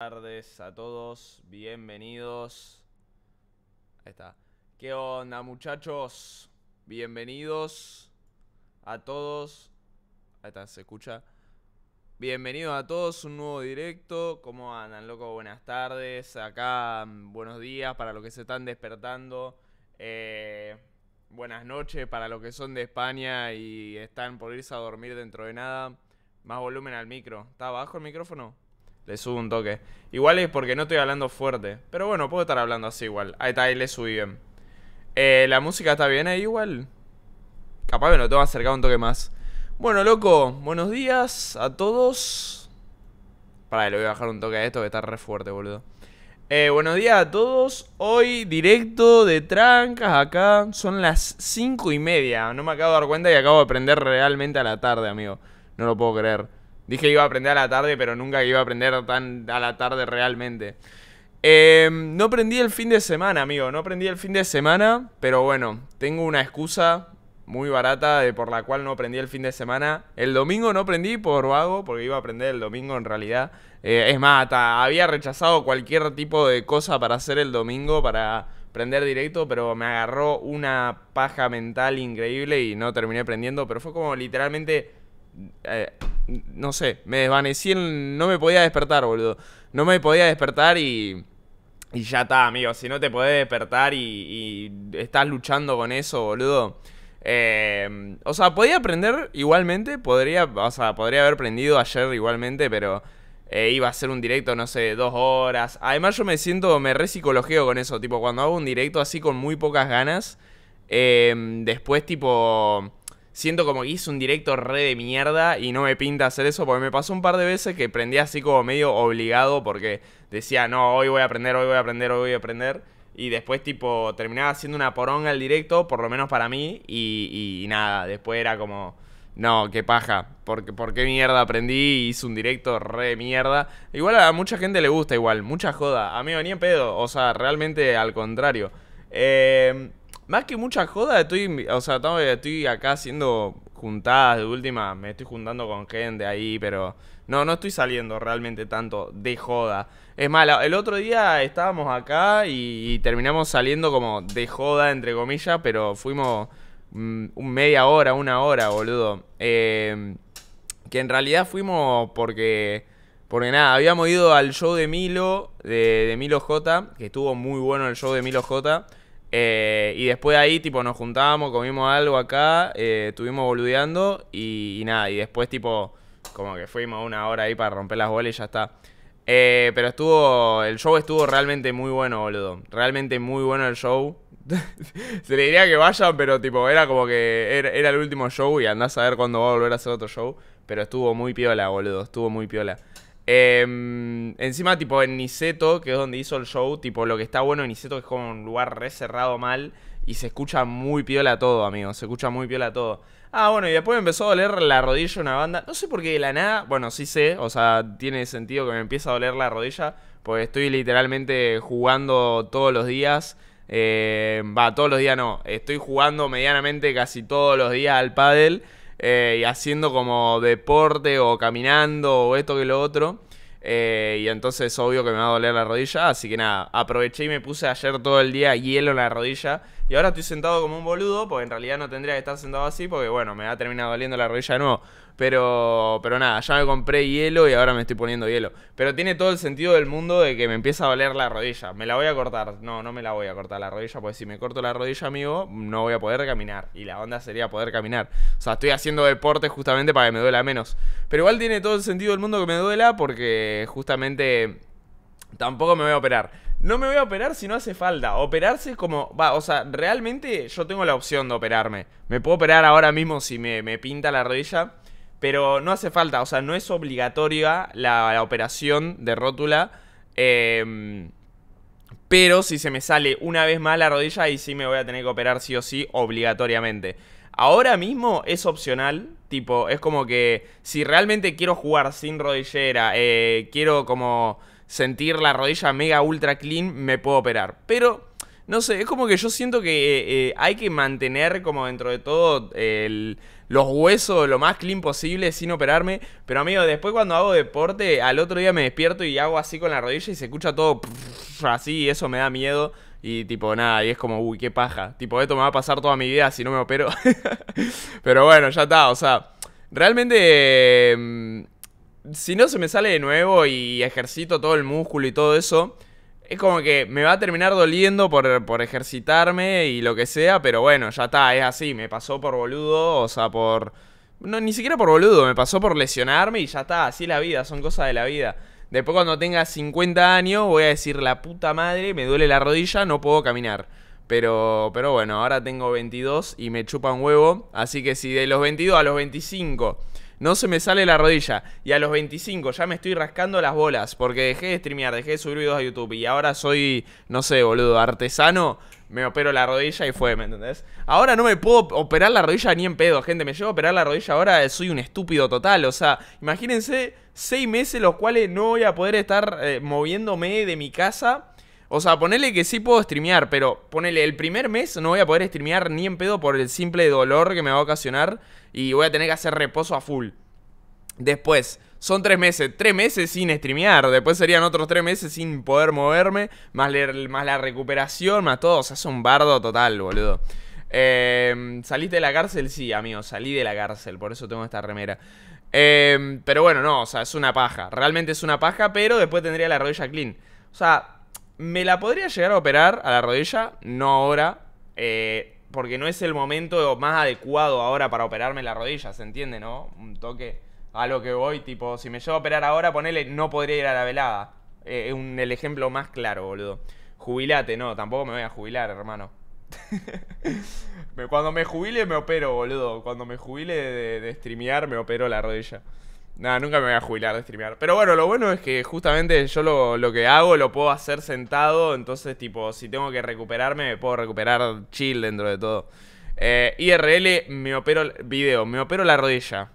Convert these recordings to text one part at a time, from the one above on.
tardes a todos, bienvenidos. Ahí está. ¿Qué onda muchachos? Bienvenidos a todos. Ahí está, se escucha. Bienvenidos a todos, un nuevo directo. ¿Cómo andan, loco? Buenas tardes. Acá, mm, buenos días para los que se están despertando. Eh, buenas noches para los que son de España y están por irse a dormir dentro de nada. Más volumen al micro. ¿Está abajo el micrófono? Le subo un toque. Igual es porque no estoy hablando fuerte. Pero bueno, puedo estar hablando así igual. Ahí está, ahí le subí bien. Eh, la música está bien ahí igual. Capaz me lo tengo acercado un toque más. Bueno, loco, buenos días a todos. Para, le voy a bajar un toque a esto que está re fuerte, boludo. Eh, buenos días a todos. Hoy directo de trancas acá. Son las cinco y media. No me acabo de dar cuenta y acabo de prender realmente a la tarde, amigo. No lo puedo creer. Dije que iba a aprender a la tarde, pero nunca iba a aprender tan a la tarde realmente. Em, no aprendí el fin de semana, amigo. No aprendí el fin de semana, pero bueno, tengo una excusa muy barata de por la cual no aprendí el fin de semana. El domingo no aprendí por vago, porque iba a aprender el domingo en realidad. Eh, es más, había rechazado cualquier tipo de cosa para hacer el domingo, para aprender directo, pero me agarró una paja mental increíble y no terminé aprendiendo. Pero fue como literalmente eh, no sé, me desvanecí, en, no me podía despertar, boludo. No me podía despertar y... Y ya está, amigo. Si no te podés despertar y, estás luchando con eso, boludo. Eh, o sea, podía aprender igualmente. Podría, o sea, podría haber aprendido ayer igualmente, pero eh, iba a ser un directo, no sé, dos horas. Además, yo me siento, me re con eso. Tipo, cuando hago un directo así con muy pocas ganas, después, tipo siento como que hice un directo re de mierda y no me pinta hacer eso porque me pasó un par de veces que prendí así como medio obligado porque decía, no, hoy voy a aprender, hoy voy a aprender, hoy voy a aprender. Y después, tipo, terminaba haciendo una poronga el directo, por lo menos para mí, y, nada, después era como... No, qué paja. Porque, ¿Por qué mierda aprendí? Hice un directo re mierda. Igual a mucha gente le gusta, igual. Mucha joda. mí ni venía pedo. O sea, realmente al contrario. Eh, más que mucha joda, estoy, o sea, estoy acá haciendo juntadas de última, me estoy juntando con gente ahí, pero no, no estoy saliendo realmente tanto de joda. Es más, el otro día estábamos acá y, terminamos saliendo como de joda, entre comillas, pero fuimos mm, un media hora, una hora, boludo. Eh, que en realidad fuimos porque... Porque nada, habíamos ido al show de Milo, de, de Milo J, que estuvo muy bueno el show de Milo J. Eh, y después de ahí, tipo, nos juntábamos, comimos algo acá, eh, estuvimos boludeando y, nada, y después, tipo, como que fuimos una hora ahí para romper las bolas y ya está. Eh, pero estuvo, el show estuvo realmente muy bueno, boludo. Realmente muy bueno el show. Se le diría que vayan, pero tipo, era como que era, era el último show y andás a ver cuándo va a volver a hacer otro show. Pero estuvo muy piola, boludo, estuvo muy piola. Em, encima, tipo, en Niceto, que es donde hizo el show, tipo, lo que está bueno en Niceto es como un lugar re cerrado mal. Y se escucha muy piola todo, amigo. Se escucha muy piola todo. Ah, bueno, y después me empezó a doler la rodilla una banda. No sé por qué de la nada. Bueno, sí sé. O sea, tiene sentido que me empieza a doler la rodilla. Porque estoy literalmente jugando todos los días. Eh, va, todos los días no. Estoy jugando medianamente casi todos los días al pádel. Eh, y haciendo como deporte o caminando o esto que lo otro. Eh, y entonces es obvio que me va a doler la rodilla, así que nada, aproveché y me puse ayer todo el día hielo en la rodilla. Y ahora estoy sentado como un boludo, porque en realidad no tendría que estar sentado así, porque bueno, me va a terminar doliendo la rodilla de nuevo. Pero, pero nada, ya me compré hielo y ahora me estoy poniendo hielo. Pero tiene todo el sentido del mundo de que me empieza a doler la rodilla. Me la voy a cortar. No, no me la voy a cortar la rodilla, porque si me corto la rodilla, amigo, no voy a poder caminar. Y la onda sería poder caminar. O sea, estoy haciendo deporte justamente para que me duela menos. Pero igual tiene todo el sentido del mundo que me duela porque justamente tampoco me voy a operar. No me voy a operar si no hace falta. Operarse es como. Va, o sea, realmente yo tengo la opción de operarme. Me puedo operar ahora mismo si me, me pinta la rodilla. Pero no hace falta, o sea, no es obligatoria la, operación de rótula. Em, pero si se me sale una vez más la rodilla, ahí sí me voy a tener que operar sí o sí, obligatoriamente. Ahora mismo es opcional, tipo, es como que si realmente quiero jugar sin rodillera, eh, quiero como sentir la rodilla mega ultra clean, me puedo operar. Pero, no sé, es como que yo siento que eh, eh, hay que mantener como dentro de todo el los huesos lo más clean posible sin operarme. Pero amigo, después cuando hago deporte, al otro día me despierto y hago así con la rodilla y se escucha todo así y eso me da miedo. Y tipo, nada, y es como, uy, qué paja. Tipo, esto me va a pasar toda mi vida si no me opero. Pero bueno, ya está, o sea, realmente... Mm, si no se me sale de nuevo y ejercito todo el músculo y todo eso, es como que me va a terminar doliendo por, ejercitarme y lo que sea, pero bueno, ya está, es así, me pasó por boludo, o sea, por... No, ni siquiera por boludo, me pasó por lesionarme y ya está, así es la vida, son cosas de la vida. Después cuando tenga 50 años voy a decir, la puta madre, me duele la rodilla, no puedo caminar. Pero, pero bueno, ahora tengo 22 y me chupa un huevo, así que si de los 22 a los 25 no se me sale la rodilla. Y a los 25 ya me estoy rascando las bolas porque dejé de streamear, dejé de subir videos a YouTube y ahora soy, no sé, boludo, artesano. Me opero la rodilla y fue, ¿me entendés? Ahora no me puedo operar la rodilla ni en pedo, gente. Me llevo a operar la rodilla ahora, soy un estúpido total. O sea, imagínense seis meses los cuales no voy a poder estar eh, moviéndome de mi casa o sea, ponele que sí puedo streamear, pero ponele, el primer mes no voy a poder streamear ni en pedo por el simple dolor que me va a ocasionar y voy a tener que hacer reposo a full. Después, son tres meses, tres meses sin streamear, después serían otros tres meses sin poder moverme, más, la recuperación, más todo, o sea, es un bardo total, boludo. Eh, ¿Saliste de la cárcel? Sí, amigo, salí de la cárcel, por eso tengo esta remera. Em, pero bueno, no, o sea, es una paja, realmente es una paja, pero después tendría la rodilla clean. O sea, me la podría llegar a operar a la rodilla, no ahora, eh, porque no es el momento más adecuado ahora para operarme la rodilla, ¿se entiende, no? Un toque a lo que voy, tipo, si me llevo a operar ahora, ponele, no podría ir a la velada. Eh, es el ejemplo más claro, boludo. Jubilate, no, tampoco me voy a jubilar, hermano. Cuando me jubile me opero, boludo. Cuando me jubile de, de, streamear me opero la rodilla. Nada, nunca me voy a jubilar de streamear. Pero bueno, lo bueno es que justamente yo lo, lo, que hago lo puedo hacer sentado. Entonces, tipo, si tengo que recuperarme, me puedo recuperar chill dentro de todo. Eh, IRL, me opero video, me opero la rodilla.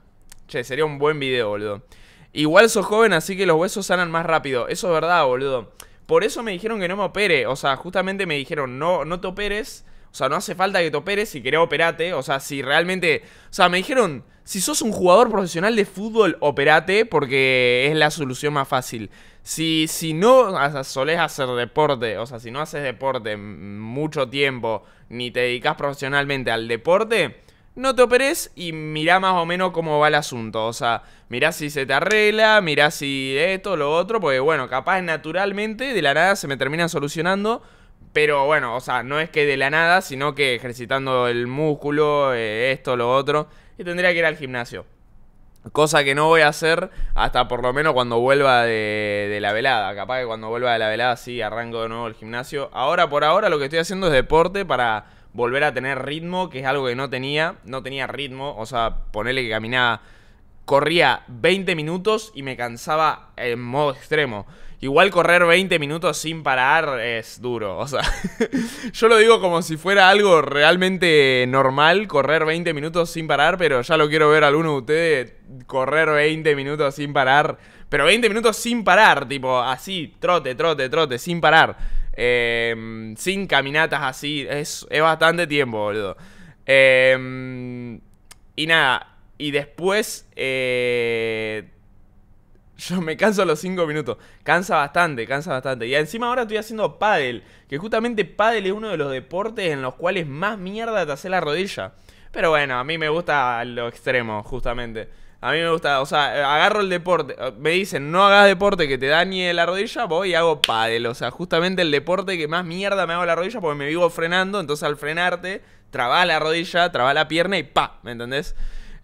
Che, sería un buen video, boludo. Igual sos joven, así que los huesos sanan más rápido. Eso es verdad, boludo. Por eso me dijeron que no me opere. O sea, justamente me dijeron, no, no te operes o sea, no hace falta que te operes si querés operate. O sea, si realmente. O sea, me dijeron. Si sos un jugador profesional de fútbol, operate porque es la solución más fácil. Si, si no solés hacer deporte, o sea, si no haces deporte mucho tiempo, ni te dedicas profesionalmente al deporte, no te operes y mirá más o menos cómo va el asunto. O sea, mirá si se te arregla, mirá si esto, lo otro, porque bueno, capaz naturalmente de la nada se me termina solucionando. Pero bueno, o sea, no es que de la nada, sino que ejercitando el músculo, eh, esto, lo otro, y tendría que ir al gimnasio. Cosa que no voy a hacer hasta por lo menos cuando vuelva de, la velada. Capaz que cuando vuelva de la velada sí arranco de nuevo el gimnasio. Ahora por ahora lo que estoy haciendo es deporte para volver a tener ritmo, que es algo que no tenía. No tenía ritmo, o sea, ponerle que caminaba. Corría 20 minutos y me cansaba en modo extremo. Igual correr 20 minutos sin parar es duro. O sea, yo lo digo como si fuera algo realmente normal correr 20 minutos sin parar, pero ya lo quiero ver alguno de ustedes correr 20 minutos sin parar. Pero 20 minutos sin parar, tipo así, trote, trote, trote, sin parar. Em, sin caminatas así, es, es bastante tiempo, boludo. Em, y nada, y después... Eh, yo me canso a los 5 minutos. Cansa bastante, cansa bastante. Y encima ahora estoy haciendo paddle. Que justamente paddle es uno de los deportes en los cuales más mierda te hace la rodilla. Pero bueno, a mí me gusta lo extremo, justamente. A mí me gusta, o sea, agarro el deporte. Me dicen, no hagas deporte que te dañe la rodilla, voy y hago paddle. O sea, justamente el deporte que más mierda me hago la rodilla porque me vivo frenando. Entonces al frenarte, trabas la rodilla, trabas la pierna y pa, ¿me entendés?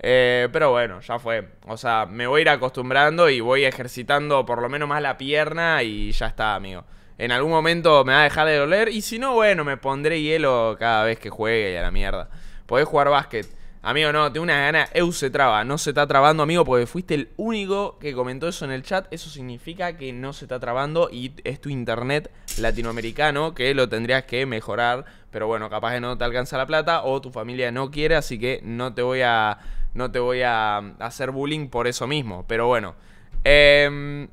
Eh, pero bueno, ya fue. O sea, me voy a ir acostumbrando y voy ejercitando por lo menos más la pierna y ya está, amigo. En algún momento me va a dejar de doler y si no, bueno, me pondré hielo cada vez que juegue y a la mierda. Podés jugar básquet. Amigo, no, tengo una gana. EU se traba. No se está trabando, amigo, porque fuiste el único que comentó eso en el chat. Eso significa que no se está trabando y es tu internet latinoamericano que lo tendrías que mejorar. Pero bueno, capaz que no te alcanza la plata o tu familia no quiere, así que no te voy a no te voy a, hacer bullying por eso mismo. Pero bueno. Em,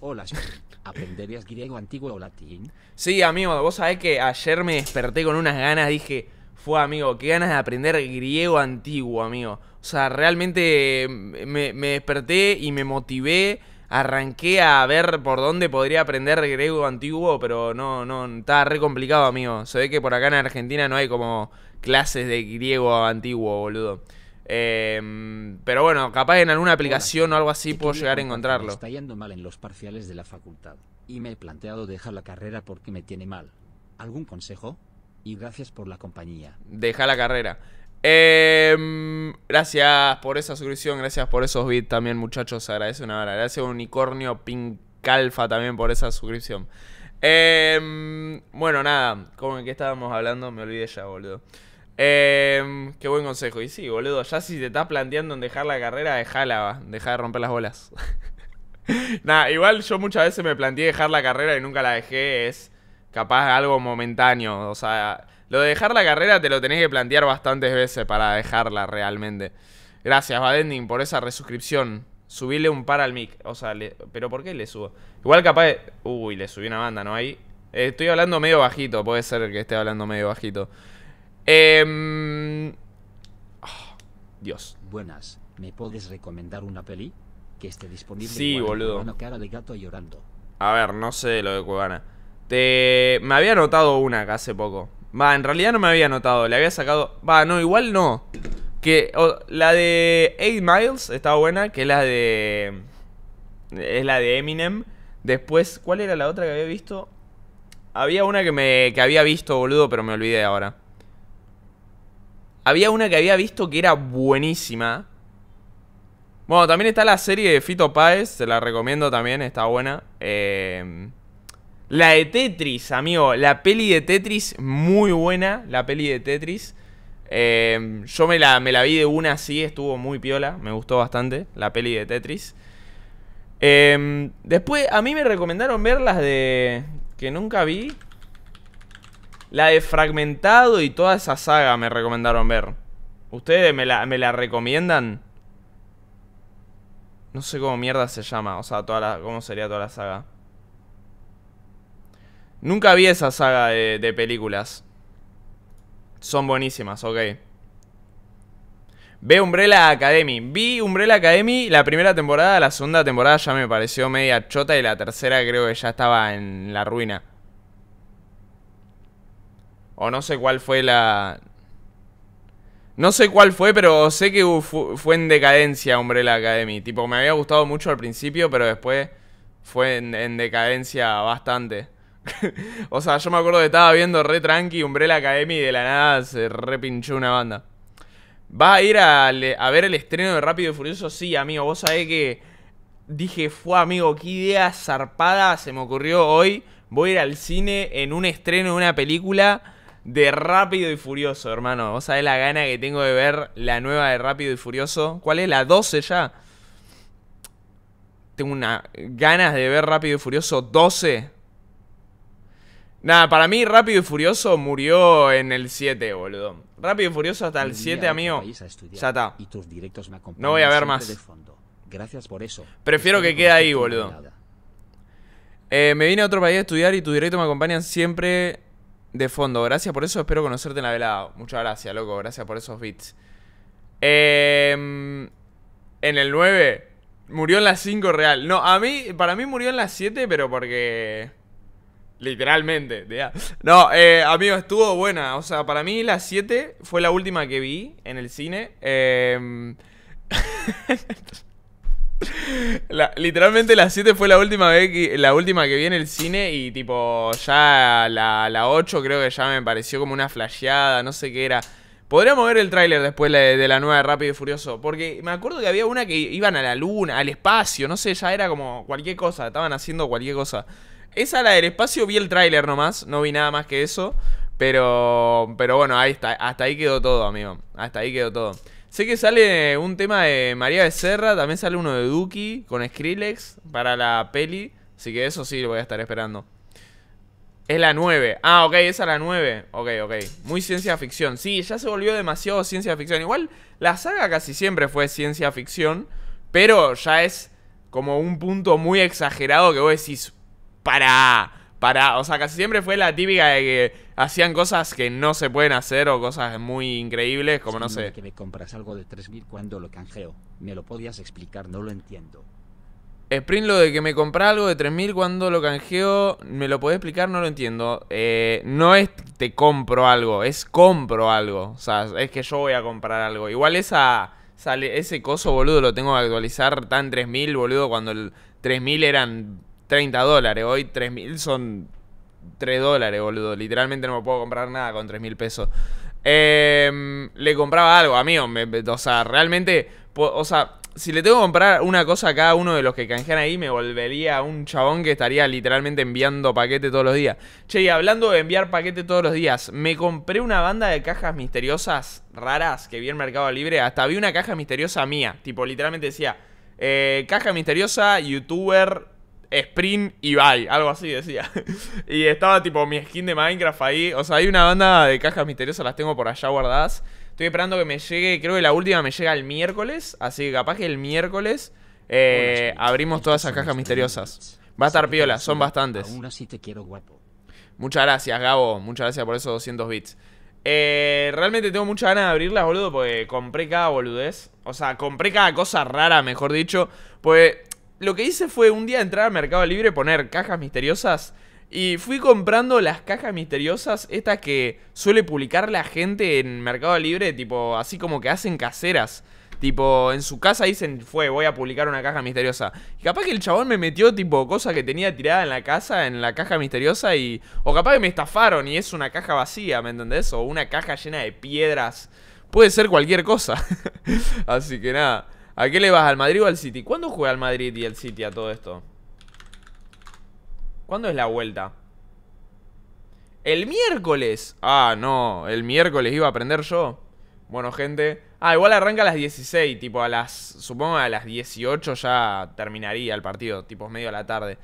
Hola, ¿aprenderías griego antiguo o latín? Sí, amigo, vos sabés que ayer me desperté con unas ganas, dije, fue amigo, qué ganas de aprender griego antiguo, amigo. O sea, realmente em, me, desperté y me motivé arranqué a ver por dónde podría aprender griego antiguo, pero no, no, está re complicado, amigo. Se ve que por acá en Argentina no hay como clases de griego antiguo, boludo. Eh, pero bueno, capaz en alguna aplicación o algo así este puedo llegar a encontrarlo. está yendo mal en los parciales de la facultad y me he planteado dejar la carrera porque me tiene mal. ¿Algún consejo? Y gracias por la compañía. Deja la carrera. Eh, gracias por esa suscripción, gracias por esos bits también, muchachos. Agradece una hora. Gracias a Unicornio Pinkalfa también por esa suscripción. Eh, bueno, nada, como que estábamos hablando, me olvidé ya, boludo. Eh, qué buen consejo. Y sí, boludo, ya si te estás planteando en dejar la carrera, dejala, deja de romper las bolas. Nada, igual yo muchas veces me planteé dejar la carrera y nunca la dejé. Es capaz algo momentáneo. O sea, lo de dejar la carrera te lo tenés que plantear bastantes veces para dejarla realmente. Gracias, Badending, por esa resuscripción. Subile un par al mic. O sea, ¿pero por qué le subo? Igual capaz... De... Uy, le subí una banda, ¿no? Ahí... Eh, estoy hablando medio bajito. Puede ser que esté hablando medio bajito. Em, oh, Dios. Buenas, ¿me puedes recomendar una peli? Que esté disponible. Sí, boludo. de gato llorando. A ver, no sé lo de cubana. Te... Me había notado una hace poco. Va, en realidad no me había notado. Le había sacado... Va, no, igual no. Que la de 8 Miles está buena, que es la de... Es la de Eminem. Después, ¿cuál era la otra que había visto? Había una que, me, que había visto, boludo, pero me olvidé ahora. Había una que había visto que era buenísima. Bueno, también está la serie de Fito Páez, se la recomiendo también, está buena. Em, la de Tetris, amigo, la peli de Tetris, muy buena, la peli de Tetris. Em, yo me la, me la vi de una así, estuvo muy piola, me gustó bastante la peli de Tetris. Em, después, a mí me recomendaron ver las de... que nunca vi, la de Fragmentado y toda esa saga me recomendaron ver. ¿Ustedes me la, recomiendan? No sé cómo mierda se llama, o sea, toda la, cómo sería toda la saga. Nunca vi esa saga de, de películas. Son buenísimas, ok. Ve Umbrella Academy. Vi Umbrella Academy la primera temporada, la segunda temporada ya me pareció media chota y la tercera creo que ya estaba en la ruina. O no sé cuál fue la... No sé cuál fue, pero sé que fue en decadencia Umbrella Academy. Tipo, me había gustado mucho al principio, pero después fue en, decadencia bastante. o sea, yo me acuerdo que estaba viendo re tranqui Umbrella Academy y de la nada se repinchó una banda. ¿Vas a ir a, a, ver el estreno de Rápido y Furioso? Sí, amigo. Vos sabés que dije, fue amigo, qué idea zarpada se me ocurrió hoy. Voy a ir al cine en un estreno de una película de Rápido y Furioso, hermano. Vos sabés la gana que tengo de ver la nueva de Rápido y Furioso. ¿Cuál es? ¿La 12 ya? Tengo una. ganas de ver Rápido y Furioso 12. Nada, para mí Rápido y Furioso murió en el 7, boludo. Rápido y Furioso hasta el 7, amigo. Ya está. no voy a ver más. Gracias por eso. Prefiero que quede ahí, boludo. Eh, me vine a otro país a estudiar y tus directos me acompañan siempre de fondo. Gracias por eso, espero conocerte en la velada. Muchas gracias, loco. Gracias por esos beats. Eh, en el 9 murió en las 5 real. No, a mí, para mí murió en las 7, pero porque... Literalmente, No, eh, amigo, estuvo buena. O sea, para mí las 7 fue la última que vi en el cine. Eh... literalmente la 7 fue la última vez que, la última que vi en el cine y tipo ya la, la 8 creo que ya me pareció como una flasheada, no sé qué era. Podríamos ver el tráiler después de, la nueva de Rápido y Furioso, porque me acuerdo que había una que iban a la luna, al espacio, no sé, ya era como cualquier cosa, estaban haciendo cualquier cosa. Esa la del espacio vi el tráiler nomás, no vi nada más que eso, pero pero bueno, ahí está, hasta ahí quedó todo, amigo. Hasta ahí quedó todo. Sé que sale un tema de María Becerra, también sale uno de Duki con Skrillex para la peli. Así que eso sí lo voy a estar esperando. Es la 9. Ah, ok, esa es la 9. Ok, ok. Muy ciencia ficción. Sí, ya se volvió demasiado ciencia ficción. Igual la saga casi siempre fue ciencia ficción, pero ya es como un punto muy exagerado que vos decís, para para, o sea, casi siempre fue la típica de que hacían cosas que no se pueden hacer o cosas muy increíbles, como no sé. que me compras algo de 3000 cuando lo canjeo. Me lo podías explicar, no lo entiendo. Sprint, lo de que me compras algo de 3000 cuando lo canjeo, me lo podés explicar, no lo entiendo. Eh, no es te compro algo, es compro algo. O sea, es que yo voy a comprar algo. Igual esa sale ese coso, boludo, lo tengo que actualizar tan 3000, boludo, cuando el 3000 eran 30 dólares. Hoy 3.000 son 3 dólares, boludo. Literalmente no me puedo comprar nada con 3.000 pesos. Em, le compraba algo, amigo. mí o sea, realmente. O sea, si le tengo que comprar una cosa a cada uno de los que canjean ahí, me volvería un chabón que estaría literalmente enviando paquete todos los días. Che, y hablando de enviar paquete todos los días, me compré una banda de cajas misteriosas raras que vi en Mercado Libre. Hasta vi una caja misteriosa mía. Tipo, literalmente decía. Eh, caja misteriosa, youtuber, Sprint y Bye, algo así decía. y estaba tipo mi skin de Minecraft ahí. O sea, hay una banda de cajas misteriosas, las tengo por allá guardadas. Estoy esperando que me llegue, creo que la última me llega el miércoles. Así que capaz que el miércoles eh, abrimos todas esas cajas misteriosas. Va a estar piola, son bastantes. te quiero guapo. Muchas gracias, Gabo. Muchas gracias por esos 200 bits. Eh, realmente tengo mucha ganas de abrirlas, boludo, porque compré cada boludez. O sea, compré cada cosa rara, mejor dicho. Pues lo que hice fue un día entrar al Mercado Libre, poner cajas misteriosas. Y fui comprando las cajas misteriosas, estas que suele publicar la gente en Mercado Libre, tipo, así como que hacen caseras. Tipo, en su casa dicen, fue, voy a publicar una caja misteriosa. Y capaz que el chabón me metió, tipo, cosa que tenía tirada en la casa, en la caja misteriosa, y. O capaz que me estafaron y es una caja vacía, ¿me entendés? O una caja llena de piedras. Puede ser cualquier cosa. así que nada. ¿A qué le vas? ¿Al Madrid o al City? ¿Cuándo juega el Madrid y el City a todo esto? ¿Cuándo es la vuelta? El miércoles. Ah, no. El miércoles iba a aprender yo. Bueno, gente. Ah, igual arranca a las 16. Tipo, a las. Supongo a las 18 ya terminaría el partido. Tipo, medio de la tarde.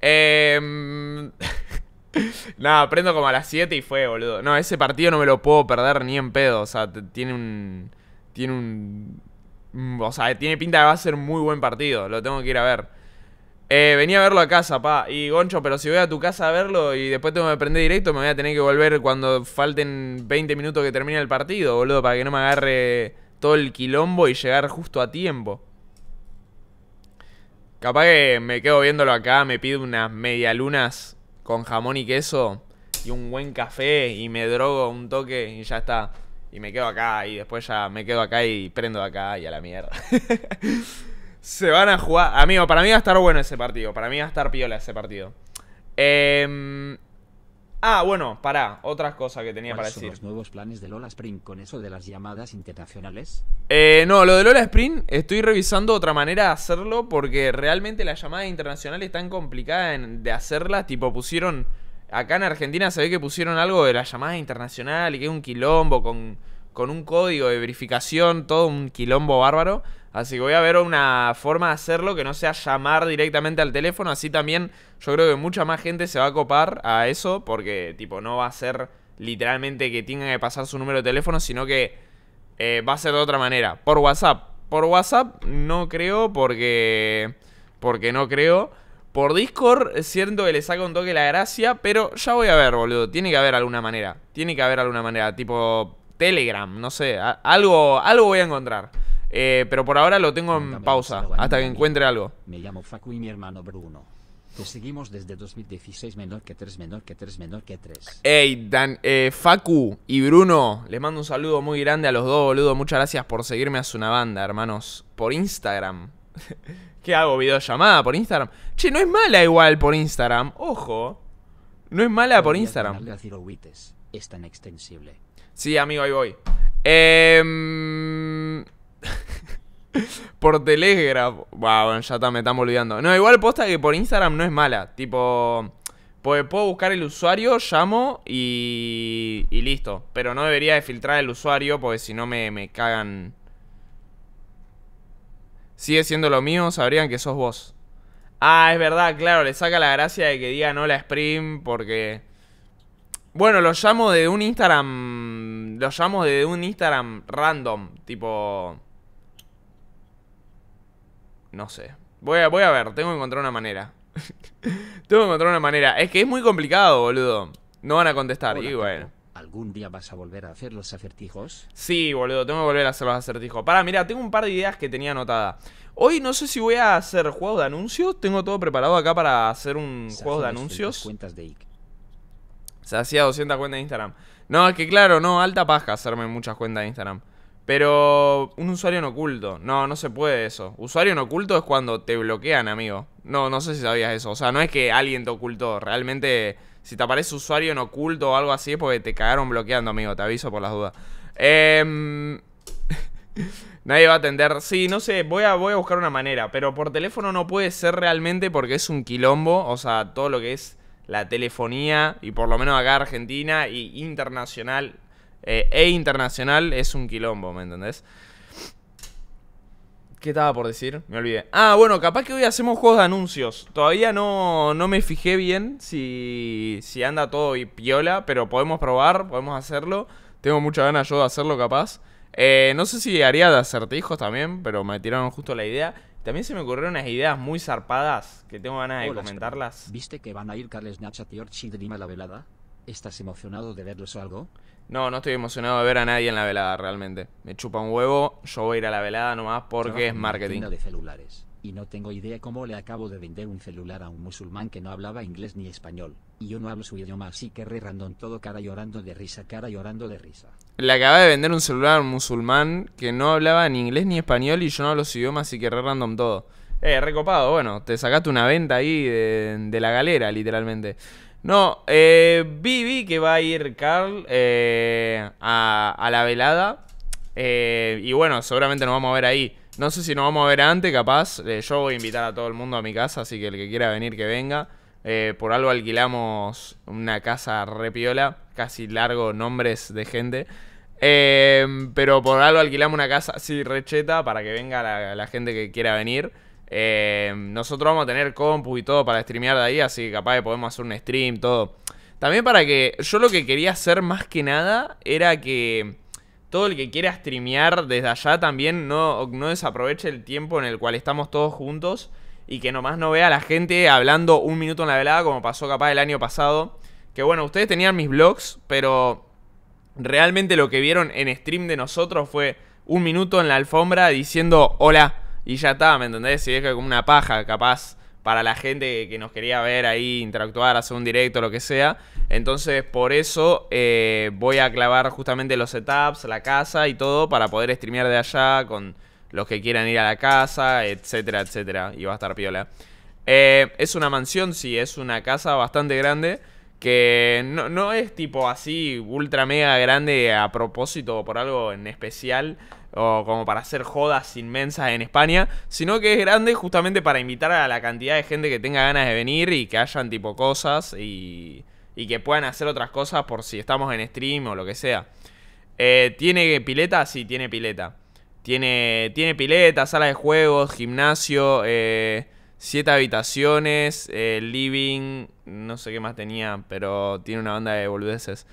Eh. Nada, aprendo como a las 7 y fue, boludo. No, ese partido no me lo puedo perder ni en pedo. O sea, tiene un. Tiene un Mm, o sea, tiene pinta que va a ser muy buen partido. Lo tengo que ir a ver. Eh, venía a verlo a casa, pa. Y Goncho, pero si voy a tu casa a verlo y después tengo que prender directo, me voy a tener que volver cuando falten 20 minutos que termine el partido, boludo, para que no me agarre todo el quilombo y llegar justo a tiempo. Capaz que me quedo viéndolo acá, me pido unas medialunas con jamón y queso y un buen café y me drogo un toque y ya está y me quedo acá y después ya me quedo acá y prendo acá y a la mierda. Se van a jugar. Amigo, para mí va a estar bueno ese partido. Para mí va a estar piola ese partido. Em, ah, bueno, pará, otras cosas que tenía para decir. los nuevos planes de Lola Sprint con eso de las llamadas internacionales? Eh, no, lo de Lola Sprint estoy revisando otra manera de hacerlo porque realmente las llamadas internacionales están complicadas de hacerlas. Tipo, pusieron Acá en Argentina se ve que pusieron algo de la llamada internacional y que es un quilombo con, con un código de verificación, todo un quilombo bárbaro. Así que voy a ver una forma de hacerlo que no sea llamar directamente al teléfono. Así también yo creo que mucha más gente se va a copar a eso porque tipo no va a ser literalmente que tengan que pasar su número de teléfono, sino que eh, va a ser de otra manera. Por WhatsApp. Por WhatsApp no creo porque... Porque no creo por Discord, siento que le saca un toque la gracia, pero ya voy a ver, boludo. Tiene que haber alguna manera. Tiene que haber alguna manera, tipo Telegram, no sé. Algo, algo voy a encontrar. Eh, pero por ahora lo tengo en pausa, hasta que encuentre algo. Me llamo Facu y mi hermano Bruno. Te seguimos desde 2016, menor que 3, menor que 3, menor que 3. Ey, Dan, eh, Facu y Bruno, les mando un saludo muy grande a los dos, boludo. Muchas gracias por seguirme a banda hermanos. Por Instagram. ¿Qué hago? ¿Videollamada por Instagram? Che, no es mala igual por Instagram, ojo. No es mala por Instagram. Es tan extensible. Sí, amigo, ahí voy. Em, por Telegram. Wow, bueno, ya me estamos olvidando. No, igual posta que por Instagram no es mala. Tipo, pues puedo buscar el usuario, llamo y, y listo. Pero no debería de filtrar el usuario porque si no me cagan sigue siendo lo mío, sabrían que sos vos. Ah, es verdad, claro, le saca la gracia de que digan hola sprint, porque... Bueno, lo llamo de un Instagram... Los llamo de un Instagram random, tipo... No sé. Voy a, voy a ver, tengo que encontrar una manera. tengo que encontrar una manera. Es que es muy complicado, boludo. No van a contestar, y bueno. ¿Algún día vas a volver a hacer los acertijos? Sí, boludo, tengo que volver a hacer los acertijos. Para, mira, tengo un par de ideas que tenía anotada. Hoy no sé si voy a hacer juego de anuncios. Tengo todo preparado acá para hacer un juego de anuncios. cuentas de IK? Se hacía 200 cuentas de Instagram. No, es que claro, no, alta paja hacerme muchas cuentas de Instagram. Pero un usuario en oculto. No, no se puede eso. Usuario en oculto es cuando te bloquean, amigo. No, no sé si sabías eso. O sea, no es que alguien te ocultó. Realmente si te aparece usuario en oculto o algo así es porque te cagaron bloqueando, amigo. Te aviso por las dudas. Em, nadie va a atender. Sí, no sé, voy a, voy a buscar una manera. Pero por teléfono no puede ser realmente porque es un quilombo. O sea, todo lo que es la telefonía y por lo menos acá Argentina y internacional eh, e internacional es un quilombo, ¿me entendés? ¿Qué estaba por decir? Me olvidé. Ah, bueno, capaz que hoy hacemos juegos de anuncios. Todavía no, no me fijé bien si, si anda todo y piola, pero podemos probar, podemos hacerlo. Tengo mucha ganas yo de hacerlo, capaz. Eh, no sé si haría de acertijos también, pero me tiraron justo la idea. También se me ocurrieron unas ideas muy zarpadas que tengo ganas de comentarlas. ¿Viste que van a ir Carles Nacha y la velada? ¿Estás emocionado de verlos algo? No, no estoy emocionado de ver a nadie en la velada realmente. Me chupa un huevo, yo voy a ir a la velada nomás porque es marketing. de celulares. Y no tengo idea cómo le acabo de vender un celular a un musulmán que no hablaba inglés ni español. Y yo no hablo su idioma, así que re random todo cara llorando de risa, cara llorando de risa. Le acaba de vender un celular a un musulmán que no hablaba ni inglés ni español y yo no hablo su idioma, así que re random todo. Eh, recopado, bueno, te sacaste una venta ahí de, de la galera, literalmente. No, eh, que va a ir Carl eh, a, a, la velada. Eh, y bueno, seguramente nos vamos a ver ahí. No sé si nos vamos a ver antes, capaz. Eh, yo voy a invitar a todo el mundo a mi casa, así que el que quiera venir, que venga. por algo alquilamos una casa repiola, casi largo nombres de gente. pero por algo alquilamos una casa así recheta para que venga la gente que quiera venir. Eh, nosotros vamos a tener compu y todo para streamear de ahí, así que capaz que podemos hacer un stream, todo. También para que. Yo lo que quería hacer más que nada era que todo el que quiera streamear desde allá también no, no desaproveche el tiempo en el cual estamos todos juntos y que nomás no vea a la gente hablando un minuto en la velada como pasó capaz el año pasado. Que bueno, ustedes tenían mis vlogs, pero realmente lo que vieron en stream de nosotros fue un minuto en la alfombra diciendo hola y ya está, ¿me entendés? Y es como una paja, capaz, para la gente que nos quería ver ahí, interactuar, hacer un directo, lo que sea. Entonces, por eso eh, voy a clavar justamente los setups, la casa y todo, para poder streamear de allá con los que quieran ir a la casa, etcétera, etcétera. Y va a estar piola. Eh, es una mansión, sí, es una casa bastante grande que no, es tipo así ultra mega grande a propósito o por algo en especial o como para hacer jodas inmensas en España, sino que es grande justamente para invitar a la cantidad de gente que tenga ganas de venir y que hayan tipo cosas y, y que puedan hacer otras cosas por si estamos en stream o lo que sea. Eh, ¿Tiene pileta? Sí, tiene pileta. Tiene, tiene pileta, sala de juegos, gimnasio, eh, Siete habitaciones, eh, living, no sé qué más tenía, pero tiene una banda de boludeces.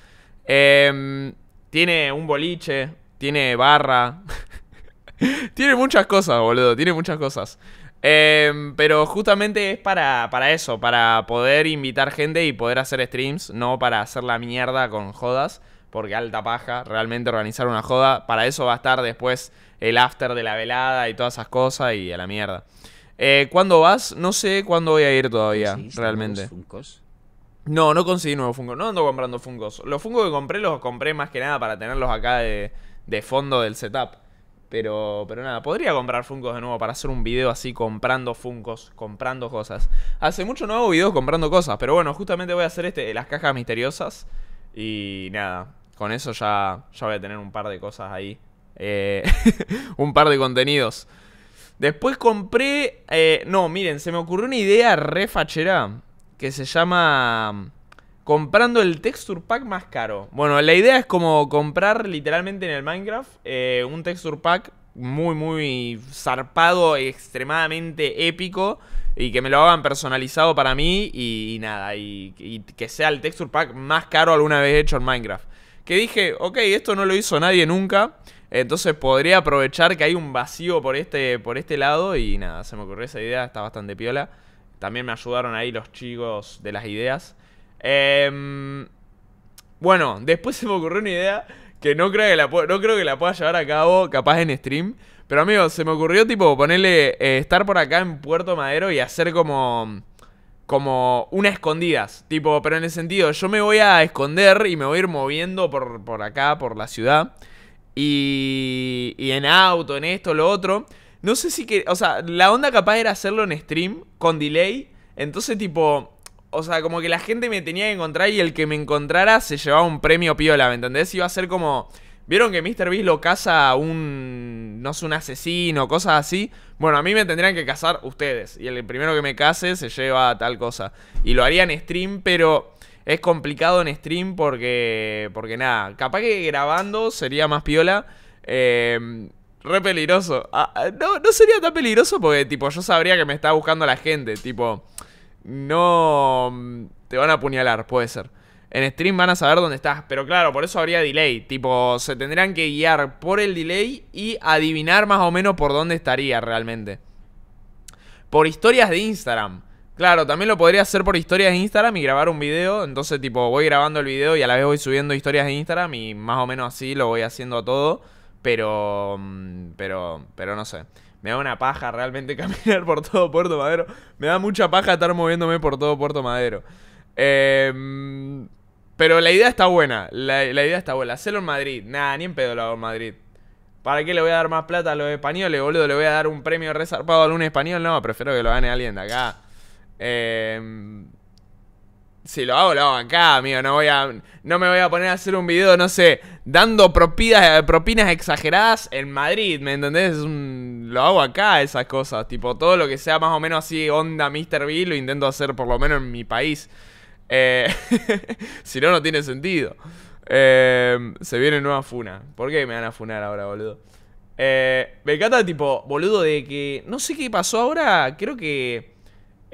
Em, tiene un boliche, tiene barra. tiene muchas cosas, boludo, tiene muchas cosas. Em, pero justamente es para, para eso, para poder invitar gente y poder hacer streams, no para hacer la mierda con jodas, porque alta paja, realmente organizar una joda, para eso va a estar después el after de la velada y todas esas cosas y a la mierda. Eh, ¿Cuándo vas? No sé cuándo voy a ir todavía, realmente. No, no conseguí nuevos Funkos. No ando comprando Funkos. Los Funkos que compré los compré más que nada para tenerlos acá de, fondo del setup. Pero, pero nada, podría comprar Funkos de nuevo para hacer un video así comprando Funkos, comprando cosas. Hace mucho no hago videos comprando cosas, pero bueno, justamente voy a hacer este, las cajas misteriosas. Y nada, con eso ya, ya voy a tener un par de cosas ahí. Eh, un par de contenidos. Después compré. Eh, no, miren, se me ocurrió una idea refachera. Que se llama. Mm, comprando el texture pack más caro. Bueno, la idea es como comprar literalmente en el Minecraft eh, un texture pack muy, muy zarpado, extremadamente épico. Y que me lo hagan personalizado para mí y, nada. Y, y, que sea el texture pack más caro alguna vez hecho en Minecraft. Que dije, ok, esto no lo hizo nadie nunca. Entonces podría aprovechar que hay un vacío por este, por este lado y nada, se me ocurrió esa idea, está bastante piola. También me ayudaron ahí los chicos de las ideas. Em, bueno, después se me ocurrió una idea que no creo que la, no creo que la pueda llevar a cabo capaz en stream. Pero amigos, se me ocurrió tipo ponerle eh, estar por acá en Puerto Madero y hacer como como una escondidas, tipo, pero en el sentido, yo me voy a esconder y me voy a ir moviendo por, por acá, por la ciudad. Y, en auto, en esto, lo otro. No sé si que. O sea, la onda capaz era hacerlo en stream, con delay. Entonces, tipo. O sea, como que la gente me tenía que encontrar y el que me encontrara se llevaba un premio piola, ¿me entendés? Iba a ser como. ¿Vieron que Mr. Beast lo caza un. no sé, un asesino, cosas así? Bueno, a mí me tendrían que casar ustedes. Y el primero que me case se lleva tal cosa. Y lo haría en stream, pero. Es complicado en stream porque, porque nada, capaz que grabando sería más piola. Em, re peligroso. Ah, ah, no, no sería tan peligroso porque, tipo, yo sabría que me está buscando la gente. Tipo, no... Mm, te van a apuñalar, puede ser. En stream van a saber dónde estás. Pero claro, por eso habría delay. Tipo, se tendrían que guiar por el delay y adivinar más o menos por dónde estaría realmente. Por historias de Instagram. Claro, también lo podría hacer por historias de Instagram y grabar un video. Entonces, tipo, voy grabando el video y a la vez voy subiendo historias de Instagram y más o menos así lo voy haciendo a todo. Pero, mm, pero, pero no sé. Me da una paja realmente caminar por todo Puerto Madero. Me da mucha paja estar moviéndome por todo Puerto Madero. Em, pero la idea está buena. La, idea está buena. Hacerlo en Madrid. Nada, ni en pedo lo en Madrid. ¿Para qué le voy a dar más plata a los españoles, boludo? ¿Le voy a dar un premio resarpado a algún español? No, prefiero que lo gane alguien de acá. Em, si lo hago, lo hago acá, amigo. No, voy no me voy a poner a hacer un video, no sé, dando propidas, propinas exageradas en Madrid, ¿me entendés? lo hago acá, esas cosas. Tipo, todo lo que sea más o menos así, onda Mr. B, lo intento hacer por lo menos en mi país. Eh, si no, no tiene sentido. Em, se viene nueva funa. ¿Por qué me van a funar ahora, boludo? Eh, me encanta, tipo, boludo, de que. No sé qué pasó ahora. Creo que.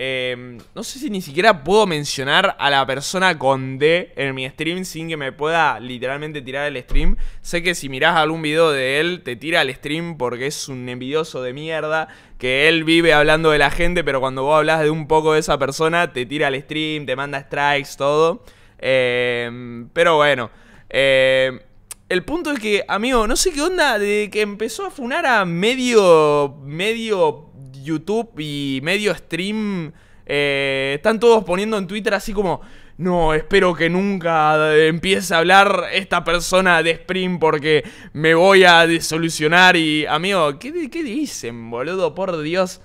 Em, no sé si ni siquiera puedo mencionar a la persona con D en mi stream sin que me pueda literalmente tirar el stream. Sé que si mirás algún video de él, te tira el stream porque es un envidioso de mierda. Que él vive hablando de la gente, pero cuando vos hablas de un poco de esa persona, te tira el stream, te manda strikes, todo. Em, pero bueno. Em, el punto es que, amigo, no sé qué onda de que empezó a funar a medio. medio YouTube y medio stream eh, están todos poniendo en Twitter así como, no, espero que nunca eh, empiece a hablar esta persona de Spring porque me voy a desolucionar y, amigo, ¿qué, qué dicen, boludo? Por Dios.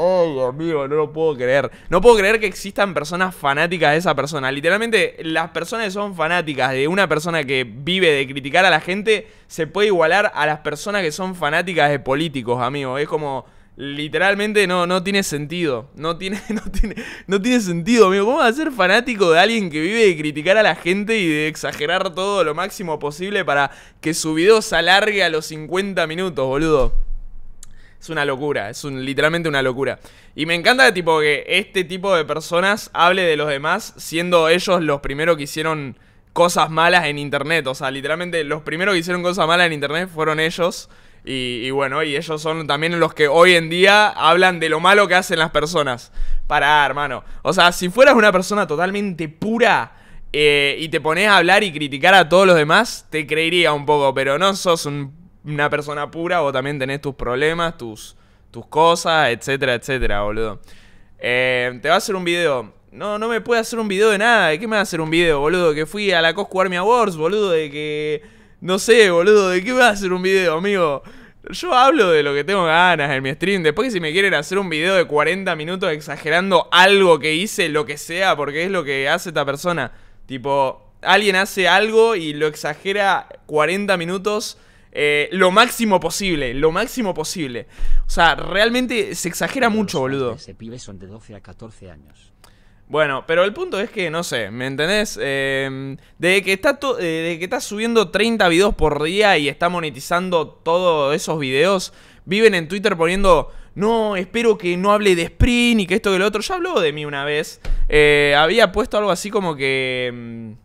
Oh, amigo, no lo puedo creer. No puedo creer que existan personas fanáticas de esa persona. Literalmente, las personas que son fanáticas de una persona que vive de criticar a la gente se puede igualar a las personas que son fanáticas de políticos, amigo. Es como Literalmente no, no tiene sentido. No tiene, no tiene, no tiene sentido, amigo. ¿Cómo a ser fanático de alguien que vive de criticar a la gente y de exagerar todo lo máximo posible para que su video se alargue a los 50 minutos, boludo? Es una locura, es un, literalmente una locura. Y me encanta tipo, que este tipo de personas hable de los demás siendo ellos los primeros que hicieron cosas malas en internet. O sea, literalmente los primeros que hicieron cosas malas en internet fueron ellos. Y, bueno, y ellos son también los que hoy en día hablan de lo malo que hacen las personas. Pará, hermano. O sea, si fueras una persona totalmente pura eh, y te pones a hablar y criticar a todos los demás, te creería un poco, pero no sos una persona pura, vos también tenés tus problemas, tus, tus cosas, etcétera, etcétera, boludo. Eh, te va a hacer un video. No, no me puede hacer un video de nada. ¿De qué me va a hacer un video, boludo? Que fui a la Coscu Army Awards, boludo, de que... No sé, boludo, ¿de qué va a hacer un video, amigo? Yo hablo de lo que tengo ganas en mi stream. Después, si me quieren hacer un video de 40 minutos exagerando algo que hice, lo que sea, porque es lo que hace esta persona. Tipo, alguien hace algo y lo exagera 40 minutos. Eh, lo máximo posible, lo máximo posible. O sea, realmente se exagera mucho, boludo. Ese pibe son de 12 a 14 años. Bueno, pero el punto es que, no sé, ¿me entendés? Em, de, que está eh, de que está subiendo 30 videos por día y está monetizando todos esos videos, viven en Twitter poniendo, no, espero que no hable de sprint y que esto que lo otro. Ya habló de mí una vez. Eh, había puesto algo así como que... Em,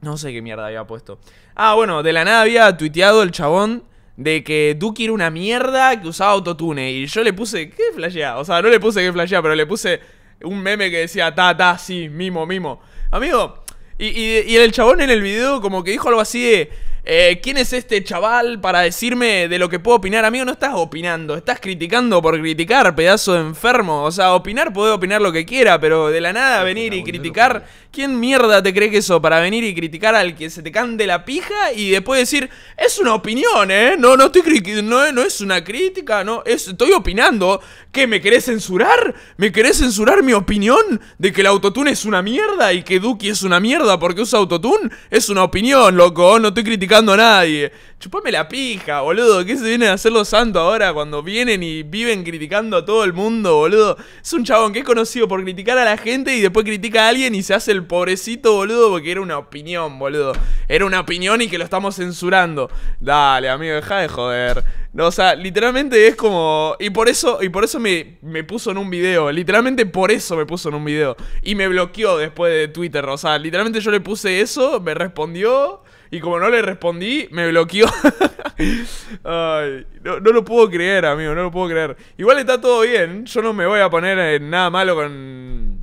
no sé qué mierda había puesto. Ah, bueno, de la nada había tuiteado el chabón de que Duki era una mierda que usaba autotune. Y yo le puse, ¿qué flashea? O sea, no le puse que flashea, pero le puse un meme que decía, ta, ta, sí, mimo, mimo. Amigo, y, y, el chabón en el video como que dijo algo así de... Eh, ¿Quién es este chaval para decirme de lo que puedo opinar? Amigo, no estás opinando, estás criticando por criticar, pedazo de enfermo. O sea, opinar puede opinar lo que quiera, pero de la nada venir y criticar. Eh. ¿Quién mierda te cree que eso para venir y criticar al que se te cande la pija y después decir, es una opinión, ¿eh? No, no estoy no, no es una crítica, no, estoy opinando. ¿Qué? ¿Me querés censurar? ¿Me querés censurar mi opinión de que el autotune es una mierda y que Duki es una mierda porque usa autotune? Es una opinión, loco, no estoy criticando a nadie. Chupame la pija, boludo. ¿Qué se vienen a hacer los santos ahora cuando vienen y viven criticando a todo el mundo, boludo? Es un chabón que es conocido por criticar a la gente y después critica a alguien y se hace el pobrecito, boludo, porque era una opinión, boludo. Era una opinión y que lo estamos censurando. Dale, amigo, deja de joder. No, o sea, literalmente es como. Y por eso, y por eso me, me puso en un video. Literalmente por eso me puso en un video. Y me bloqueó después de Twitter. O sea, literalmente yo le puse eso, me respondió. Y como no le respondí, me bloqueó. no, lo puedo creer, amigo, no lo puedo creer. Igual está todo bien, yo no me voy a poner en eh, nada malo con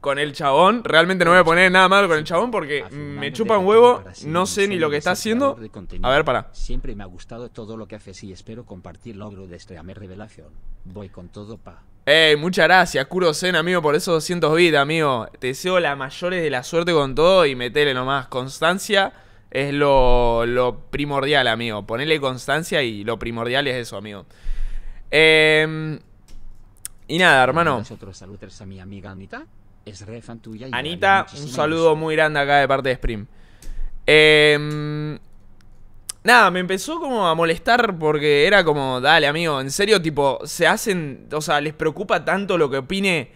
con el chabón. Realmente no me voy a poner nada malo con el chabón porque me chupa un huevo, no sé ni lo que está haciendo. A ver, para. Siempre me ha gustado todo lo que haces y espero compartir logro de esta revelación. Voy con todo, pa. Ey, muchas gracias, zen, amigo, por esos 200 bits, amigo. Te deseo la mayores de la suerte con todo y metele nomás constancia es lo, lo primordial, amigo. Ponele constancia y lo primordial es eso, amigo. Em, y nada, hermano. a mi Anita. Es Anita, un saludo muy grande acá de parte de Spring. Em, nada, me empezó como a molestar porque era como, dale, amigo, en serio, tipo, se hacen, o sea, les preocupa tanto lo que opine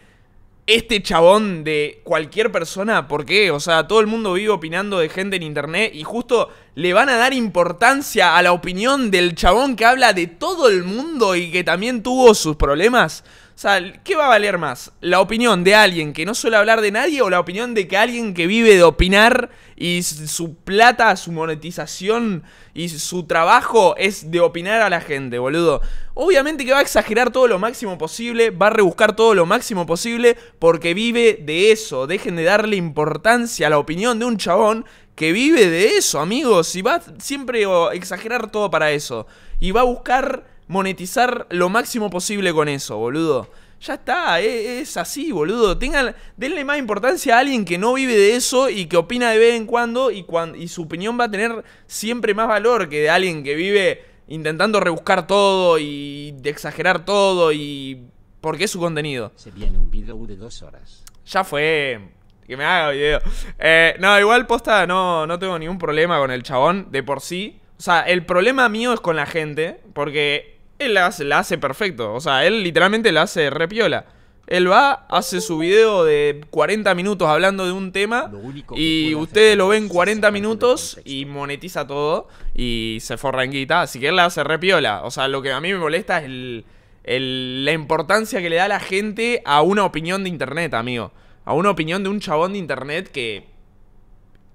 este chabón de cualquier persona, ¿por qué? O sea, todo el mundo vive opinando de gente en internet y justo le van a dar importancia a la opinión del chabón que habla de todo el mundo y que también tuvo sus problemas. O sea, ¿qué va a valer más? ¿La opinión de alguien que no suele hablar de nadie o la opinión de que alguien que vive de opinar y su plata, su monetización y su trabajo es de opinar a la gente, boludo? Obviamente que va a exagerar todo lo máximo posible, va a rebuscar todo lo máximo posible porque vive de eso. Dejen de darle importancia a la opinión de un chabón que vive de eso, amigos, y va siempre a exagerar todo para eso. Y va a buscar monetizar lo máximo posible con eso, boludo. Ya está, e-, es, así, boludo. Tengan, denle más importancia a alguien que no vive de eso y que opina de vez en cuando y, y su opinión va a tener siempre más valor que de alguien que vive intentando rebuscar todo y de exagerar todo y... porque es su contenido. Se viene un video de dos horas. Ya fue. Que me haga video. Eh, no, igual posta, no, no tengo ningún problema con el chabón de por sí. O sea, el problema mío es con la gente, porque la hace, perfecto. O sea, él literalmente la hace repiola. Él va, hace su video de 40 minutos hablando de un tema y ustedes lo ven 40 minutos y monetiza todo y se forra en guita, así que él la hace repiola. O sea, lo que a mí me molesta es la importancia que le da la gente a una opinión de internet, amigo. A una opinión de un chabón de internet que...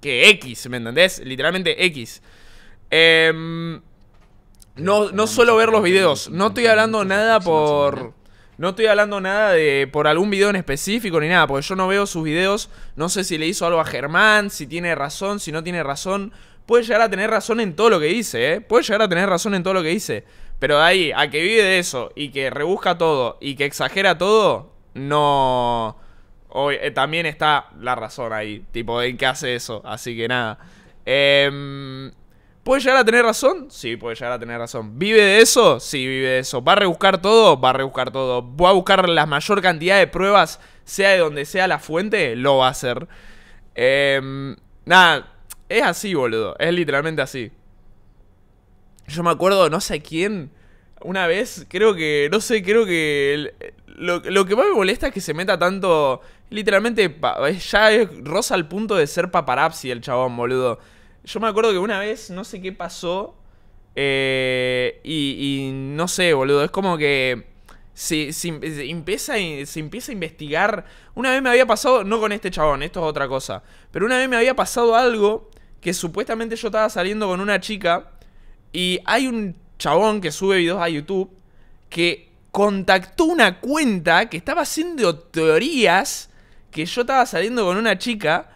que X, ¿me entendés? Literalmente X. Eh... No, suelo ver los videos. No estoy hablando nada por. No estoy hablando nada de por algún video en específico ni nada, porque yo no veo sus videos. No sé si le hizo algo a Germán, si tiene razón, si no tiene razón. Puede llegar a tener razón en todo lo que dice, ¿eh? Puede llegar a tener razón en todo lo que dice. Pero de ahí, a que vive de eso y que rebusca todo y que exagera todo, no. Eh, también está la razón ahí, tipo, en qué hace eso. Así que nada. Eh, ¿Puede llegar a tener razón? Sí, puede llegar a tener razón. ¿Vive de eso? Sí, vive de eso. ¿Va a rebuscar todo? Va a rebuscar todo. ¿Va a buscar la mayor cantidad de pruebas, sea de donde sea la fuente? Lo va a hacer. Em, nada, es así, boludo. Es literalmente así. Yo me acuerdo, no sé quién, una vez, creo que, no sé, creo que... lo, que más me molesta es que se meta tanto... Literalmente, ya rosa al punto de ser paparazzi el chabón, boludo. Yo me acuerdo que una vez, no sé qué pasó. Eh, y, no sé, boludo. Es como que. si em, empieza, se empieza a investigar. Una vez me había pasado. No con este chabón, esto es otra cosa. Pero una vez me había pasado algo. Que supuestamente yo estaba saliendo con una chica. Y hay un chabón que sube videos a YouTube. Que contactó una cuenta que estaba haciendo teorías. Que yo estaba saliendo con una chica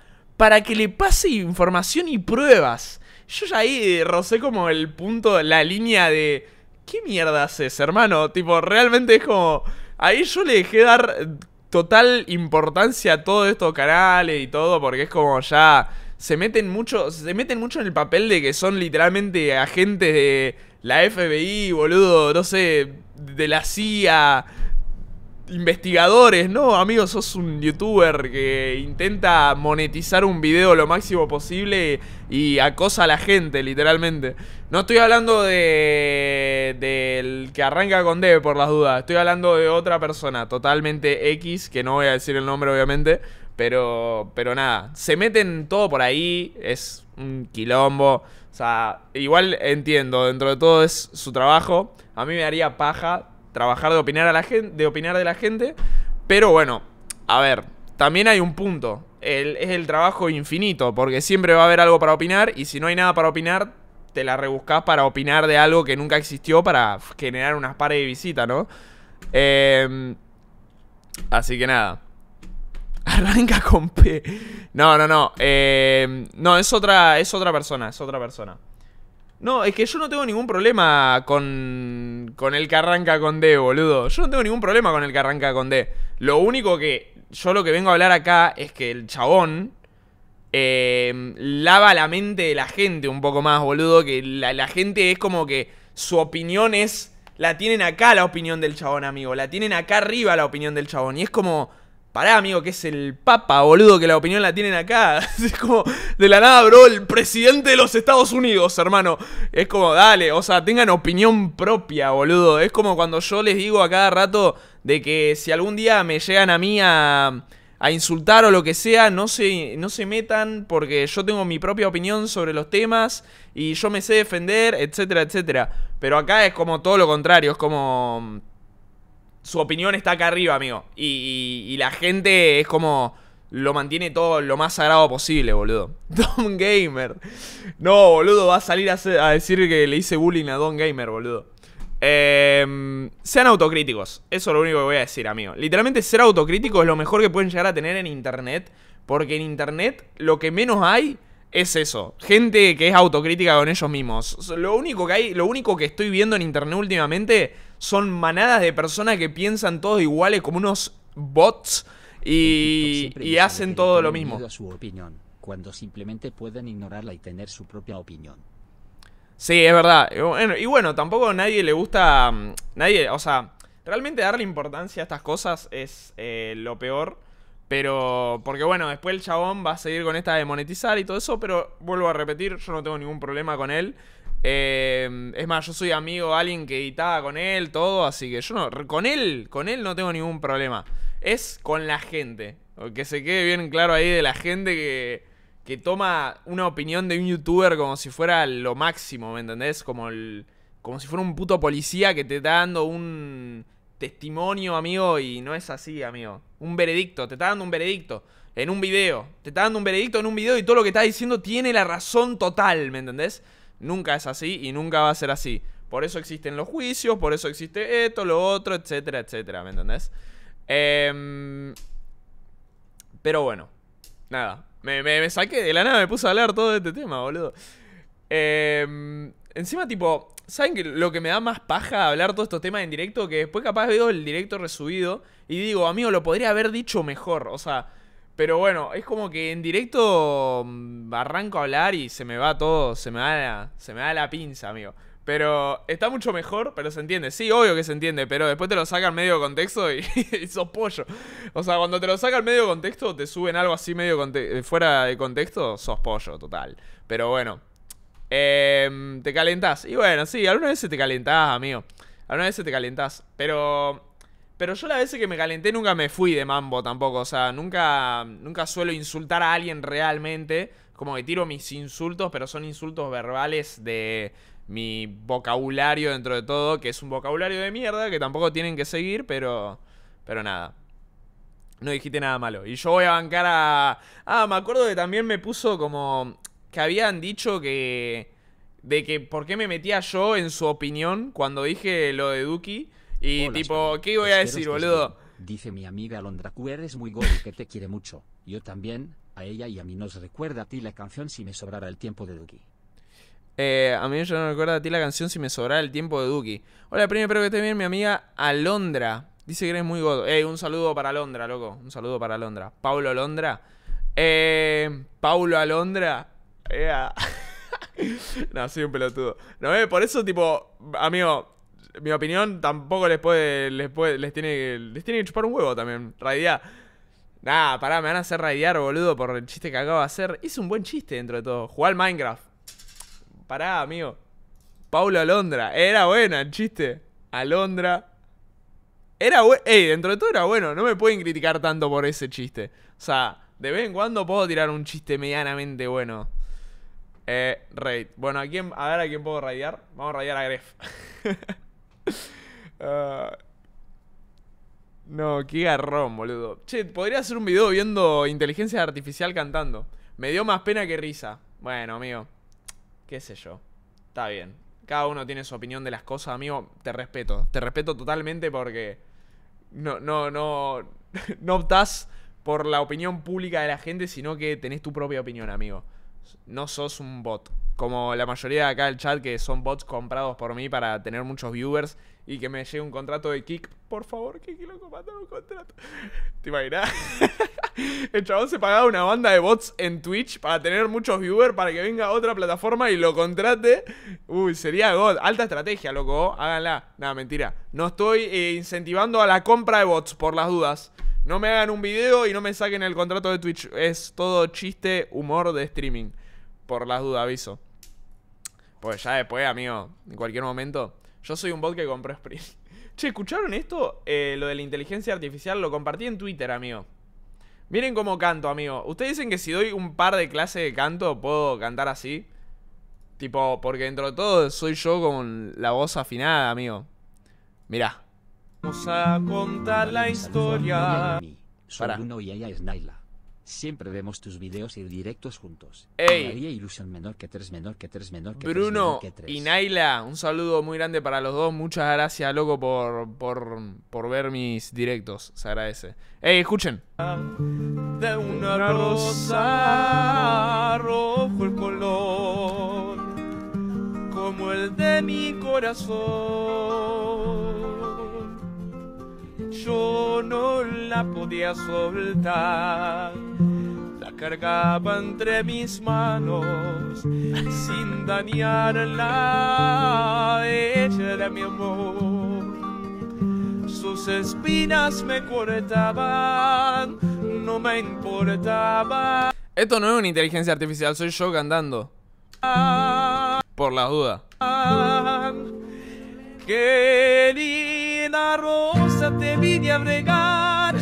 para que le pase información y pruebas. Yo ya ahí eh, rocé como el punto, la línea de... ¿Qué mierda haces, hermano? Tipo, realmente es como... Ahí yo le dejé dar total importancia a todos estos canales y todo, porque es como ya... Se meten mucho, se meten mucho en el papel de que son literalmente agentes de la FBI, boludo, no sé, de la CIA, investigadores, ¿no? Amigos, sos un youtuber que intenta monetizar un video lo máximo posible y acosa a la gente, literalmente. No estoy hablando de del que arranca con D por las dudas, estoy hablando de otra persona totalmente X, que no voy a decir el nombre obviamente, pero pero nada, se meten todo por ahí, es un quilombo. O sea, igual entiendo, dentro de todo es su trabajo. A mí me haría paja trabajar de opinar, a la gente, de opinar de la gente. Pero bueno, a ver, también hay un punto. es el trabajo infinito, porque siempre va a haber algo para opinar y si no hay nada para opinar, te la rebuscas para opinar de algo que nunca existió para generar unas pares de visita, ¿no? Em, así que nada. Arranca con P. No, no, no. Em, no, es otra, es otra persona, es otra persona. No, es que yo no tengo ningún problema con, con el que arranca con D, boludo. Yo no tengo ningún problema con el que arranca con D. Lo único que yo lo que vengo a hablar acá es que el chabón em, lava la mente de la gente un poco más, boludo. Que la, la gente es como que su opinión es... La tienen acá la opinión del chabón, amigo. La tienen acá arriba la opinión del chabón. Y es como... Pará, amigo, que es el Papa, boludo, que la opinión la tienen acá. Es como, de la nada, bro, el presidente de los Estados Unidos, hermano. Es como, dale, o sea, tengan opinión propia, boludo. Es como cuando yo les digo a cada rato de que si algún día me llegan a mí a, insultar o lo que sea, no se, no se metan porque yo tengo mi propia opinión sobre los temas y yo me sé defender, etcétera, etcétera. Pero acá es como todo lo contrario, es como su opinión está acá arriba, amigo. Y, la gente es como lo mantiene todo lo más sagrado posible, boludo. Don Gamer. No, boludo, va a salir a, decir que le hice bullying a Don Gamer, boludo. Em, sean autocríticos. Eso es lo único que voy a decir, amigo. Literalmente ser autocrítico es lo mejor que pueden llegar a tener en Internet. Porque en Internet lo que menos hay es eso. Gente que es autocrítica con ellos mismos. Lo único que hay, lo único que estoy viendo en Internet últimamente son manadas de personas que piensan todos iguales como unos bots y, hacen todo lo mismo. su opinión, cuando simplemente pueden ignorarla y tener su propia opinión. Sí, es verdad. Y bueno, tampoco a nadie le gusta. Mm, nadie, o sea, realmente darle importancia a estas cosas es eh, lo peor. Pero, porque bueno, después el chabón va a seguir con esta de monetizar y todo eso, pero vuelvo a repetir, yo no tengo ningún problema con él. Em, es más, yo soy amigo de alguien que editaba con él, todo, así que yo no, con él, con él no tengo ningún problema. Es con la gente. Que se quede bien claro ahí de la gente que, que toma una opinión de un youtuber como si fuera lo máximo, ¿me entendés? Como, el, como si fuera un puto policía que te está dando un testimonio, amigo, y no es así, amigo. Un veredicto, te está dando un veredicto en un video. Te está dando un veredicto en un video y todo lo que está diciendo tiene la razón total, ¿me entendés? Nunca es así y nunca va a ser así. Por eso existen los juicios, por eso existe esto, lo otro, etcétera, etcétera. ¿Me entendés? Em, pero bueno, nada. Me, saqué de la nada, me puse a hablar todo este tema, boludo. Em, encima, tipo, ¿saben que lo que me da más paja hablar todos estos temas en directo? Que después capaz veo el directo resubido y digo, amigo, lo podría haber dicho mejor. O sea, pero bueno, es como que en directo mm, arranco a hablar y se me va todo, se me da la, se me la pinza, amigo. Pero está mucho mejor, pero se entiende. Sí, obvio que se entiende, pero después te lo sacan medio contexto y, sos pollo. O sea, cuando te lo sacan medio contexto, te suben algo así medio eh, fuera de contexto, sos pollo, total. Pero bueno, em, te calentás. Y bueno, sí, alguna vez te calentás, amigo. alguna veces te calentás. Pero pero yo la vez que me calenté nunca me fui de mambo tampoco. O sea, nunca, nunca suelo insultar a alguien realmente. Como que tiro mis insultos, pero son insultos verbales de mi vocabulario dentro de todo. Que es un vocabulario de mierda que tampoco tienen que seguir, pero, pero nada. No dijiste nada malo. Y yo voy a bancar a... Ah, me acuerdo que también me puso como... Que habían dicho que... De que por qué me metía yo en su opinión cuando dije lo de Duki. Y tipo, ¿qué voy a decir, boludo? Dice mi amiga Alondra que eres muy gordo, que te quiere mucho. Yo también, a ella y a mí nos recuerda a ti la canción si me sobrara el tiempo de Duki. Eh, a mí yo no recuerda a ti la canción si me sobrara el tiempo de Duki. Hola, primero espero que estés bien, mi amiga Alondra. Dice que eres muy gordo. Ey, un saludo para Alondra, loco. Un saludo para Alondra. Paulo Alondra. Eh, Paulo Alondra. no, soy un pelotudo. No, eh, por eso, tipo, amigo, mi opinión tampoco les puede, les tiene, que, les tiene que chupar un huevo también, raidear. Nah, pará, me van a hacer raidear, boludo, por el chiste que acabo de hacer. Hice un buen chiste dentro de todo. Jugar Minecraft. Pará, amigo. Paulo Alondra. Era buena el chiste. Alondra. Era bueno. Ey, dentro de todo era bueno. No me pueden criticar tanto por ese chiste. O sea, de vez en cuando puedo tirar un chiste medianamente bueno. Eh, raid. Bueno, ¿a, a ver a quién puedo raidear. Vamos a raidear a Gref. Ah. no, qué garrón, boludo. Che, podría hacer un video viendo inteligencia artificial cantando. Me dio más pena que risa. Bueno, amigo. Qué sé yo. Está bien. Cada uno tiene su opinión de las cosas, amigo. Te respeto. Te respeto totalmente porque. No, no, no. No optás por la opinión pública de la gente, sino que tenés tu propia opinión, amigo no sos un bot. Como la mayoría de acá del chat que son bots comprados por mí para tener muchos viewers y que me llegue un contrato de kick, Por favor, Kiki, loco, manda un contrato. ¿Te imaginas? El chabón se pagaba una banda de bots en Twitch para tener muchos viewers para que venga a otra plataforma y lo contrate. Uy, sería God. Alta estrategia, loco. Háganla. Nada, mentira. No estoy eh, incentivando a la compra de bots por las dudas. No me hagan un video y no me saquen el contrato de Twitch. Es todo chiste, humor de streaming. Por las dudas, aviso. Pues ya después, amigo, en cualquier momento. Yo soy un bot que compró Sprint. Che, ¿escucharon esto? Eh, lo de la inteligencia artificial lo compartí en Twitter, amigo. Miren cómo canto, amigo. Ustedes dicen que si doy un par de clases de canto, puedo cantar así. Tipo, porque dentro de todo soy yo con la voz afinada, amigo. Mirá. Vamos a contar la historia. Soy Para. Bruno y ella es Naila. Siempre vemos tus videos y directos juntos. Ey. Me haría ilusión menor que tres, menor que tres, menor que tres, Bruno y Naila, un saludo muy grande para los dos. Muchas gracias, loco, por, por, por ver mis directos. Se agradece. Ey, escuchen. De una rosa rojo el color, como el de mi corazón yo no la podía soltar. La cargaba entre mis manos sin dañarla. Ella de mi amor. Sus espinas me cortaban, no me importaba. Esto no es una inteligencia artificial, soy yo cantando. Por la duda. Quería la rosa te vine a bregar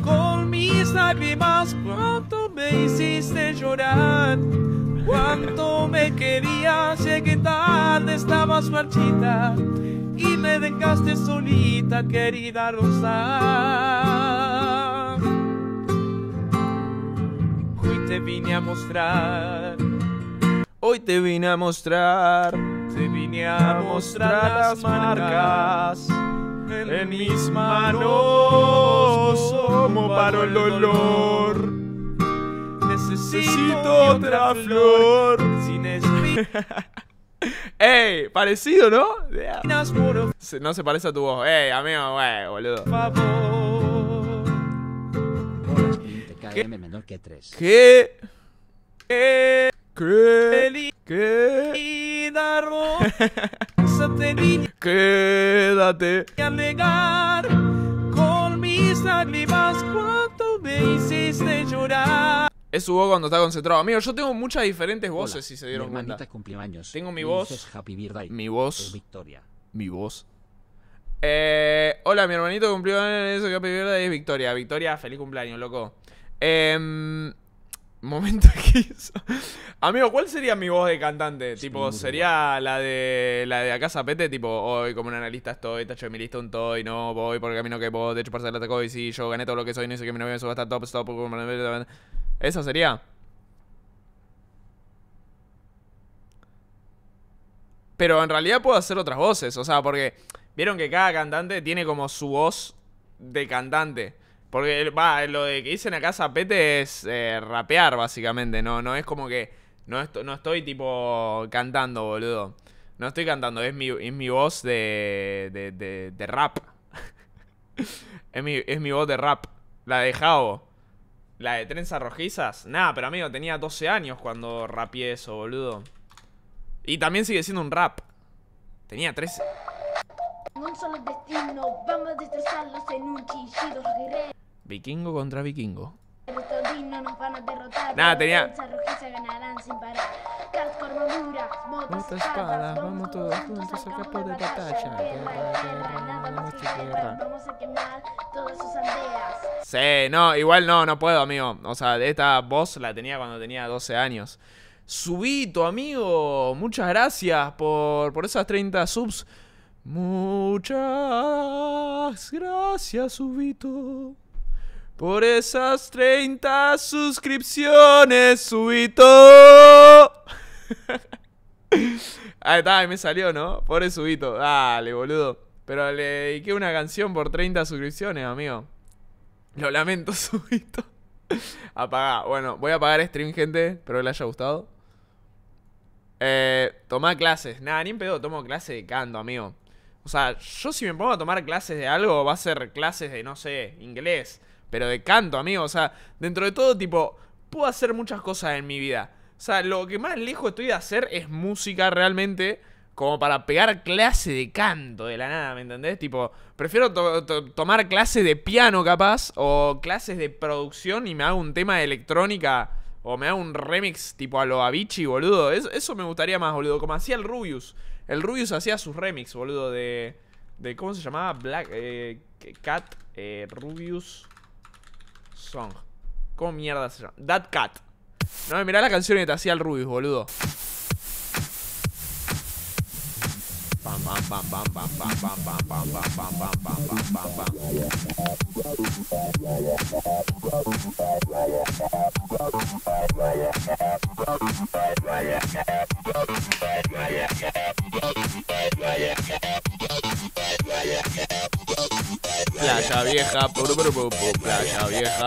con mis lágrimas cuánto me hiciste llorar. cuánto me querías, que tarde, estabas marchita y me dejaste solita, querida rosa. Hoy te vine a mostrar, hoy te vine a mostrar, te vine a mostrar las marcas en mis manos como para el dolor. Necesito otra flor sin ¡Ey! Parecido, ¿no? No se parece a tu voz. ¡Ey, amigo, wey, boludo! ¿Qué? ¿Qué? ¿Qué? ¿Qué? ¿Qué? Quédate. alegar con mis lágrimas cuánto me hiciste llorar. Es su voz cuando está concentrado. Amigo, yo tengo muchas diferentes voces, Hola, si se dieron mi cuenta. Cumpleaños. Tengo mi voz. Happy birthday. Mi voz. Victoria. Mi voz. Eh, hola, mi hermanito cumplió en eso que es Victoria. Victoria, feliz cumpleaños, loco. Eh, Momento X. Amigo, ¿cuál sería mi voz de cantante? tipo, ¿sería la de la de acá Zapete? Tipo, hoy como un analista estoy, tacho de mi lista un toy, no voy por el camino que voy de hecho la atacó y si yo gané todo lo que soy, no sé qué mi novia me suba hasta top, stop, ¿Eso sería? Pero en realidad puedo hacer otras voces, o sea, porque vieron que cada cantante tiene como su voz de cantante. Porque va, lo de que dicen acá Zapete es eh, rapear, básicamente, no, no es como que. No, no estoy tipo cantando, boludo. No estoy cantando, es mi, voz de, de, de, rap. es, mi, voz de rap. La de Jao. La de trenzas rojizas. Nah, pero amigo, tenía 12 años cuando rapié eso, boludo. Y también sigue siendo un rap. Tenía 13. destino, vamos a destrozarlos en un Vikingo contra vikingo. Nada, tenía. vamos a quemar todas sus Sí, no, igual no, no puedo, amigo. O sea, esta voz la tenía cuando tenía 12 años. Subito, amigo. Muchas gracias por, por esas 30 subs. Muchas gracias, Subito. Por esas 30 suscripciones, subito. Ah, ahí está, me salió, ¿no? Por el subito. Dale, boludo. Pero le dediqué una canción por 30 suscripciones, amigo. Lo lamento, subito. Apagá. Bueno, voy a apagar stream, gente. Espero que le haya gustado. Eh, tomá clases. Nada, ni en pedo tomo clases de canto, amigo. O sea, yo si me pongo a tomar clases de algo, va a ser clases de, no sé, inglés pero de canto, amigo. O sea, dentro de todo, tipo, puedo hacer muchas cosas en mi vida. O sea, lo que más lejos estoy de hacer es música realmente como para pegar clase de canto de la nada, ¿me entendés? Tipo, prefiero tomar clase de piano capaz o clases de producción y me hago un tema de electrónica o me hago un remix tipo a lo Avicii, boludo. eso me gustaría más, boludo, como hacía el Rubius. El Rubius hacía sus remix, boludo, de de cómo se llamaba Black eh, Cat eh, Rubius Song. ¿Cómo mierda se llama? That Cat. No, mirá la canción que te hacía el Rubius, boludo. Playa vieja, playa vieja, playa vieja, playa vieja,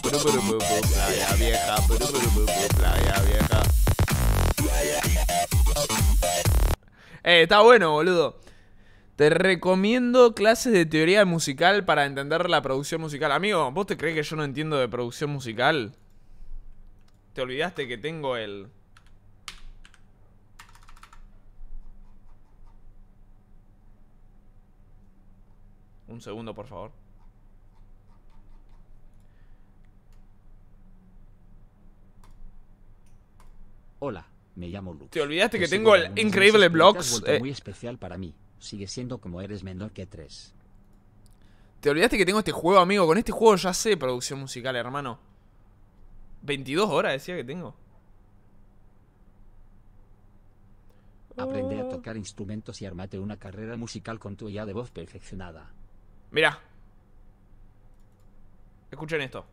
playa vieja, playa vieja. Eh, está bueno, boludo. Te recomiendo clases de teoría musical para entender la producción musical. Amigo, ¿vos te crees que yo no entiendo de producción musical? Te olvidaste que tengo el... Un segundo, por favor. Hola, me llamo Luke. Te olvidaste que tengo el increíble blogs. Muy eh. especial para mí. Sigue siendo como eres menor que tres Te olvidaste que tengo este juego, amigo. Con este juego ya sé producción musical, hermano. 22 horas decía que tengo. Aprender a oh. tocar instrumentos y armate una carrera musical con tu ya de voz perfeccionada. Mira Escuchen esto.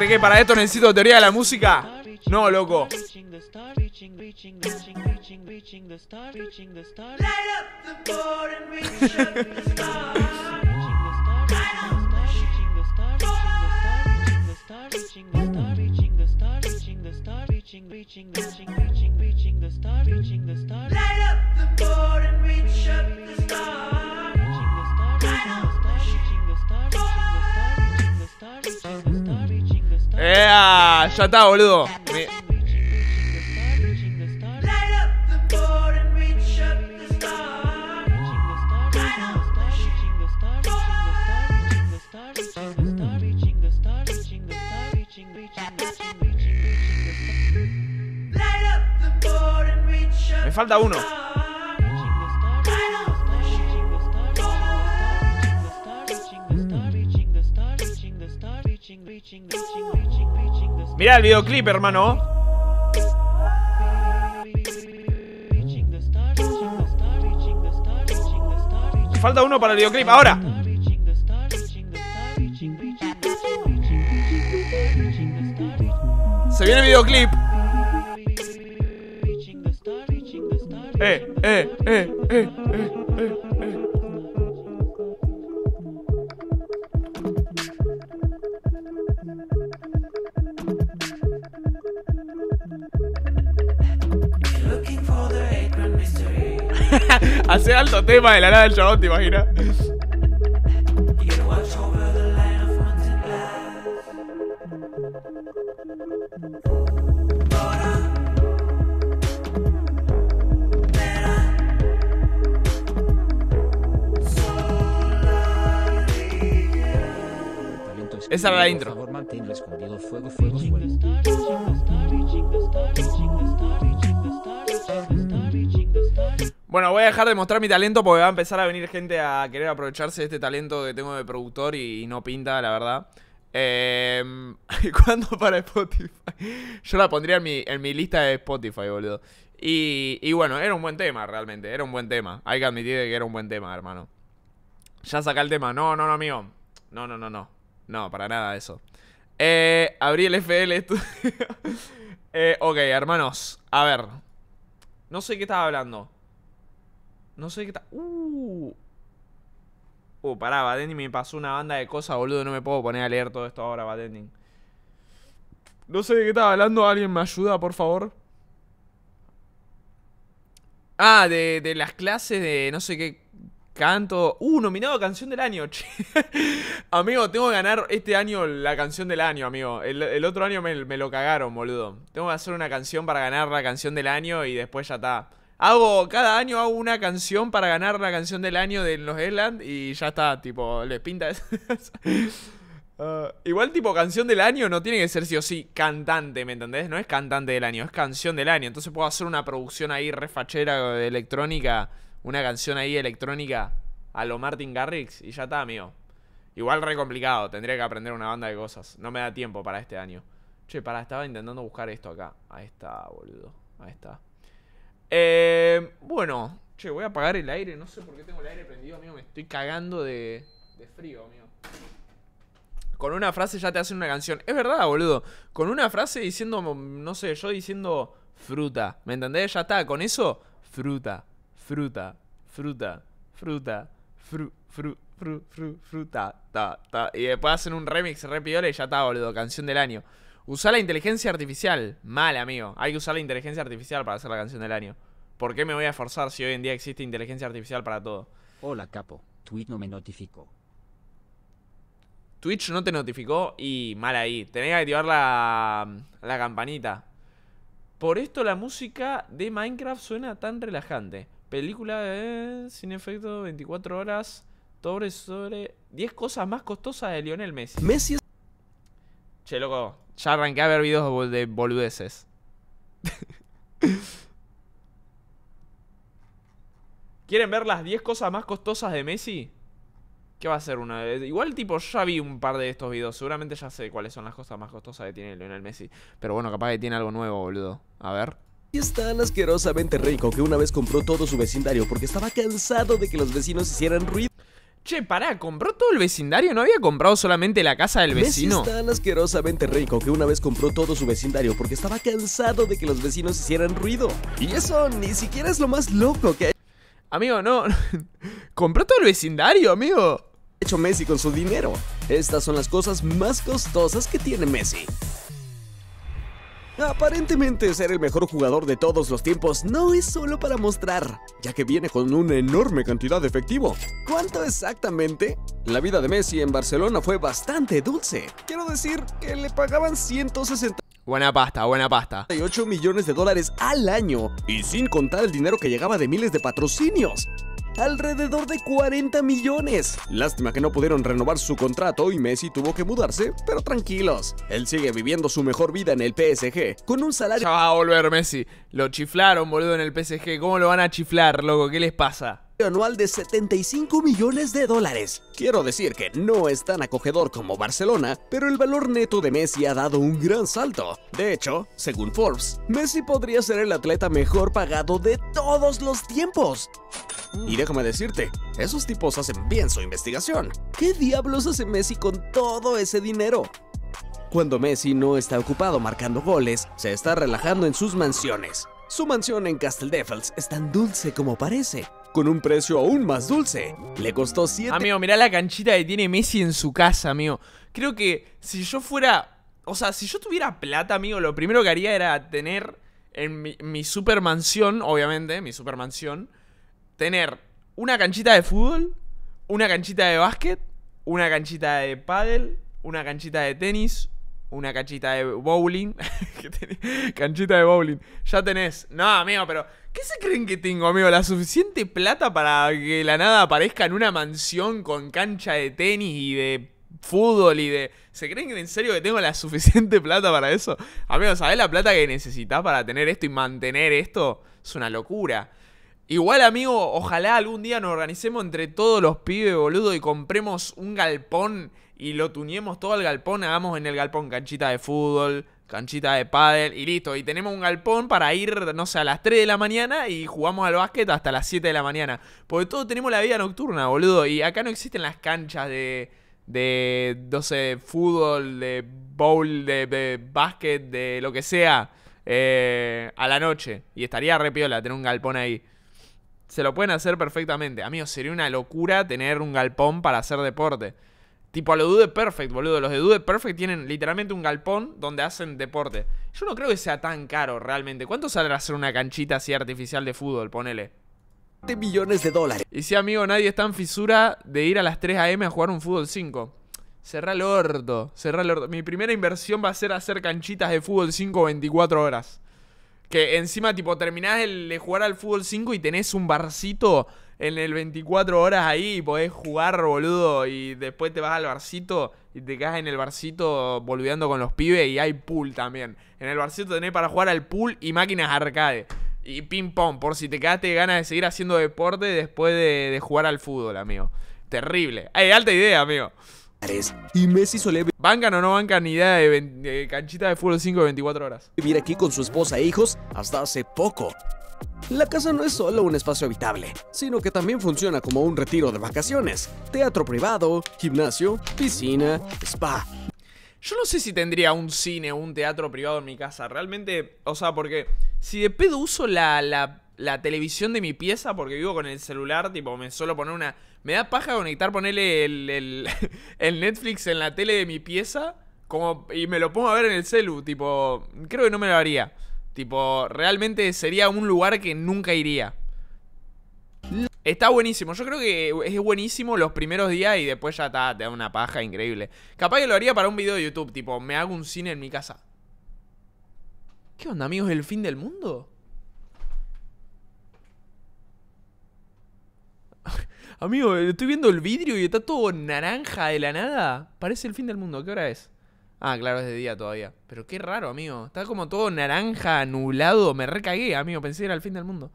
que para esto necesito teoría de la música? No, loco. ya está, boludo. Me... Me falta uno. Mirá el videoclip, hermano. Falta uno para el videoclip, ahora. Se viene el videoclip. eh, eh, eh, eh, eh. eh. Hace alto tema de la nada del chabón, ¿te imaginas? Esa era la intro. Por favor, Fuego, fuego, fuego. Bueno, voy a dejar de mostrar mi talento porque va a empezar a venir gente a querer aprovecharse de este talento que tengo de productor y, no pinta, la verdad. Eh, ¿Cuándo para Spotify? Yo la pondría en mi, lista de Spotify, boludo. Y, bueno, era un buen tema realmente, era un buen tema. Hay que admitir que era un buen tema, hermano. Ya saca el tema. No, no, no, amigo. No, no, no, no. No, para nada eso. Eh, abrí el FL. eh, ok, hermanos. A ver. No sé qué estaba hablando. No sé qué tal. Uh. Uh, pará, Badending me pasó una banda de cosas, boludo. No me puedo poner a leer todo esto ahora, Badending. No sé de qué estaba hablando. ¿Alguien me ayuda, por favor? Ah, de, las clases de no sé qué canto. Uh, nominado a canción del año. amigo, tengo que ganar este año la canción del año, amigo. El, otro año me, lo cagaron, boludo. Tengo que hacer una canción para ganar la canción del año y después ya está hago, cada año hago una canción para ganar la canción del año de los Island y ya está, tipo, les pinta ah, igual tipo canción del año no tiene que ser sí o sí cantante, ¿me entendés? No es cantante del año, es canción del año. Entonces puedo hacer una producción ahí refachera de electrónica, una canción ahí electrónica a lo Martin Garrix y ya está, amigo. Igual re complicado, tendría que aprender una banda de cosas. No me da tiempo para este año. Che, para, estaba intentando buscar esto acá. Ahí está, boludo. Ahí está. Eh, bueno, che, voy a apagar el aire. No sé por qué tengo el aire prendido, amigo. Me estoy cagando de, de frío, amigo. Con una frase ya te hacen una canción. Es verdad, boludo. Con una frase diciendo, no sé, yo diciendo fruta. ¿Me entendés? Ya está. Con eso, fruta, fruta, fruta, fruta, fru, fru, fru, fru fruta, ta, ta. Y después hacen un remix re y ya está, boludo. Canción del año. Usa la inteligencia artificial. Mal, amigo. Hay que usar la inteligencia artificial para hacer la canción del año. ¿Por qué me voy a esforzar si hoy en día existe inteligencia artificial para todo? Hola, capo. Twitch no me notificó. Twitch no te notificó y mal ahí. Tenés que activar la, la campanita. Por esto la música de Minecraft suena tan relajante. Película de, eh, sin efecto, 24 horas. Sobre, sobre 10 cosas más costosas de Lionel Messi. Messi Che, loco, ya arranqué a ver videos de boludeces. ¿Quieren ver las 10 cosas más costosas de Messi? ¿Qué va a ser una vez? Igual, tipo, ya vi un par de estos videos. Seguramente ya sé cuáles son las cosas más costosas que tiene Lionel Messi. Pero bueno, capaz que tiene algo nuevo, boludo. A ver. Y es tan asquerosamente rico que una vez compró todo su vecindario porque estaba cansado de que los vecinos hicieran ruido. Che, pará, ¿compró todo el vecindario? ¿No había comprado solamente la casa del vecino? Es tan asquerosamente rico que una vez compró todo su vecindario porque estaba cansado de que los vecinos hicieran ruido. Y eso ni siquiera es lo más loco que hay. Amigo, no. compró todo el vecindario, amigo. Hecho Messi con su dinero. Estas son las cosas más costosas que tiene Messi. Aparentemente ser el mejor jugador de todos los tiempos no es solo para mostrar, ya que viene con una enorme cantidad de efectivo. ¿Cuánto exactamente? La vida de Messi en Barcelona fue bastante dulce. Quiero decir que le pagaban 160 Buena pasta, buena pasta. 8 millones de dólares al año, y sin contar el dinero que llegaba de miles de patrocinios alrededor de 40 millones. Lástima que no pudieron renovar su contrato y Messi tuvo que mudarse, pero tranquilos. Él sigue viviendo su mejor vida en el PSG con un salario. Ya a volver Messi. Lo chiflaron, boludo, en el PSG. ¿Cómo lo van a chiflar, loco? ¿Qué les pasa? anual de 75 millones de dólares. Quiero decir que no es tan acogedor como Barcelona, pero el valor neto de Messi ha dado un gran salto. De hecho, según Forbes, Messi podría ser el atleta mejor pagado de todos los tiempos. Y déjame decirte, esos tipos hacen bien su investigación. ¿Qué diablos hace Messi con todo ese dinero? Cuando Messi no está ocupado marcando goles, se está relajando en sus mansiones. Su mansión en Casteldefels es tan dulce como parece con un precio aún más dulce. Le costó 7... Ah, amigo, mirá la canchita que tiene Messi en su casa, amigo. Creo que si yo fuera... O sea, si yo tuviera plata, amigo, lo primero que haría era tener en mi, supermansión, obviamente, mi supermansión, tener una canchita de fútbol, una canchita de básquet, una canchita de pádel, una canchita de tenis, una canchita de bowling. canchita de bowling. Ya tenés. No, amigo, pero ¿Qué se creen que tengo, amigo? ¿La suficiente plata para que la nada aparezca en una mansión con cancha de tenis y de fútbol y de... ¿Se creen que en serio que tengo la suficiente plata para eso? Amigo, ¿sabés la plata que necesitas para tener esto y mantener esto? Es una locura. Igual, amigo, ojalá algún día nos organicemos entre todos los pibes, boludo, y compremos un galpón y lo tuniemos todo al galpón. Hagamos en el galpón canchita de fútbol, canchita de pádel y listo. Y tenemos un galpón para ir, no sé, a las 3 de la mañana y jugamos al básquet hasta las 7 de la mañana. Porque todo tenemos la vida nocturna, boludo. Y acá no existen las canchas de, de no fútbol, de bowl, de, básquet, de lo que sea, eh, a la noche. Y estaría re tener un galpón ahí. Se lo pueden hacer perfectamente. Amigos, sería una locura tener un galpón para hacer deporte. Tipo a los Dude Perfect, boludo. Los de Dude Perfect tienen literalmente un galpón donde hacen deporte. Yo no creo que sea tan caro realmente. ¿Cuánto saldrá hacer una canchita así artificial de fútbol? Ponele. millones de dólares. Y si, amigo, nadie está en fisura de ir a las 3 a.m. a jugar un fútbol 5. Cerrá el orto, cerrá el orto. Mi primera inversión va a ser hacer canchitas de fútbol 5 24 horas. Que encima, tipo, terminás de jugar al fútbol 5 y tenés un barcito en el 24 horas ahí podés jugar, boludo, y después te vas al barcito y te quedas en el barcito boludeando con los pibes y hay pool también. En el barcito tenés para jugar al pool y máquinas arcade. Y ping pong, por si te quedaste ganas de seguir haciendo deporte después de, jugar al fútbol, amigo. Terrible. ¡Ay, alta idea, amigo. Y Messi ¿Bancan o no bancan idea de, de canchita de fútbol 5 de 24 horas? Vivir aquí con su esposa e hijos hasta hace poco. La casa no es solo un espacio habitable, sino que también funciona como un retiro de vacaciones, teatro privado, gimnasio, piscina, spa. Yo no sé si tendría un cine o un teatro privado en mi casa. Realmente, o sea, porque si de pedo uso la, la, televisión de mi pieza porque vivo con el celular, tipo, me suelo poner una... Me da paja conectar, ponerle el, el Netflix en la tele de mi pieza como, y me lo pongo a ver en el celu, tipo, creo que no me lo haría. Tipo, realmente sería un lugar que nunca iría. Está buenísimo, yo creo que es buenísimo los primeros días y después ya está, te da una paja increíble. Capaz que lo haría para un video de YouTube, tipo, me hago un cine en mi casa. ¿Qué onda, amigos? ¿El fin del mundo? Amigo, estoy viendo el vidrio y está todo naranja de la nada. Parece el fin del mundo, ¿qué hora es? Ah, claro, es de día todavía. Pero qué raro, amigo. Está como todo naranja, nublado. Me recagué, amigo. Pensé que era el fin del mundo.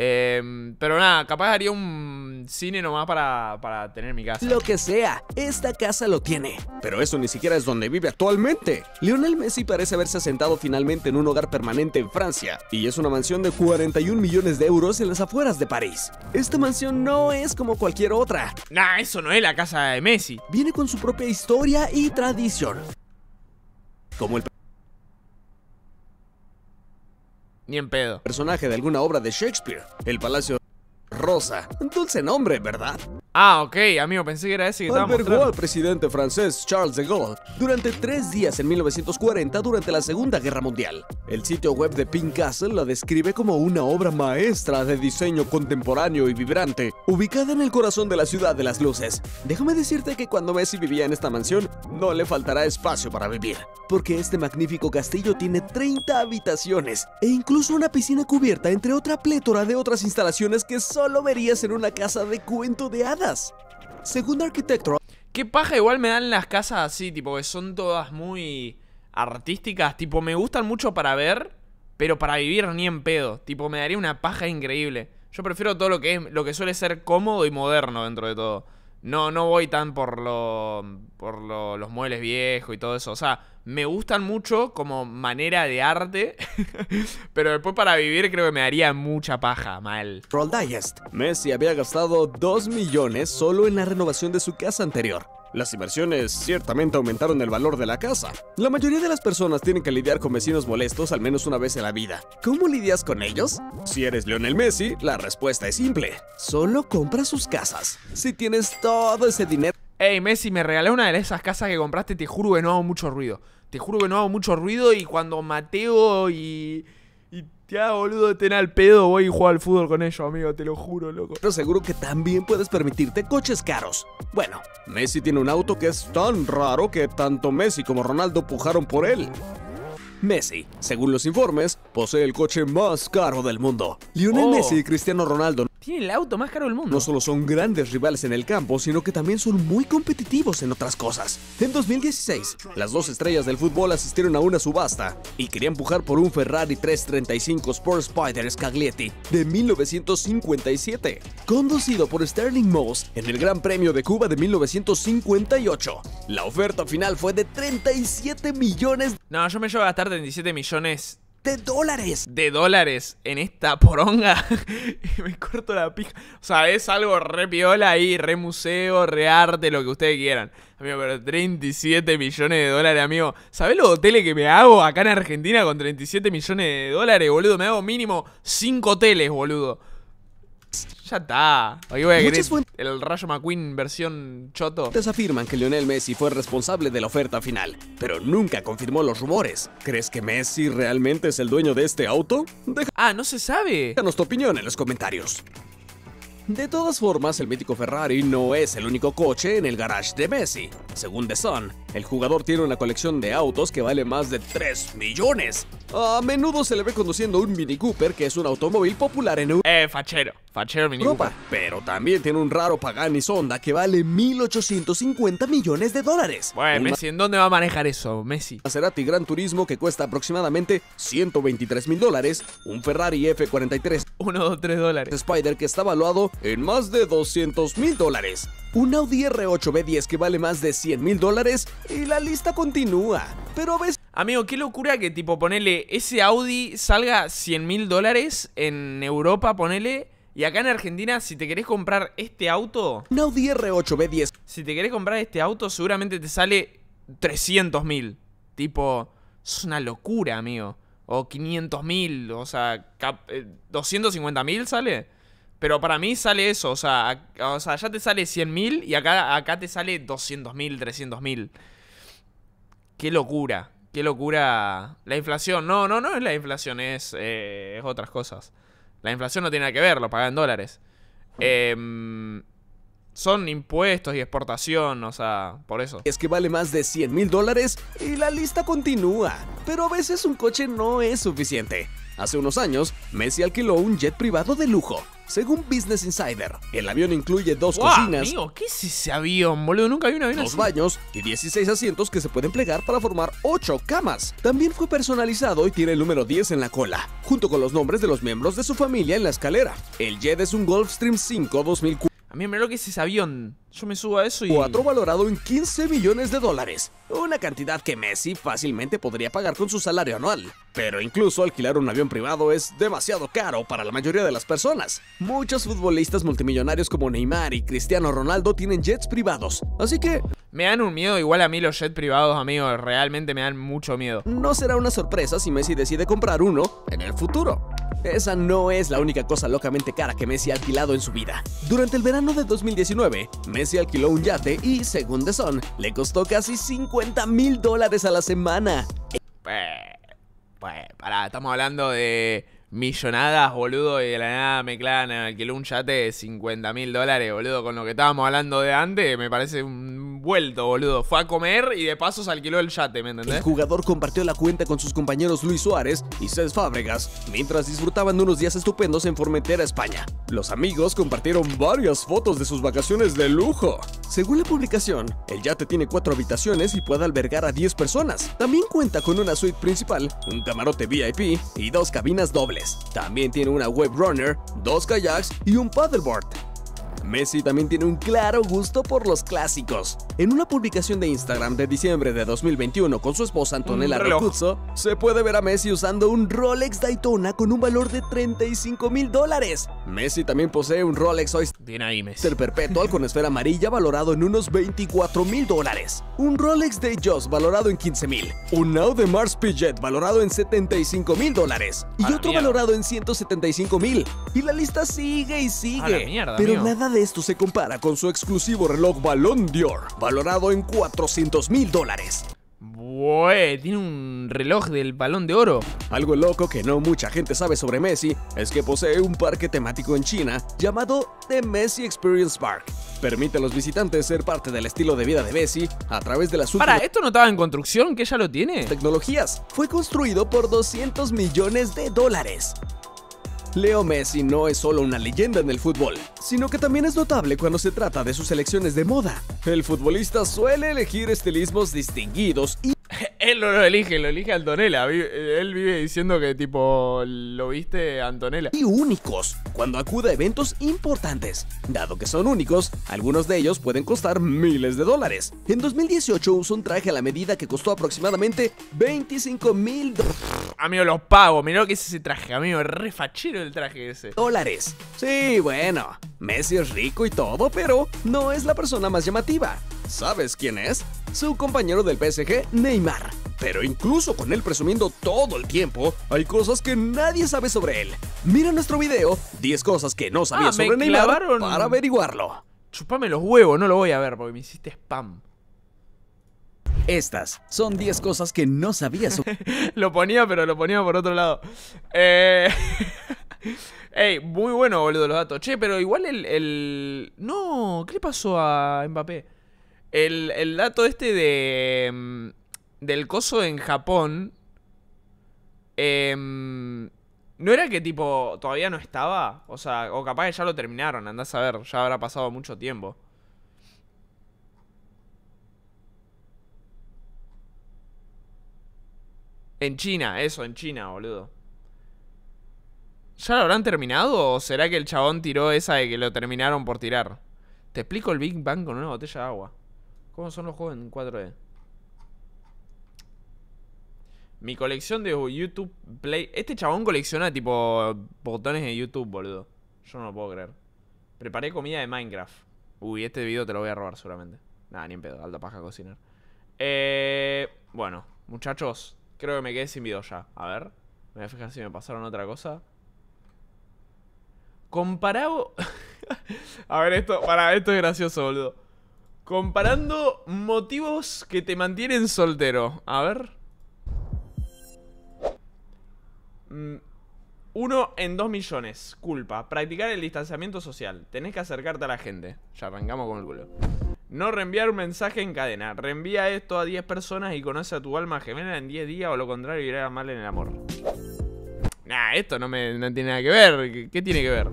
Eh, pero nada, capaz haría un cine nomás para, para tener mi casa. Lo que sea, esta casa lo tiene. Pero eso ni siquiera es donde vive actualmente. Lionel Messi parece haberse asentado finalmente en un hogar permanente en Francia, y es una mansión de 41 millones de euros en las afueras de París. Esta mansión no es como cualquier otra. Nah, eso no es la casa de Messi. Viene con su propia historia y tradición. Como el Ni en pedo. Personaje de alguna obra de Shakespeare. El Palacio Rosa. Dulce nombre, ¿verdad? Ah, ok, amigo, pensé que era ese que Albergó al presidente francés Charles de Gaulle durante tres días en 1940 durante la Segunda Guerra Mundial. El sitio web de Pink Castle la describe como una obra maestra de diseño contemporáneo y vibrante, ubicada en el corazón de la ciudad de las luces. Déjame decirte que cuando Messi vivía en esta mansión, no le faltará espacio para vivir, porque este magnífico castillo tiene 30 habitaciones e incluso una piscina cubierta entre otra plétora de otras instalaciones que solo verías en una casa de cuento de hadas. Segundo arquitecto... Qué paja igual me dan las casas así, tipo, que son todas muy artísticas. Tipo, me gustan mucho para ver, pero para vivir ni en pedo. Tipo, me daría una paja increíble. Yo prefiero todo lo que es, lo que suele ser cómodo y moderno dentro de todo. No, no voy tan por, lo, por los muebles viejos y todo eso. O sea, me gustan mucho como manera de arte, pero después para vivir creo que me daría mucha paja, mal. Roll Digest. Messi había gastado 2 millones solo en la renovación de su casa anterior. Las inversiones ciertamente aumentaron el valor de la casa. La mayoría de las personas tienen que lidiar con vecinos molestos al menos una vez en la vida. ¿Cómo lidias con ellos? Si eres Lionel Messi, la respuesta es simple. Solo compra sus casas. Si tienes todo ese dinero... Ey, Messi, me regalé una de esas casas que compraste, te juro que no hago mucho ruido. Te juro que no hago mucho ruido y cuando Mateo y... Ya, boludo, ten al pedo, voy y juego al fútbol con ellos, amigo, te lo juro, loco. Pero seguro que también puedes permitirte coches caros. Bueno, Messi tiene un auto que es tan raro que tanto Messi como Ronaldo pujaron por él. Messi, según los informes, posee el coche más caro del mundo. Lionel oh. Messi y Cristiano Ronaldo tiene el auto más caro del mundo. No solo son grandes rivales en el campo, sino que también son muy competitivos en otras cosas. En 2016, las dos estrellas del fútbol asistieron a una subasta y querían pujar por un Ferrari 335 Sport Spider Scaglietti de 1957, conducido por Sterling Moss en el Gran Premio de Cuba de 1958. La oferta final fue de 37 millones. No, yo me llevo a gastar 37 millones de dólares. De dólares en esta poronga. me corto la pija. O sea, es algo re piola ahí, re museo, re arte, lo que ustedes quieran. Amigo, pero 37 millones de dólares, amigo. ¿Sabés los hoteles que me hago acá en Argentina con 37 millones de dólares, boludo? Me hago mínimo 5 hoteles, boludo. Ya está. Oye, güey, el Rayo McQueen versión choto. Afirman que Lionel Messi fue responsable de la oferta final, pero nunca confirmó los rumores. ¿Crees que Messi realmente es el dueño de este auto? ah, no se sabe. Déjanos tu opinión en los comentarios. De todas formas, el mítico Ferrari no es el único coche en el garage de Messi. Según The Sun, el jugador tiene una colección de autos que vale más de 3 millones. A menudo se le ve conduciendo un Mini Cooper, que es un automóvil popular en Europa. Eh, fachero, fachero Mini Cooper. Pero también tiene un raro Pagani Sonda que vale 1850 millones de dólares. Bueno, Messi, ¿en dónde va a manejar eso, Messi? Maserati Gran Turismo que cuesta aproximadamente 123 mil dólares, un Ferrari F43, uno o 3 dólares. Spider que está valuado en más de 200 mil dólares. Un Audi R8 B10 que vale más de 100 mil dólares y la lista continúa. Pero ves Amigo, qué locura que tipo ponele ese Audi salga 100 mil dólares en Europa, ponele... Y acá en Argentina, si te querés comprar este auto... Un Audi R8 B10. Si te querés comprar este auto, seguramente te sale 300 mil. Tipo, es una locura, amigo. O 500 mil, o sea, 250 eh, mil sale. Pero para mí sale eso, o sea, o ya te sale 100.000 y acá, acá te sale 200.000, 300.000. Qué locura, qué locura. La inflación, no, no, no es la inflación, es, eh, es otras cosas. La inflación no tiene nada que ver, lo pagan en dólares. Em, son impuestos y exportación, o sea, por eso. Es que vale más de 100 mil dólares y la lista continúa, pero a veces un coche no es suficiente. Hace unos años, Messi alquiló un jet privado de lujo según Business Insider, el avión incluye dos cocinas. ¿qué es avión, Nunca Dos baños y 16 asientos que se pueden plegar para formar 8 camas. También fue personalizado y tiene el número 10 en la cola, junto con los nombres de los miembros de su familia en la escalera. El jet es un Gulfstream 5 2004 a mí me lo que es ese avión. Yo me subo a eso y... Cuatro valorado en 15 millones de dólares. Una cantidad que Messi fácilmente podría pagar con su salario anual. Pero incluso alquilar un avión privado es demasiado caro para la mayoría de las personas. Muchos futbolistas multimillonarios como Neymar y Cristiano Ronaldo tienen jets privados. Así que... Me dan un miedo igual a mí los jets privados, amigos. Realmente me dan mucho miedo. No será una sorpresa si Messi decide comprar uno en el futuro. Esa no es la única cosa locamente cara que Messi ha alquilado en su vida. Durante el verano de 2019, Messi alquiló un yate y, según The Sun, le costó casi 50 mil dólares a la semana. Pues, pues, estamos hablando de millonadas, boludo, y de la nada me clan alquiló un yate de 50 mil dólares, boludo, con lo que estábamos hablando de antes, me parece un vuelto, boludo. Fue a comer y de paso se alquiló el yate, ¿me entendés? El jugador compartió la cuenta con sus compañeros Luis Suárez y Cés Fábregas, mientras disfrutaban de unos días estupendos en Formentera, España. Los amigos compartieron varias fotos de sus vacaciones de lujo. Según la publicación, el yate tiene cuatro habitaciones y puede albergar a 10 personas. También cuenta con una suite principal, un camarote VIP y dos cabinas dobles. También tiene una web runner, dos kayaks y un paddleboard. Messi también tiene un claro gusto por los clásicos. En una publicación de Instagram de diciembre de 2021 con su esposa Antonella Rocuzzo, se puede ver a Messi usando un Rolex Daytona con un valor de 35 mil dólares. Messi también posee un Rolex Oyster Perpetual con esfera amarilla valorado en unos 24 mil dólares, un Rolex day Joss valorado en 15 mil, un Mars Piguet valorado en 75 mil dólares y otro valorado en 175 mil. Y la lista sigue y sigue. pero nada de esto se compara con su exclusivo reloj Balón Dior, valorado en 400 mil dólares. tiene un reloj del balón de oro. Algo loco que no mucha gente sabe sobre Messi es que posee un parque temático en China llamado The Messi Experience Park. Permite a los visitantes ser parte del estilo de vida de Messi a través de la últimas... Para, ¿esto no estaba en construcción? ¿Que ya lo tiene? Tecnologías. Fue construido por 200 millones de dólares. Leo Messi no es solo una leyenda en el fútbol, sino que también es notable cuando se trata de sus elecciones de moda. El futbolista suele elegir estilismos distinguidos y Él no lo elige, lo elige Antonella. Él vive diciendo que tipo lo viste Antonella. Y únicos, cuando acude a eventos importantes. Dado que son únicos, algunos de ellos pueden costar miles de dólares. En 2018 usó un traje a la medida que costó aproximadamente 25 mil Amigo, los pago. Mirá lo que es ese traje, amigo. Re fachero el traje ese. Dólares. Sí, bueno. Messi es rico y todo, pero no es la persona más llamativa. ¿Sabes quién es? Su compañero del PSG, Neymar. Pero incluso con él presumiendo todo el tiempo, hay cosas que nadie sabe sobre él. Mira nuestro video, 10 cosas que no sabía ah, sobre Neymar para averiguarlo. Chupame los huevos, no lo voy a ver porque me hiciste spam. Estas son 10 cosas que no sabías. sobre... lo ponía, pero lo ponía por otro lado. Eh... Ey, muy bueno, boludo, los datos. Che, pero igual el, el... No, ¿qué le pasó a Mbappé? El, dato este de. Mm, del coso en Japón. Em, ¿No era que tipo todavía no estaba? O sea, o capaz que ya lo terminaron, andás a ver, ya habrá pasado mucho tiempo. En China, eso, en China, boludo. ¿Ya lo habrán terminado o será que el chabón tiró esa de que lo terminaron por tirar? Te explico el Big Bang con una botella de agua. ¿Cómo son los juegos en 4D? Mi colección de YouTube Play. Este chabón colecciona tipo botones de YouTube, boludo. Yo no lo puedo creer. Preparé comida de Minecraft. Uy, este video te lo voy a robar seguramente. Nada, ni en pedo, alta paja cocinar. Eh, bueno, muchachos, creo que me quedé sin video ya. A ver, me voy a fijar si me pasaron otra cosa. Comparado. a ver, esto. Para, esto es gracioso, boludo. Comparando motivos que te mantienen soltero. A ver. Mm, uno en dos millones. Culpa. Practicar el distanciamiento social. Tenés que acercarte a la gente. Ya arrancamos con el culo. No reenviar un mensaje en cadena. Reenvía esto a 10 personas y conoce a tu alma gemela en 10 días o lo contrario irá mal en el amor. Nah, esto no, me, tiene nada que ver. qué tiene que ver?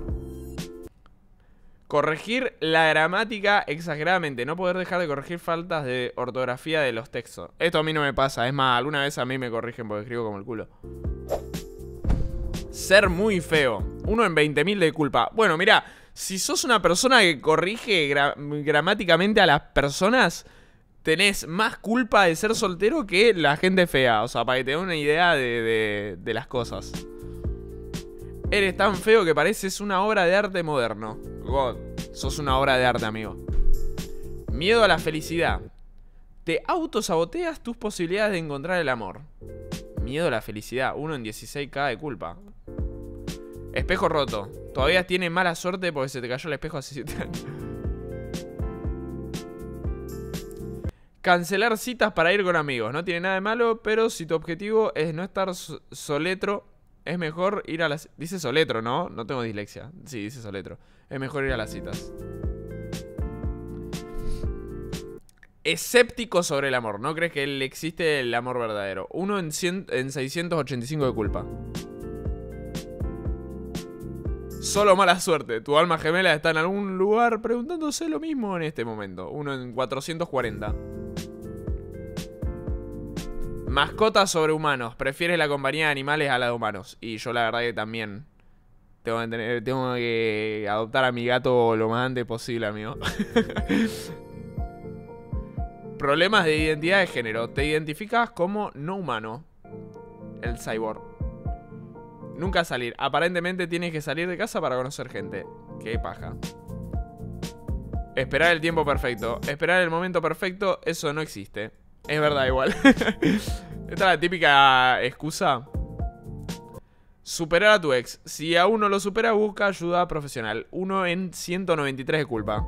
Corregir la gramática exageradamente, no poder dejar de corregir faltas de ortografía de los textos. Esto a mí no me pasa, es más, alguna vez a mí me corrigen porque escribo como el culo. Ser muy feo. Uno en 20.000 de culpa. Bueno, mira, si sos una persona que corrige gramáticamente a las personas, tenés más culpa de ser soltero que la gente fea. O sea, para que te dé una idea de las cosas. Eres tan feo que pareces una obra de arte moderno. God, sos una obra de arte, amigo. Miedo a la felicidad. Te autosaboteas tus posibilidades de encontrar el amor. Miedo a la felicidad. Uno en 16K de culpa. Espejo roto. Todavía tiene mala suerte porque se te cayó el espejo hace 7 años. Cancelar citas para ir con amigos. No tiene nada de malo, pero si tu objetivo es no estar soletro es mejor ir a las... Dice Soletro, ¿no? No tengo dislexia. Sí, dice Soletro. Es mejor ir a las citas. Escéptico sobre el amor. No crees que existe el amor verdadero. Uno en, en 685 de culpa. Solo mala suerte. Tu alma gemela está en algún lugar preguntándose lo mismo en este momento. Uno en 440. Mascotas sobre humanos. Prefieres la compañía de animales a la de humanos. Y yo la verdad que también tengo que, tengo que adoptar a mi gato lo más antes posible, amigo. Problemas de identidad de género. Te identificas como no humano. El cyborg. Nunca salir. Aparentemente tienes que salir de casa para conocer gente. Qué paja. Esperar el tiempo perfecto. Esperar el momento perfecto, eso no existe. Es verdad, igual. Esta es la típica excusa. Superar a tu ex. Si a uno lo supera, busca ayuda profesional. Uno en 193 de culpa.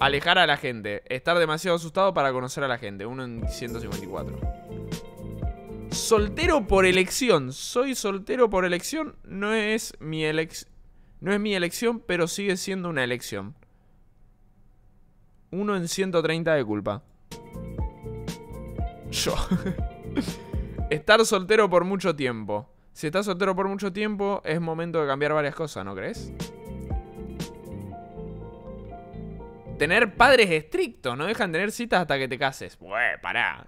Alejar a la gente. Estar demasiado asustado para conocer a la gente. Uno en 154. Soltero por elección. Soy soltero por elección. No es mi, no es mi elección, pero sigue siendo una elección. Uno en 130 de culpa. Yo. Estar soltero por mucho tiempo. Si estás soltero por mucho tiempo, es momento de cambiar varias cosas, ¿no crees? Tener padres estrictos, no dejan tener citas hasta que te cases. Bueh, pará.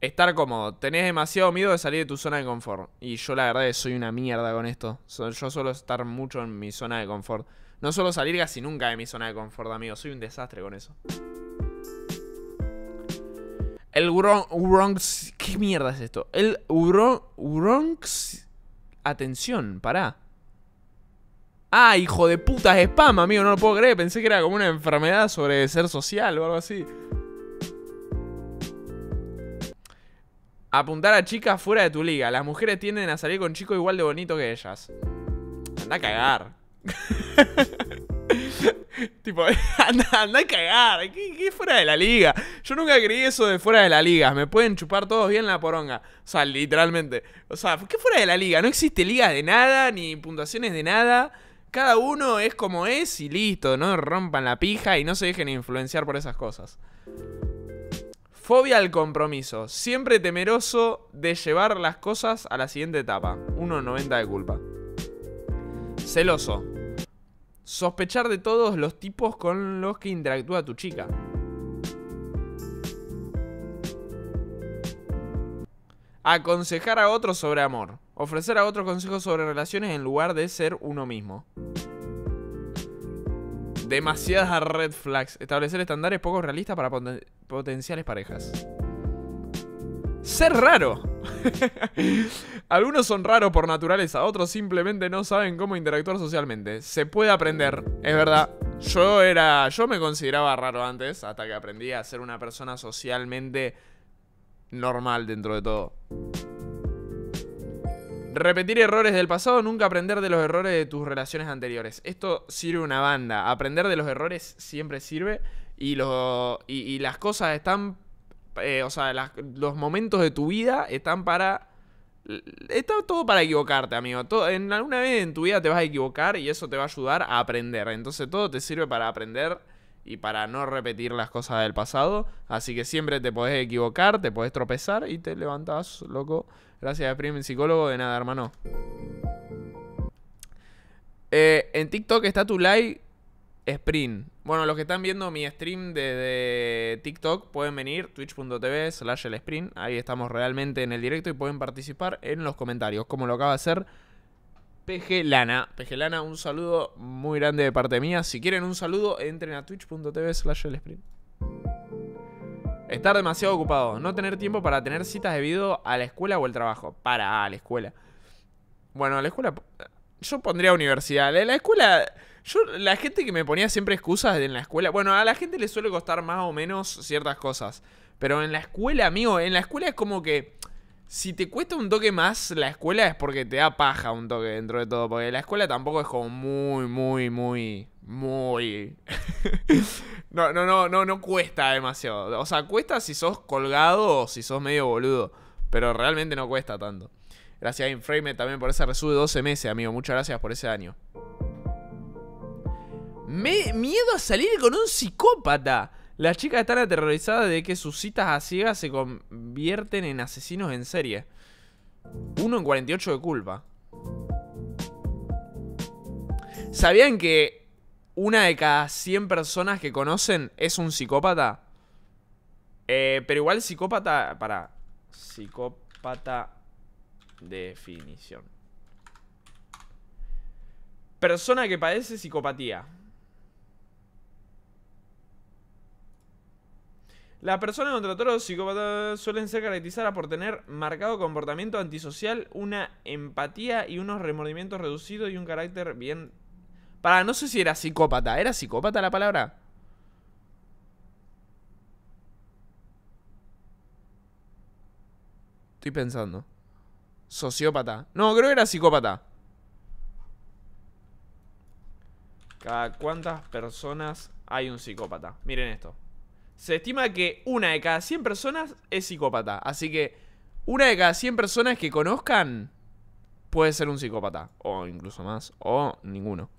estar cómodo. Tenés demasiado miedo de salir de tu zona de confort. Y yo la verdad soy una mierda con esto. Yo suelo estar mucho en mi zona de confort. No suelo salir casi nunca de mi zona de confort, amigo. Soy un desastre con eso. El Wrongs... ¿Qué mierda es esto? El Wrongs... Atención, pará. Ah, hijo de puta, es spam, amigo. No lo puedo creer. Pensé que era como una enfermedad sobre ser social o algo así. apuntar a chicas fuera de tu liga. Las mujeres tienden a salir con chicos igual de bonito que ellas. Anda a cagar. tipo, anda, a cagar. ¿Qué, ¿Qué, fuera de la liga? Yo nunca creí eso de fuera de la liga. Me pueden chupar todos bien la poronga. O sea, literalmente. O sea, ¿qué fuera de la liga? No existe liga de nada, ni puntuaciones de nada. Cada uno es como es y listo. No rompan la pija y no se dejen influenciar por esas cosas. Fobia al compromiso. Siempre temeroso de llevar las cosas a la siguiente etapa. 1.90 de culpa. Celoso. Sospechar de todos los tipos con los que interactúa tu chica. Aconsejar a otros sobre amor. Ofrecer a otros consejos sobre relaciones en lugar de ser uno mismo. Demasiadas red flags. Establecer estándares poco realistas para potenciales parejas. Ser raro. Algunos son raros por naturaleza, otros simplemente no saben cómo interactuar socialmente. Se puede aprender, es verdad. Yo era. Yo me consideraba raro antes, hasta que aprendí a ser una persona socialmente normal dentro de todo. Repetir errores del pasado, nunca aprender de los errores de tus relaciones anteriores. Esto sirve una banda. Aprender de los errores siempre sirve. Y, y, las cosas están. Eh, o sea, los momentos de tu vida están para. Está todo para equivocarte, amigo. Todo, en alguna vez en tu vida te vas a equivocar y eso te va a ayudar a aprender. Entonces todo te sirve para aprender y para no repetir las cosas del pasado. Así que siempre te podés equivocar, te podés tropezar y te levantás, loco Gracias, mi psicólogo. De nada, hermano. Eh, en TikTok está tu live sprint. Bueno, los que están viendo mi stream desde de TikTok pueden venir, twitch.tv slash el sprint. Ahí estamos realmente en el directo y pueden participar en los comentarios, como lo acaba de hacer PG Lana. PG Lana, un saludo muy grande de parte mía. Si quieren un saludo, entren a twitch.tv slash el sprint. Estar demasiado ocupado. No tener tiempo para tener citas debido a la escuela o el trabajo. Para a la escuela. Bueno, a la escuela. Yo pondría universidad. La escuela. Yo, la gente que me ponía siempre excusas en la escuela. Bueno, a la gente le suele costar más o menos ciertas cosas. Pero en la escuela, amigo, en la escuela es como que si te cuesta un toque más la escuela es porque te da paja un toque dentro de todo. Porque la escuela tampoco es como muy, muy, muy, muy. no, no, no, no, no cuesta demasiado. O sea, cuesta si sos colgado o si sos medio boludo. Pero realmente no cuesta tanto. Gracias a Inframe también por ese resumen de 12 meses, amigo. Muchas gracias por ese año. Me miedo a salir con un psicópata. Las chicas están aterrorizadas de que sus citas a ciegas se convierten en asesinos en serie. Uno en 48 de culpa. ¿Sabían que una de cada 100 personas que conocen es un psicópata? Eh, pero igual psicópata... Para. Psicópata... Definición. Persona que padece psicopatía. Las personas contra todos psicópatas suelen ser caracterizadas por tener marcado comportamiento antisocial, una empatía y unos remordimientos reducidos y un carácter bien... Para, no sé si era psicópata. ¿Era psicópata la palabra? Estoy pensando. Sociópata. No, creo que era psicópata. Cada cuántas personas hay un psicópata. Miren esto. Se estima que una de cada 100 personas es psicópata. Así que una de cada 100 personas que conozcan puede ser un psicópata. O incluso más. O ninguno.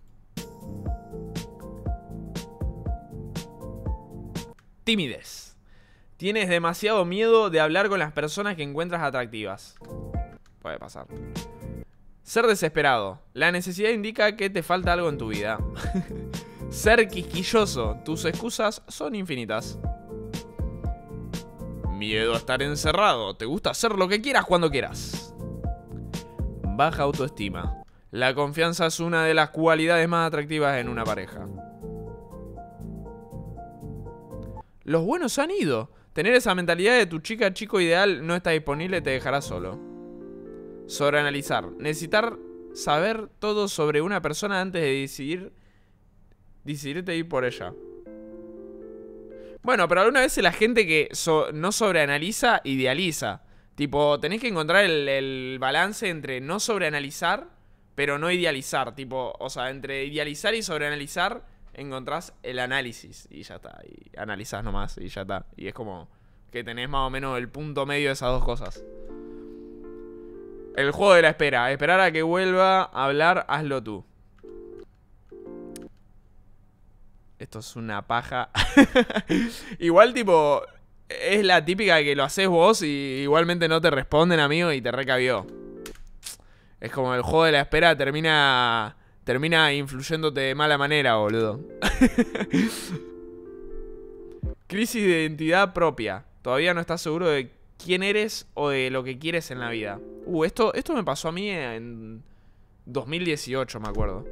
Tímides. Tienes demasiado miedo de hablar con las personas que encuentras atractivas. Puede pasar. Ser desesperado. La necesidad indica que te falta algo en tu vida. Ser quisquilloso, tus excusas son infinitas. Miedo a estar encerrado, te gusta hacer lo que quieras cuando quieras. Baja autoestima. La confianza es una de las cualidades más atractivas en una pareja. Los buenos han ido. Tener esa mentalidad de tu chica chico ideal no está disponible te dejará solo. Sobreanalizar. Necesitar saber todo sobre una persona antes de decidir decirte ir por ella. Bueno, pero alguna vez la gente que no sobreanaliza, idealiza. Tipo, tenés que encontrar el, el balance entre no sobreanalizar, pero no idealizar. Tipo, o sea, entre idealizar y sobreanalizar, encontrás el análisis. Y ya está. Y analizás nomás y ya está. Y es como que tenés más o menos el punto medio de esas dos cosas. El juego de la espera. Esperar a que vuelva a hablar, hazlo tú. esto es una paja. Igual, tipo, es la típica que lo haces vos y igualmente no te responden, amigo, y te recabió. Es como el juego de la espera termina. termina influyéndote de mala manera, boludo. Crisis de identidad propia. Todavía no estás seguro de quién eres o de lo que quieres en la vida. Uh, esto, esto me pasó a mí en 2018, me acuerdo.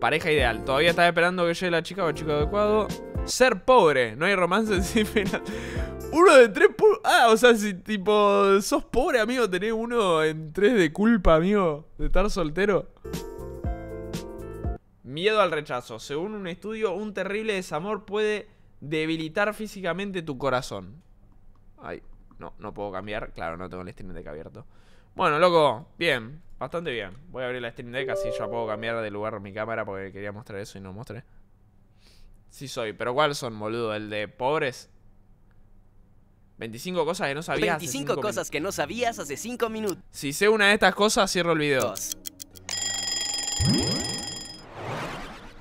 Pareja ideal. Todavía estás esperando que llegue la chica o el chico adecuado. Ser pobre. No hay romance en Uno de tres. Ah, o sea, si tipo. Sos pobre, amigo. Tenés uno en tres de culpa, amigo. De estar soltero. Miedo al rechazo. Según un estudio, un terrible desamor puede debilitar físicamente tu corazón. Ay, no, no puedo cambiar. Claro, no tengo el stream de abierto. Bueno, loco, bien. Bastante bien. Voy a abrir la Stream Deck así ya puedo cambiar de lugar mi cámara porque quería mostrar eso y no mostré. Sí soy, pero ¿cuál son, boludo? ¿El de pobres? 25 cosas que no sabías 25 cosas que no sabías hace 5 minutos. Si sé una de estas cosas, cierro el video.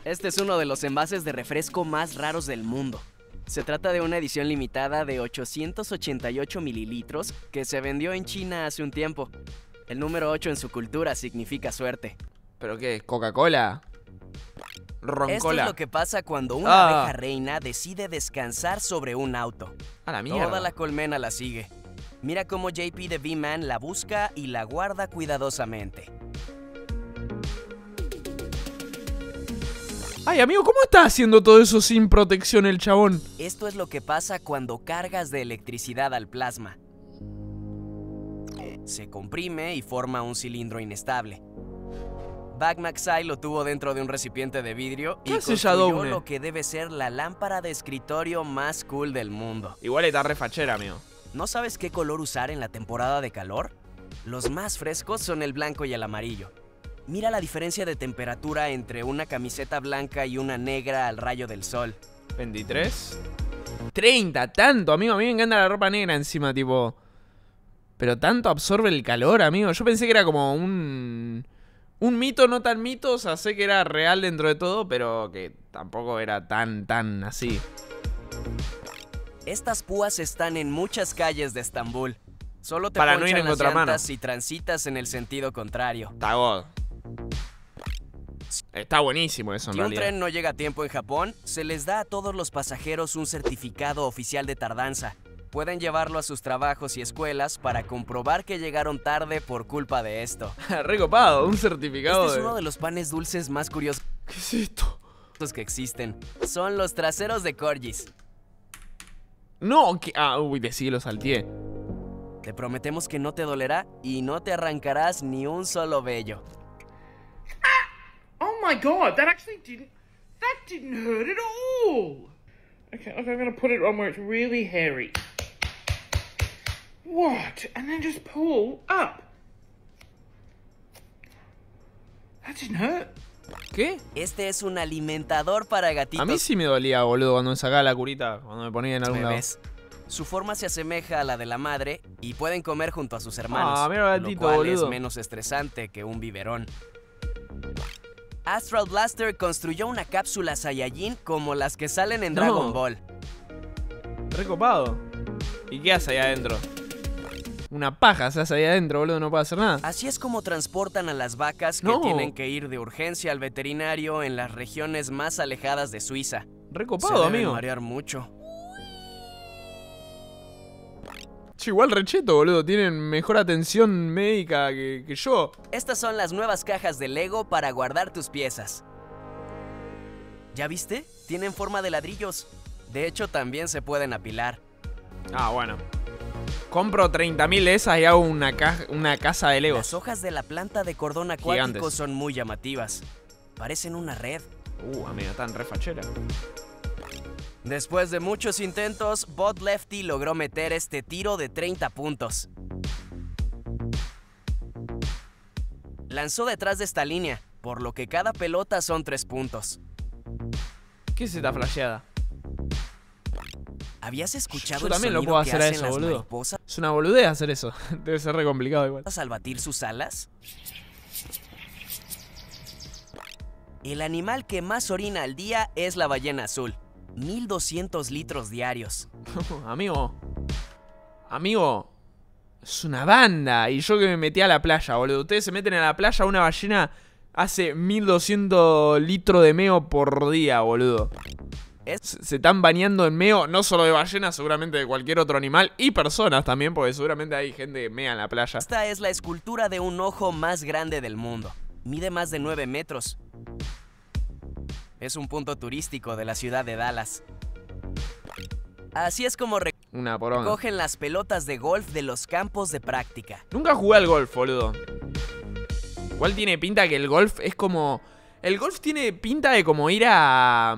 Este es uno de los envases de refresco más raros del mundo. Se trata de una edición limitada de 888 mililitros que se vendió en China hace un tiempo. El número 8 en su cultura significa suerte. ¿Pero qué? ¿Coca-Cola? Roncola. Esto es lo que pasa cuando una ah. abeja reina decide descansar sobre un auto. A la mierda. Toda la colmena la sigue. Mira cómo JP de B-Man la busca y la guarda cuidadosamente. Ay, amigo, ¿cómo está haciendo todo eso sin protección el chabón? Esto es lo que pasa cuando cargas de electricidad al plasma. Se comprime y forma un cilindro inestable. Bagmaxai lo tuvo dentro de un recipiente de vidrio y construyó lo que debe ser la lámpara de escritorio más cool del mundo. Igual está refachera, amigo. ¿No sabes qué color usar en la temporada de calor? Los más frescos son el blanco y el amarillo. Mira la diferencia de temperatura entre una camiseta blanca y una negra al rayo del sol. 23. 30, tanto, amigo. A mí me encanta la ropa negra encima, tipo. Pero tanto absorbe el calor, amigo. Yo pensé que era como un. Un mito, no tan mito. O sea, sé que era real dentro de todo, pero que tampoco era tan, tan así. Estas púas están en muchas calles de Estambul. Solo te Para no ir en las mano. si transitas en el sentido contrario. Tagod. Está buenísimo eso, ¿no? Si un tren no llega a tiempo en Japón, se les da a todos los pasajeros un certificado oficial de tardanza. Pueden llevarlo a sus trabajos y escuelas para comprobar que llegaron tarde por culpa de esto. copado, un certificado. Este es uno de los panes dulces más curiosos. ¿Qué es esto? que existen. Son los traseros de corgis. No, que... Ah, uy, decílo, al Te prometemos que no te dolerá y no te arrancarás ni un solo vello. Oh my god, that actually didn't, that didn't hurt at all. Okay, okay, I'm gonna put it on where it's really hairy. What? And then just pull up. That didn't hurt. ¿Qué? Este es un alimentador para gatitos. A mí sí me dolía, boludo, cuando me sacaba la curita, cuando me ponía en algún lado. Su forma se asemeja a la de la madre y pueden comer junto a sus hermanos, ah, mira, gatito, lo cual boludo. es menos estresante que un biberón. Astral Blaster construyó una cápsula Saiyajin como las que salen en Dragon Ball. Recopado. ¿Y qué hace ahí adentro? Una paja se hace ahí adentro, boludo, no puede hacer nada. Así es como transportan a las vacas que tienen que ir de urgencia al veterinario en las regiones más alejadas de Suiza. Recopado, amigo. marear mucho. igual recheto, boludo. Tienen mejor atención médica que, yo. Estas son las nuevas cajas de Lego para guardar tus piezas. ¿Ya viste? Tienen forma de ladrillos. De hecho, también se pueden apilar. Ah, bueno. Compro 30.000 esas y hago una, una casa de Lego Las hojas de la planta de cordón acuático son muy llamativas. Parecen una red. Uh, amiga, tan refachera. Después de muchos intentos, Bot Lefty logró meter este tiro de 30 puntos. Lanzó detrás de esta línea, por lo que cada pelota son 3 puntos. ¿Qué es esta flasheada? ¿Habías escuchado Yo también lo puedo hacer a eso, boludo. Es una boludez hacer eso. Debe ser re complicado igual. ¿Al batir sus alas? El animal que más orina al día es la ballena azul. 1200 litros diarios. Amigo. Amigo. Es una banda. Y yo que me metí a la playa, boludo. Ustedes se meten a la playa, una ballena hace 1200 litros de meo por día, boludo. Se están bañando en meo, no solo de ballenas, seguramente de cualquier otro animal y personas también, porque seguramente hay gente que mea en la playa. Esta es la escultura de un ojo más grande del mundo. Mide más de 9 metros. Es un punto turístico de la ciudad de Dallas. Así es como recogen las pelotas de golf de los campos de práctica. Nunca jugué al golf, boludo. Igual tiene pinta que el golf es como... El golf tiene pinta de como ir a...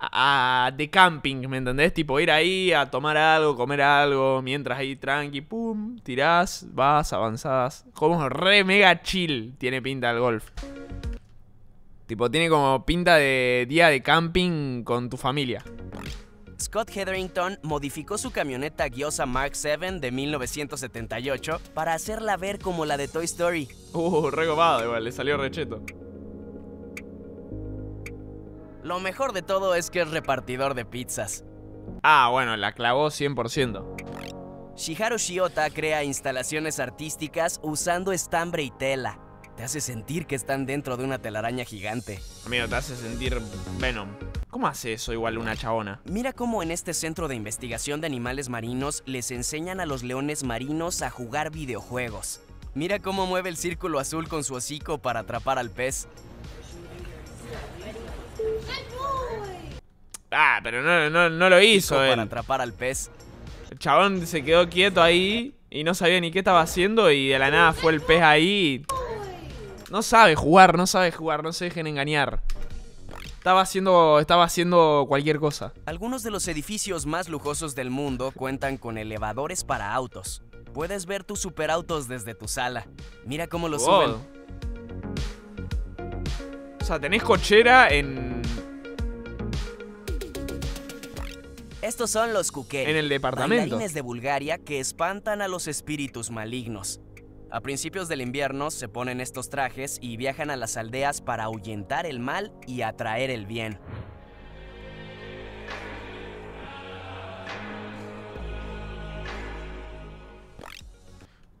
a, de camping, ¿me entendés? Tipo ir ahí a tomar algo, comer algo, mientras ahí tranqui, pum, tirás, vas, avanzadas, Como re mega chill tiene pinta el golf. Tipo, tiene como pinta de día de camping con tu familia. Scott Hetherington modificó su camioneta Gyoza Mark 7 de 1978 para hacerla ver como la de Toy Story. Uh, regobado igual, le salió recheto. Lo mejor de todo es que es repartidor de pizzas. Ah, bueno, la clavó 100%. Shiharu Shiota crea instalaciones artísticas usando estambre y tela te hace sentir que están dentro de una telaraña gigante. Amigo, te hace sentir Venom. ¿Cómo hace eso igual una chabona? Mira cómo en este centro de investigación de animales marinos les enseñan a los leones marinos a jugar videojuegos. Mira cómo mueve el círculo azul con su hocico para atrapar al pez. Ah, pero no, no, lo hizo. Para atrapar al pez. El chabón se quedó quieto ahí y no sabía ni qué estaba haciendo y de la nada fue el pez ahí. Y... No sabe jugar, no sabe jugar, no se dejen engañar. Estaba haciendo, estaba haciendo cualquier cosa. Algunos de los edificios más lujosos del mundo cuentan con elevadores para autos. Puedes ver tus superautos desde tu sala. Mira cómo los suben. O sea, tenés cochera en... Estos son los cuquetes En el departamento. de Bulgaria que espantan a los espíritus malignos. A principios del invierno se ponen estos trajes y viajan a las aldeas para ahuyentar el mal y atraer el bien.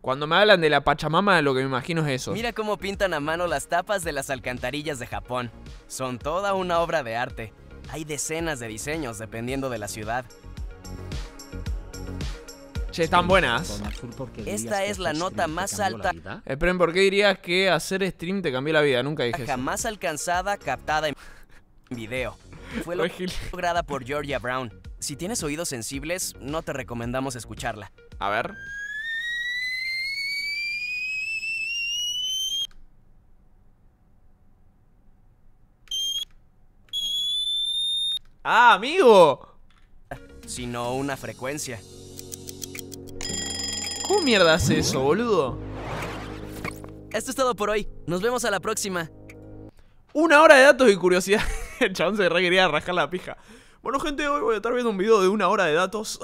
Cuando me hablan de la Pachamama, lo que me imagino es eso. Mira cómo pintan a mano las tapas de las alcantarillas de Japón. Son toda una obra de arte. Hay decenas de diseños dependiendo de la ciudad están buenas. Esta es la nota más alta. Esperen, eh, ¿por qué dirías que hacer stream te cambió la vida? Nunca dije Jamás alcanzada, captada en video. Fue lograda por Georgia Brown. Si tienes oídos sensibles, no te recomendamos escucharla. A ver. ¡Ah, amigo! Sino una frecuencia. ¿Cómo mierda hace eso, boludo? Esto es todo por hoy. Nos vemos a la próxima. Una hora de datos y curiosidad. El chabón se re quería rajar la pija. Bueno, gente, hoy voy a estar viendo un video de una hora de datos.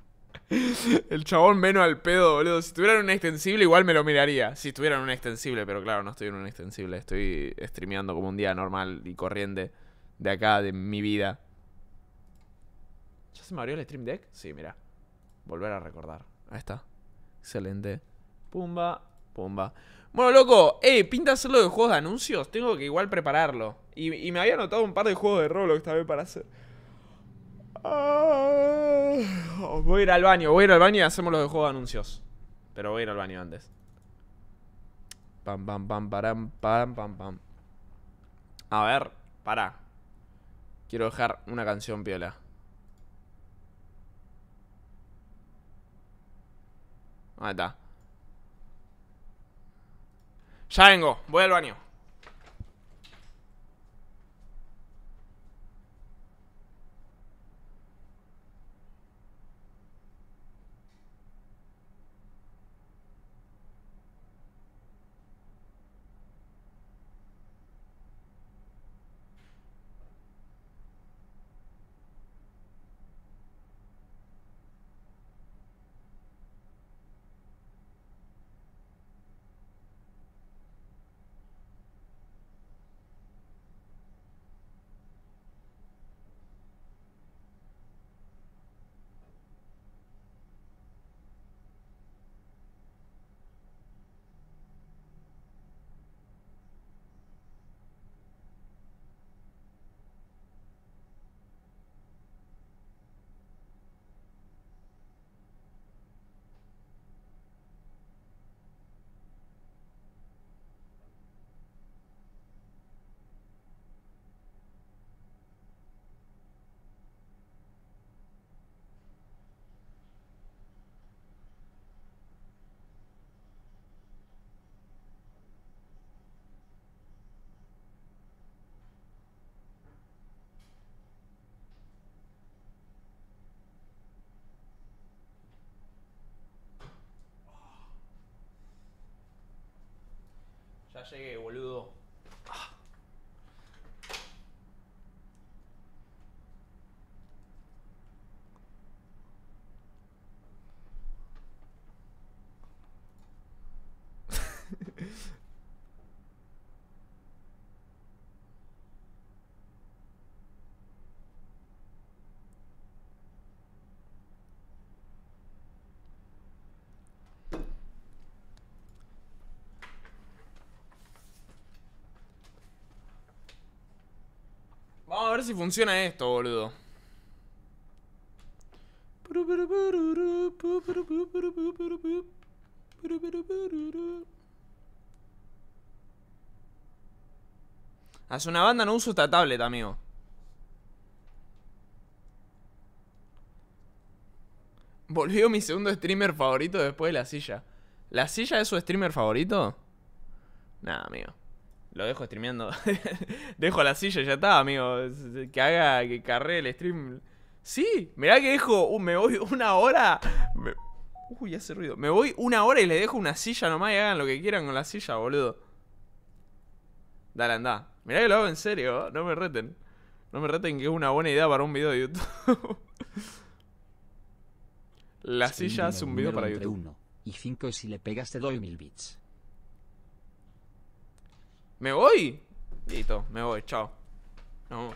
El chabón menos al pedo, boludo. Si tuvieran un extensible, igual me lo miraría. Si tuvieran un extensible, pero claro, no estoy en un extensible. Estoy streameando como un día normal y corriente de acá, de mi vida. ¿Ya se me abrió el Stream Deck? Sí, mira. Volver a recordar. Ahí está. Excelente. Pumba, pumba. Bueno, loco, eh, pinta hacerlo de juegos de anuncios. Tengo que igual prepararlo. Y, me había anotado un par de juegos de que estaba para hacer. Ah, voy a ir al baño, voy a ir al baño y hacemos los de juegos de anuncios. Pero voy a ir al baño antes. Pam, pam, pam, param, pam, pam, pam. A ver, para. Quiero dejar una canción piola. Ahí está. Ya vengo, voy al baño. Ya llegué, boludo. si funciona esto, boludo. Hace una banda no uso esta tablet, amigo. Volvió mi segundo streamer favorito después de la silla. ¿La silla es su streamer favorito? Nada, amigo. Lo dejo streameando. dejo la silla y ya está, amigo. Que haga, que carree el stream. Sí, mirá que dejo. me voy una hora. Uy, hace ruido. Me voy una hora y le dejo una silla nomás y hagan lo que quieran con la silla, boludo. Dale, anda. Mirá que lo hago en serio, ¿eh? no me reten. No me reten que es una buena idea para un video de YouTube. la silla es un video para YouTube. Uno y 5 si le pegaste doy mil bits. ¿Me voy? Listo, me voy, chao. No.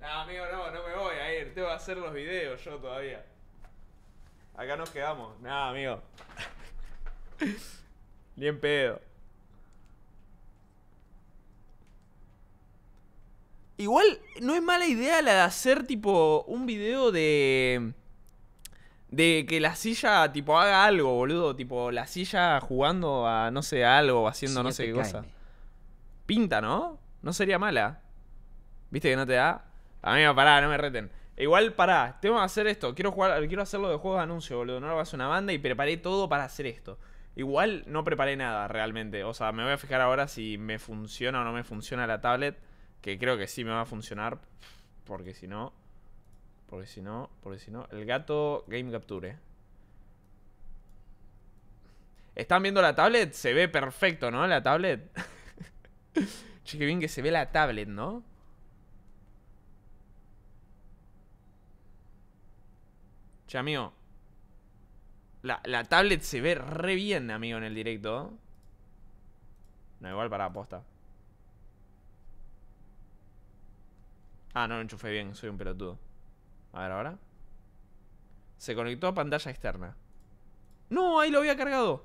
No, amigo, no, no me voy a ir. Te voy a hacer los videos yo todavía. Acá nos quedamos. Nada, amigo. Bien pedo. Igual no es mala idea la de hacer tipo un video de... De que la silla tipo haga algo, boludo. Tipo la silla jugando a no sé, a algo, haciendo no sé qué cosa. Pinta, ¿no? No sería mala. ¿Viste que no te da? A mí me pará, no me reten. Igual pará, tengo que hacer esto. Quiero jugar, quiero hacerlo de juegos de anuncio, boludo. No lo vas a una banda y preparé todo para hacer esto. Igual no preparé nada realmente. O sea, me voy a fijar ahora si me funciona o no me funciona la tablet. Que creo que sí me va a funcionar. Porque si no... Porque si no... Porque si no... El gato Game Capture. ¿eh? ¿Están viendo la tablet? Se ve perfecto, ¿no? La tablet. che, qué bien que se ve la tablet, ¿no? Che, amigo. La, la, tablet se ve re bien, amigo, en el directo. No, igual para aposta. Ah, no lo enchufé bien, soy un pelotudo. A ver ahora. Se conectó a pantalla externa. ¡No! Ahí lo había cargado.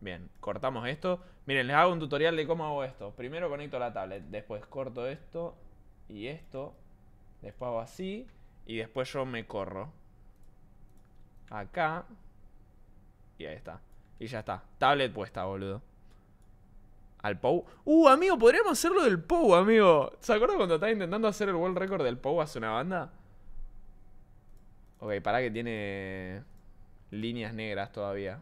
Bien, cortamos esto. Miren, les hago un tutorial de cómo hago esto. Primero conecto la tablet, después corto esto y esto. Después hago así y después yo me corro. Acá. Y ahí está. Y ya está. Tablet puesta, boludo al POW. Uh, amigo, podríamos hacerlo del POW, amigo. ¿Se acuerdan cuando estaba intentando hacer el world record del POW hace una banda? Ok, para que tiene líneas negras todavía.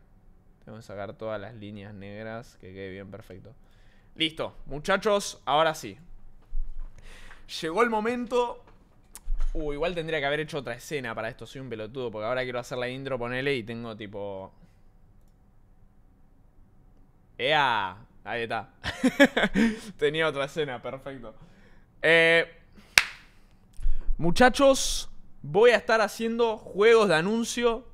Tengo que sacar todas las líneas negras, que quede bien perfecto. Listo, muchachos, ahora sí. Llegó el momento. Uh, igual tendría que haber hecho otra escena para esto, soy un pelotudo, porque ahora quiero hacer la intro, ponele y tengo tipo... ¡Ea! Ahí está. Tenía otra escena, perfecto. Eh, muchachos, voy a estar haciendo juegos de anuncio.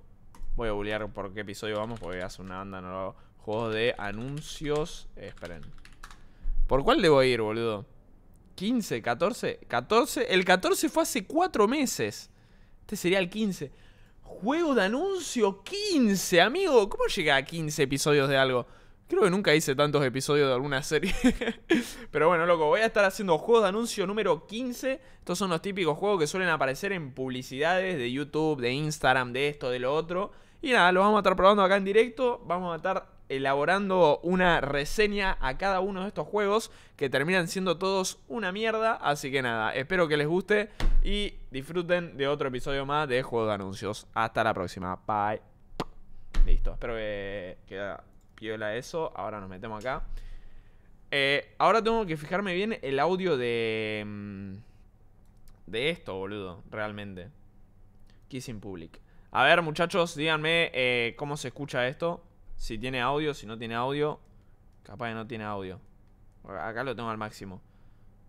Voy a bullear por qué episodio vamos, porque hace una banda no Juegos de anuncios. Eh, esperen. ¿Por cuál debo ir, boludo? 15, 14, 14. El 14 fue hace 4 meses. Este sería el 15. Juego de anuncio 15, amigo. ¿Cómo llega a 15 episodios de algo? Creo que nunca hice tantos episodios de alguna serie. Pero bueno, loco, voy a estar haciendo juegos de anuncio número 15. Estos son los típicos juegos que suelen aparecer en publicidades de YouTube, de Instagram, de esto, de lo otro. Y nada, los vamos a estar probando acá en directo. Vamos a estar elaborando una reseña a cada uno de estos juegos que terminan siendo todos una mierda. Así que nada, espero que les guste y disfruten de otro episodio más de juegos de Anuncios. Hasta la próxima. Bye. Listo, espero que... queda piola eso. Ahora nos metemos acá. Eh, ahora tengo que fijarme bien el audio de... Mm, de esto, boludo, realmente. Kissing Public. A ver, muchachos, díganme eh, cómo se escucha esto. Si tiene audio, si no tiene audio. Capaz que no tiene audio. Acá lo tengo al máximo.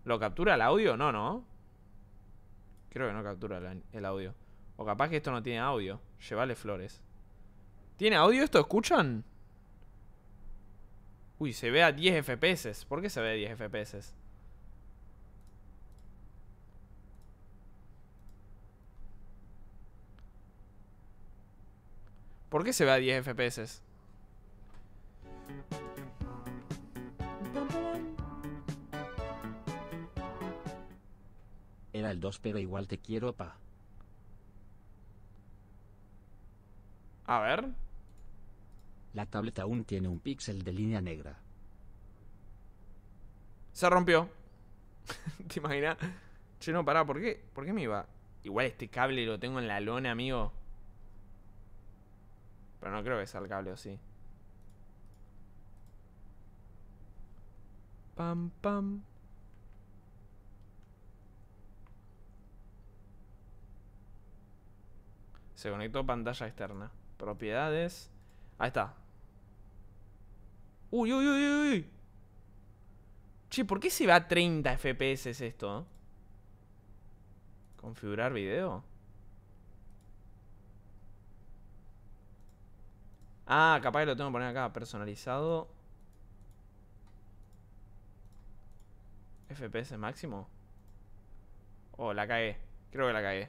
¿Lo captura el audio? No, ¿no? Creo que no captura el audio. O capaz que esto no tiene audio. Llevale flores. ¿Tiene audio esto? ¿Escuchan? Uy, se ve a 10 FPS. ¿Por qué se ve a 10 FPS? ¿Por qué se ve a 10 FPS? Era el 2, pero igual te quiero, pa. A ver. La tableta aún tiene un píxel de línea negra. Se rompió. ¿Te imaginas? Che, no, pará, ¿por qué? ¿Por qué me iba? Igual este cable lo tengo en la lona, amigo. Pero no creo que sea el cable, ¿o sí? Pam, pam. Se conectó pantalla externa. Propiedades. Ahí está. Uy, uy, uy, uy, Che, ¿por qué se va a 30 FPS esto? ¿Configurar video? Ah, capaz que lo tengo que poner acá, personalizado. FPS máximo. Oh, la cagué. Creo que la cagué.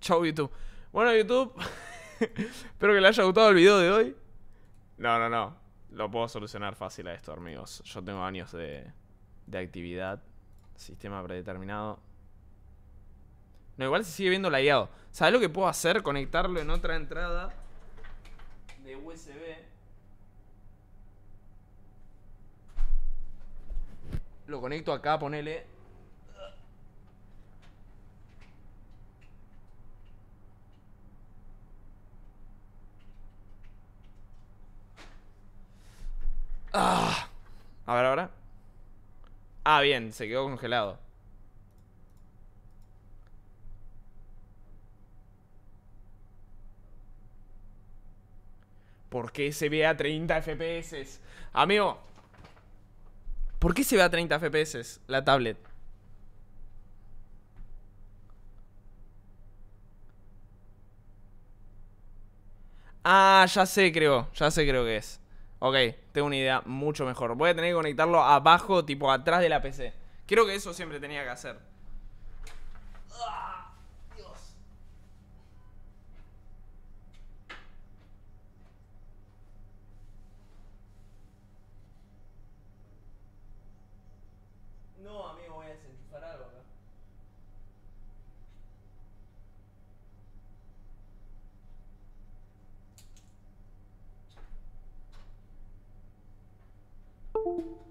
Chau, YouTube. Bueno, YouTube. Espero que les haya gustado el video de hoy. No, no, no. Lo puedo solucionar fácil a esto, amigos. Yo tengo años de, actividad. Sistema predeterminado. No, igual se sigue viendo la guiado ¿Sabes lo que puedo hacer? Conectarlo en otra entrada de USB. Lo conecto acá, ponele. Ah. A ver ahora. Ah, bien, se quedó congelado. ¿Por qué se ve a 30 FPS? Amigo, ¿por qué se ve a 30 FPS la tablet? Ah, ya sé, creo. Ya sé, creo que es. Ok, tengo una idea mucho mejor. Voy a tener que conectarlo abajo, tipo atrás de la PC. Creo que eso siempre tenía que hacer. Ah. Thank you.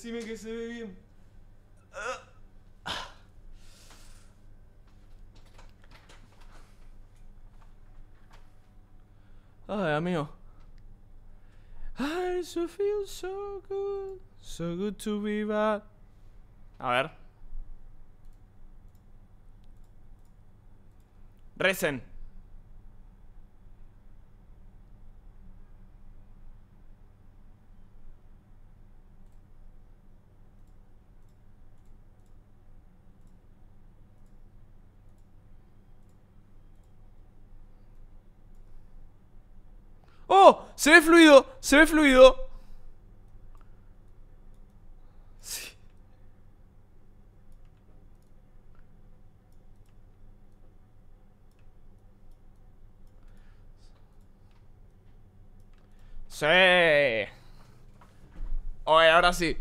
Decime que se ve bien. Ay, amigo. I so feel so good, so good to be back. A ver. Recen. Se ve fluido, se ve fluido. Sí. Sí. Oye, ahora sí.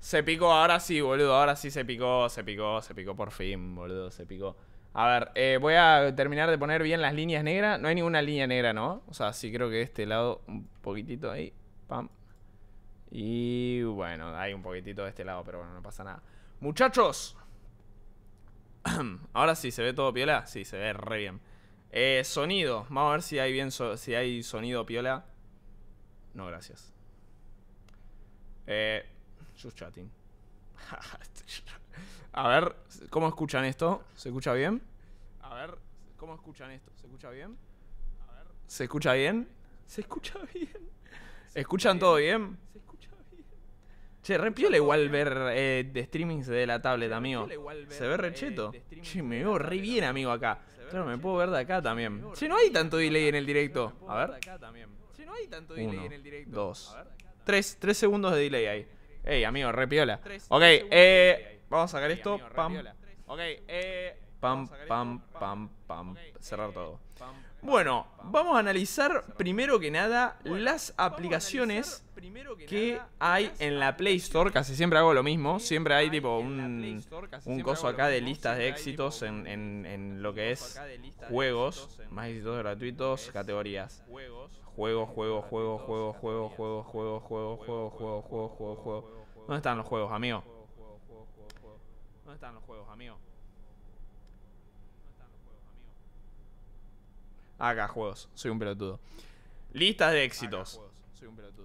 Se picó, ahora sí, boludo. Ahora sí se picó, se picó, se picó por fin, boludo. Se picó. A ver, eh, voy a terminar de poner bien las líneas negras. No hay ninguna línea negra, ¿no? O sea, sí creo que este lado un poquitito ahí. Pam. Y bueno, hay un poquitito de este lado, pero bueno, no pasa nada. Muchachos. Ahora sí, ¿se ve todo piola? Sí, se ve re bien. Eh, sonido. Vamos a ver si hay, bien si hay sonido piola. No, gracias. Eh, just chatting. A ver, ¿cómo escuchan esto? ¿Se escucha bien? A ver, ¿cómo escuchan esto? ¿Se escucha bien? A ver, ¿se escucha bien? ¿Se escucha bien? ¿Escuchan todo bien? Se escucha bien. Che, re piola igual ver eh, de streamings de la tablet, amigo. Se ve recheto. Eh, che, me veo re bien, amigo, acá. Claro, me puedo ver de acá también. Che, no hay tanto delay en el directo. A ver. Che, no hay tanto delay en el directo. Dos. Tres, tres segundos de delay ahí. Ey, amigo, re piola. Ok, eh. Eh, vamos a sacar esto. pam. Pam, pam, pam, pam. Eh, cerrar todo. bueno, vamos a analizar primero que nada las aplicaciones que, hay en la Play Store. Casi siempre hago lo mismo. Siempre hay tipo un, un coso acá de listas de éxitos en, lo que es juegos. Más éxitos gratuitos, categorías. Juegos, juegos, juegos Juegos, juegos, juegos Juegos, juegos, juegos juego, juego, juego, juego. ¿Dónde están los juegos, amigo? ¿Dónde están los juegos, amigo? juegos, Acá, juegos. Soy un pelotudo. Listas de éxitos.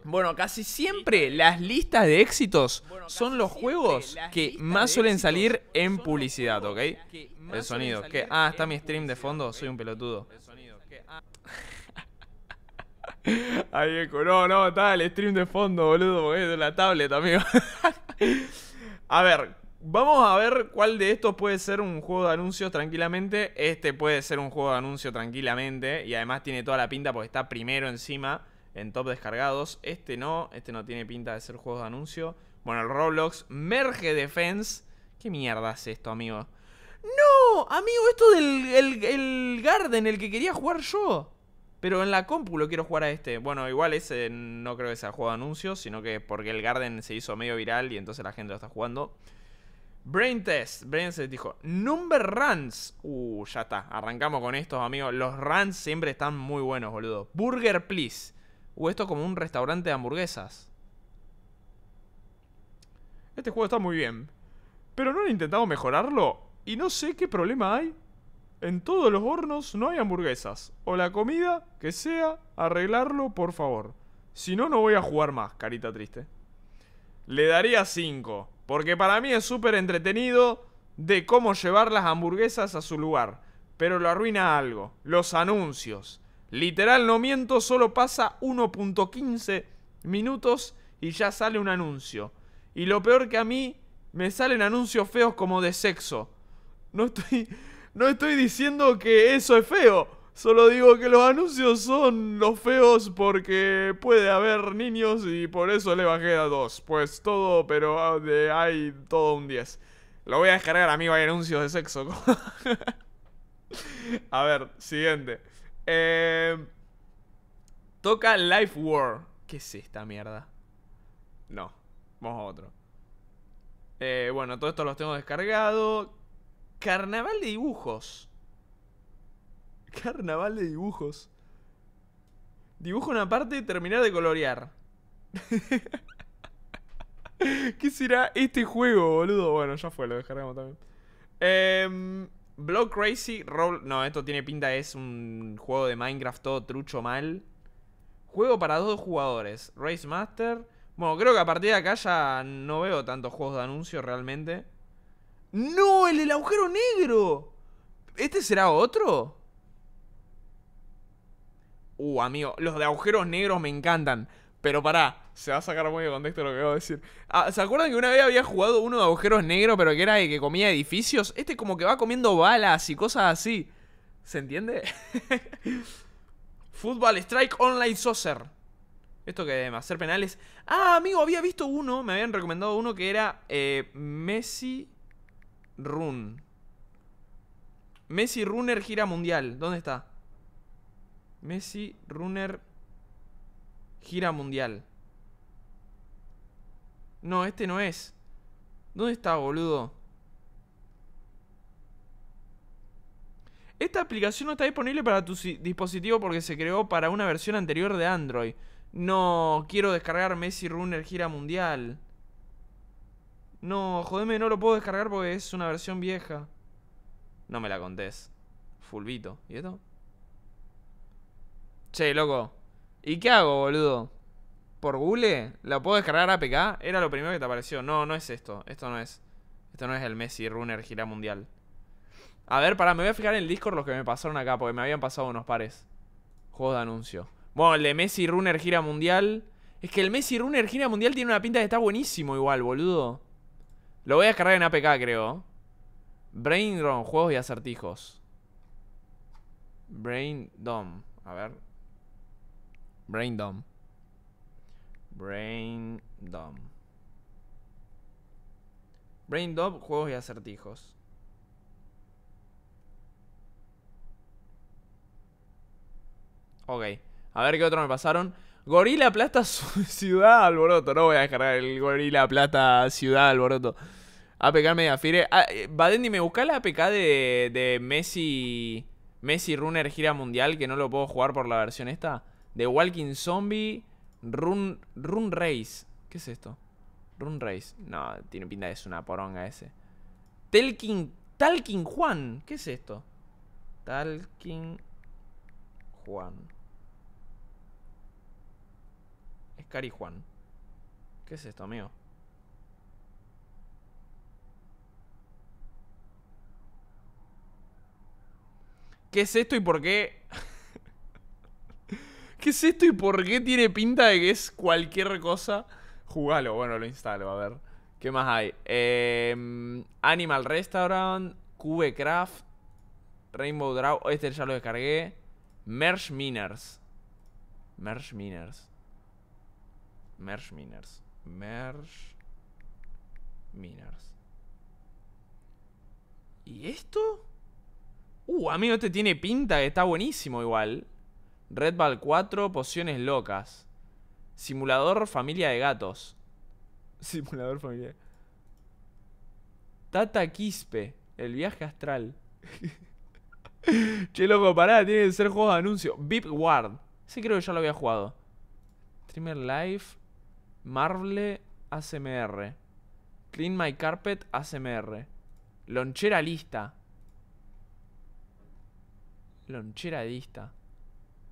bueno, casi siempre las listas de éxitos son los juegos que más suelen salir en ah, publicidad, ¿ok? El sonido. Que, ah, está mi stream de fondo, soy un pelotudo. El sonido. Ah. Ahí No, no, está el stream de fondo, boludo, es de la tablet, amigo. A ver, Vamos a ver cuál de estos puede ser un juego de anuncios tranquilamente. Este puede ser un juego de anuncio tranquilamente. Y además tiene toda la pinta porque está primero encima en top descargados. Este no, este no tiene pinta de ser juego de anuncio. Bueno, el Roblox Merge Defense. ¿Qué mierda es esto, amigo? No, amigo, esto del Garden, el que quería jugar yo. Pero en la compu lo quiero jugar a este. Bueno, igual ese no creo que sea juego de anuncios, sino que porque el Garden se hizo medio viral y entonces la gente lo está jugando. Brain Test. Brain Test dijo, Number Runs. Uh, ya está. Arrancamos con estos, amigos. Los runs siempre están muy buenos, boludo. Burger Please. O uh, esto como un restaurante de hamburguesas. Este juego está muy bien. Pero no han intentado mejorarlo. Y no sé qué problema hay. En todos los hornos no hay hamburguesas. O la comida, que sea, arreglarlo, por favor. Si no, no voy a jugar más, carita triste. Le daría 5. Porque para mí es súper entretenido de cómo llevar las hamburguesas a su lugar. Pero lo arruina algo, los anuncios. Literal, no miento, solo pasa 1.15 minutos y ya sale un anuncio. Y lo peor que a mí, me salen anuncios feos como de sexo. No estoy, no estoy diciendo que eso es feo. Solo digo que los anuncios son los feos porque puede haber niños y por eso le bajé a dos. Pues todo, pero ah, de, hay todo un 10. Lo voy a descargar, amigo, hay anuncios de sexo. a ver, siguiente. Em, toca Life War. ¿Qué es esta mierda? No, vamos a otro. Eh, bueno, todo esto los tengo descargado. Carnaval de dibujos. Carnaval de dibujos. Dibujo una parte y terminar de colorear. ¿Qué será este juego, boludo? Bueno, ya fue, lo dejaremos también. Em, Block Crazy Roll. No, esto tiene pinta, es un juego de Minecraft todo trucho mal. Juego para dos jugadores. Race Master. Bueno, creo que a partir de acá ya no veo tantos juegos de anuncio realmente. ¡No! ¡El agujero negro! ¿Este será otro? Uh, amigo, los de agujeros negros me encantan. Pero pará, se va a sacar muy de contexto lo que voy a decir. Ah, ¿Se acuerdan que una vez había jugado uno de agujeros negros, pero que era de que comía edificios? Este como que va comiendo balas y cosas así. ¿Se entiende? Football Strike Online Saucer. Esto que demás? hacer penales. Ah, amigo, había visto uno, me habían recomendado uno que era eh, Messi Run. Messi Runner Gira Mundial. ¿Dónde está? Messi, runner, gira mundial. No, este no es. ¿Dónde está, boludo? Esta aplicación no está disponible para tu dispositivo porque se creó para una versión anterior de Android. No, quiero descargar Messi Runner Gira Mundial. No, jodeme, no lo puedo descargar porque es una versión vieja. No me la contés. Fulvito. ¿Y esto? Che, loco, ¿y qué hago, boludo? ¿Por Google? ¿La puedo descargar APK? Era lo primero que te apareció. No, no es esto. Esto no es. Esto no es el Messi Runner Gira Mundial. A ver, pará, me voy a fijar en el Discord los que me pasaron acá, porque me habían pasado unos pares. Juegos de anuncio. Bueno, el de Messi Runner Gira Mundial. Es que el Messi Runner Gira Mundial tiene una pinta de está buenísimo igual, boludo. Lo voy a descargar en APK, creo. Brain juegos y acertijos. Brain A ver. Brain Braindom. Brain Brain juegos y acertijos. Ok. A ver qué otro me pasaron. Gorila Plata Ciudad Alboroto. No voy a dejar el Gorila Plata Ciudad Alboroto. APK Mediafire. Ah, eh, Va Badendi, me busca la APK de, de Messi. Messi Runner Gira Mundial, que no lo puedo jugar por la versión esta. The Walking Zombie Run, Run Race. ¿Qué es esto? Run Race. No, tiene pinta de es una poronga ese. Talking Talking Juan. ¿Qué es esto? Talking Juan. Es Juan. ¿Qué es esto, amigo? ¿Qué es esto y por qué? ¿Qué es esto y por qué tiene pinta de que es cualquier cosa? Jugalo, bueno, lo instalo, a ver. ¿Qué más hay? Em, Animal Restaurant, Craft Rainbow Draw, este ya lo descargué. Merge Miners. Merge Miners. Merge Miners. Merge Miners. ¿Y esto? Uh, amigo, este tiene pinta, que está buenísimo igual. Red Ball 4, Pociones Locas. Simulador Familia de Gatos. Simulador Familia. Tata Quispe, El Viaje Astral. che, loco, pará, tiene que ser juegos de anuncio. Vip Ward. Ese creo que ya lo había jugado. Streamer Life. Marble ASMR. Clean My Carpet ASMR. Lonchera lista. Lonchera lista.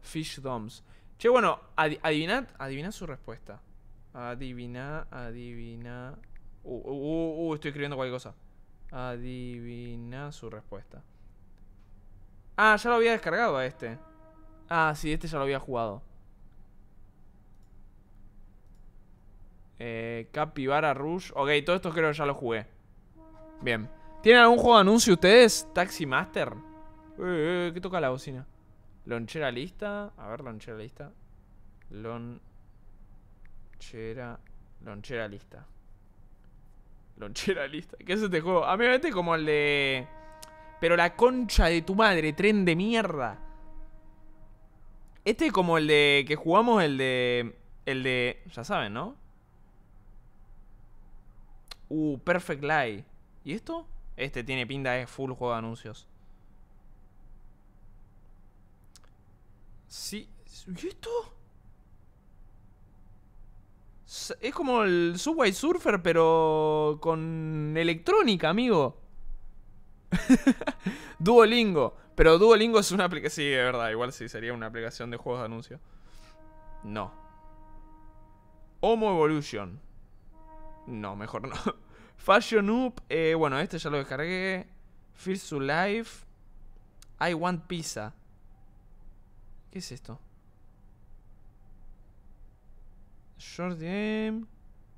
Fish Doms. Che, bueno, adivina, adivina su respuesta. Adivina, adivina. Uh, uh, uh, uh, estoy escribiendo cualquier cosa. Adivina su respuesta. Ah, ya lo había descargado a este. Ah, sí, este ya lo había jugado. Eh, Capibara Rush. Ok, todo esto creo que ya lo jugué. Bien. ¿Tienen algún juego de anuncio ustedes? Taxi Master. Eh, eh, ¿Qué toca la bocina? Lonchera lista. A ver, lonchera lista. Lonchera. Lonchera lista. Lonchera lista. ¿Qué es este juego? A ah, mí me como el de. Pero la concha de tu madre, tren de mierda. Este es como el de. que jugamos el de. El de. Ya saben, ¿no? Uh, Perfect Lie. ¿Y esto? Este tiene pinta de full juego de anuncios. Sí. ¿Y esto? Es como el Subway Surfer, pero con electrónica, amigo. Duolingo. Pero Duolingo es una aplicación... Sí, de verdad, igual sí sería una aplicación de juegos de anuncio. No. Homo Evolution. No, mejor no. Fashion Up. Eh, bueno, este ya lo descargué. Fear to Life. I Want Pizza. ¿Qué es esto? Short game.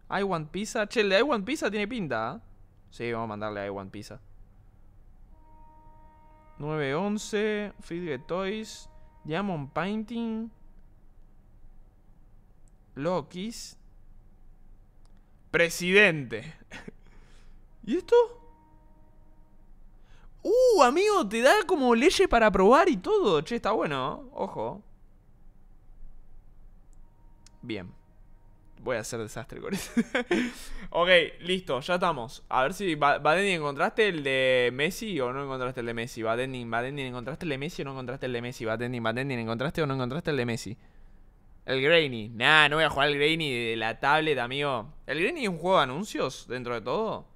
I want pizza. Che, el I want pizza tiene pinta. ¿ah? Sí, vamos a mandarle I want pizza. 911. Fidget Toys. Diamond Painting. Lokis. Presidente. ¿Y esto? Uh, amigo, te da como leyes para probar y todo. Che, está bueno. Ojo. Bien. Voy a hacer desastre con eso. ok, listo, ya estamos. A ver si, Badenin, ¿encontraste el de Messi o no encontraste el de Messi? Badenin, Badenin, ¿encontraste el de Messi o no encontraste el de Messi? Badenin, ¿encontraste o no encontraste el de Messi? El Grainy. Nah, no voy a jugar el Grainy de la tablet, amigo. ¿El Grainy es un juego de anuncios dentro de todo?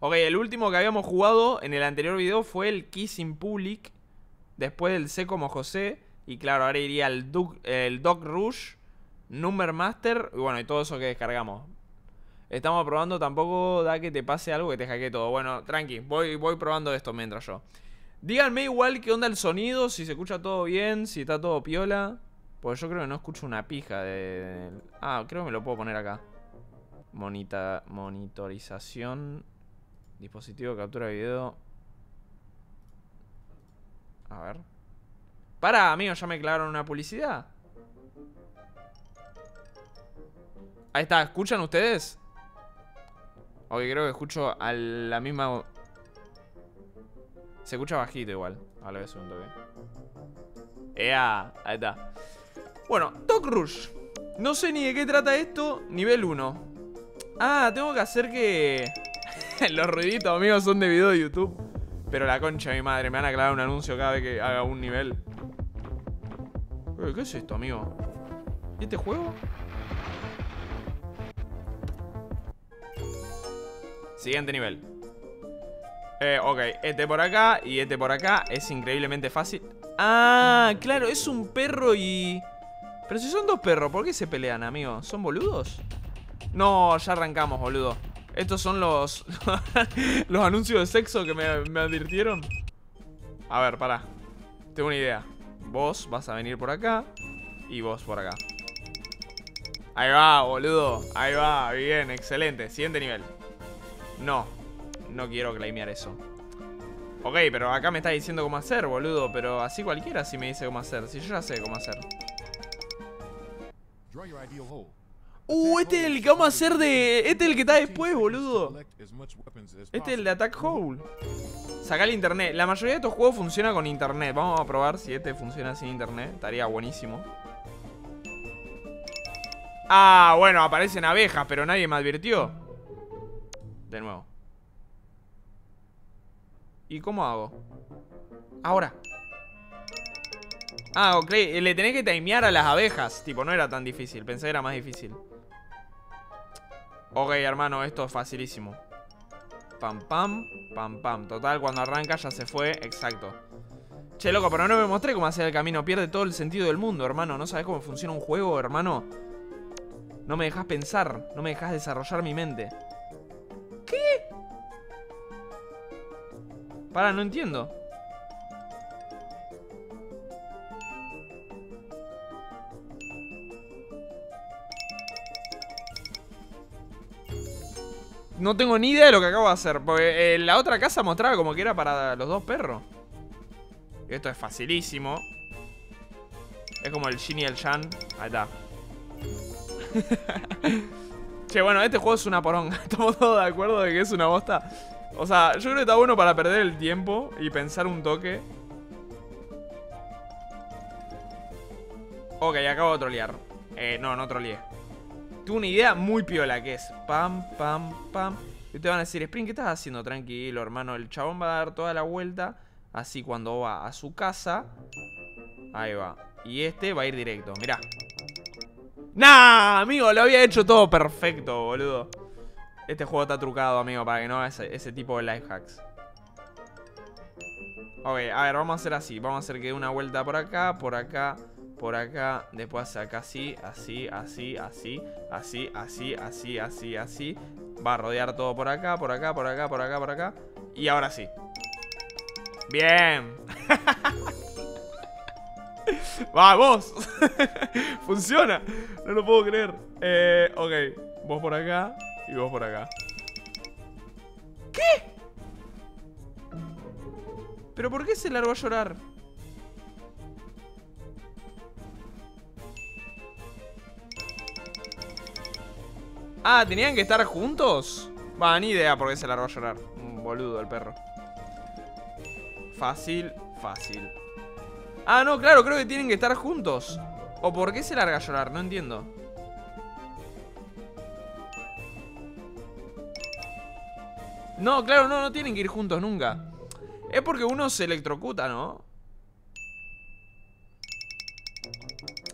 Ok, el último que habíamos jugado en el anterior video fue el Kissing Public. Después del C como José. Y claro, ahora iría el, el Doc Rush, Number Master y bueno, y todo eso que descargamos. Estamos probando, tampoco da que te pase algo que te hackee todo. Bueno, tranqui, voy, voy probando esto mientras yo. Díganme igual qué onda el sonido, si se escucha todo bien, si está todo piola. Porque yo creo que no escucho una pija de... Ah, creo que me lo puedo poner acá. Monita, monitorización. Dispositivo de captura de video. A ver. ¡Para, amigo, ya me clavaron una publicidad. Ahí está, ¿escuchan ustedes? Ok, creo que escucho a la misma... Se escucha bajito igual. A ver vez un toque. ¡Ea! Ahí está. Bueno, Tok Rush. No sé ni de qué trata esto. Nivel 1. Ah, tengo que hacer que... Los ruiditos, amigos, son de video de YouTube. Pero la concha de mi madre, me van a un anuncio cada vez que haga un nivel. ¿Qué es esto, amigo? ¿Y este juego? Siguiente nivel. Eh, ok, este por acá y este por acá es increíblemente fácil. Ah, claro, es un perro y... Pero si son dos perros, ¿por qué se pelean, amigo? ¿Son boludos? No, ya arrancamos, boludo. Estos son los los anuncios de sexo que me, advirtieron. A ver, pará. Tengo una idea. Vos vas a venir por acá y vos por acá. Ahí va, boludo. Ahí va, bien, excelente. Siguiente nivel. No, no quiero claimear eso. Ok, pero acá me está diciendo cómo hacer, boludo. Pero así cualquiera si me dice cómo hacer. Si yo ya sé cómo hacer. Uh, este es el que vamos a hacer de... Este es el que está después, boludo. Este es el de Attack Hole. Saca el internet. La mayoría de estos juegos funciona con internet. Vamos a probar si este funciona sin internet. Estaría buenísimo. Ah, bueno, aparecen abejas, pero nadie me advirtió. De nuevo. ¿Y cómo hago? Ahora. Ah, ok. Le tenés que timear a las abejas. Tipo, no era tan difícil. Pensé que era más difícil. Ok, hermano, esto es facilísimo Pam, pam, pam, pam Total, cuando arranca ya se fue, exacto Che, loco, pero no me mostré cómo hacer el camino Pierde todo el sentido del mundo, hermano ¿No sabes cómo funciona un juego, hermano? No me dejas pensar No me dejas desarrollar mi mente ¿Qué? Para, no entiendo No tengo ni idea de lo que acabo de hacer. Porque eh, la otra casa mostraba como que era para los dos perros. Esto es facilísimo. Es como el Shin y el Shan. Ahí está. che, bueno, este juego es una poronga. Estamos todos de acuerdo de que es una bosta. O sea, yo creo que está bueno para perder el tiempo y pensar un toque. Ok, acabo de trollear Eh, no, no troleé tú una idea muy piola que es pam, pam, pam. Y te van a decir, Spring, ¿qué estás haciendo? Tranquilo, hermano. El chabón va a dar toda la vuelta. Así cuando va a su casa. Ahí va. Y este va a ir directo, mirá. ¡Nah! Amigo, lo había hecho todo perfecto, boludo. Este juego está trucado, amigo, para que no hagas ese, tipo de life hacks. Ok, a ver, vamos a hacer así. Vamos a hacer que una vuelta por acá, por acá por acá, después acá así, así, así, así, así, así, así, así, así. Va a rodear todo por acá, por acá, por acá, por acá, por acá. Y ahora sí. Bien. Vamos. Funciona. No lo puedo creer. Eh, ok. Vos por acá y vos por acá. ¿Qué? ¿Pero por qué se largó a llorar? Ah, ¿tenían que estar juntos? Va, ni idea por qué se largó a llorar. Un boludo el perro. Fácil, fácil. Ah, no, claro, creo que tienen que estar juntos. ¿O por qué se larga a llorar? No entiendo. No, claro, no, no tienen que ir juntos nunca. Es porque uno se electrocuta, ¿no?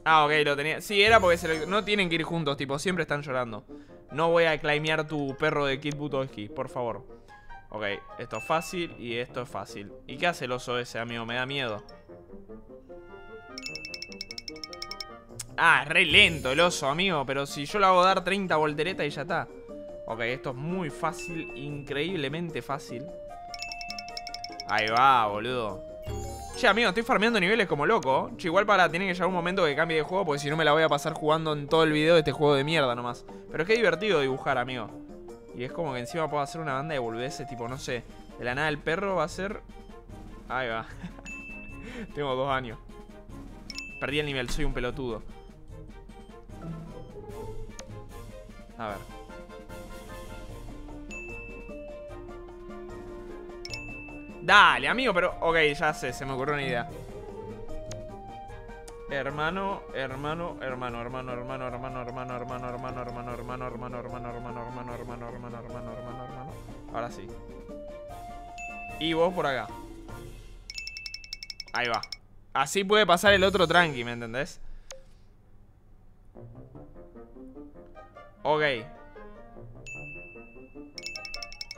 Ah, ok, lo tenía. Sí, era porque se No tienen que ir juntos, tipo, siempre están llorando. No voy a claimear tu perro de Kit Butowski, por favor. Ok, esto es fácil y esto es fácil. ¿Y qué hace el oso ese, amigo? Me da miedo. Ah, es re lento el oso, amigo. Pero si yo le hago dar 30 volteretas y ya está. Ok, esto es muy fácil, increíblemente fácil. Ahí va, boludo. Che, amigo, estoy farmeando niveles como loco. Che, igual para, tiene que llegar un momento que cambie de juego, porque si no me la voy a pasar jugando en todo el video de este juego de mierda nomás. Pero es que divertido dibujar, amigo. Y es como que encima puedo hacer una banda de boludeces, tipo, no sé. De la nada el perro va a ser... Ahí va. Tengo dos años. Perdí el nivel, soy un pelotudo. A ver. Dale, amigo, pero... Ok, ya sé, se me ocurrió una idea Hermano, hermano, hermano, hermano, hermano, hermano, hermano, hermano, hermano, hermano, hermano, hermano, hermano, hermano, hermano, hermano, hermano, hermano, hermano, hermano Ahora sí Y vos por acá Ahí va Así puede pasar el otro tranqui, ¿me entendés? Ok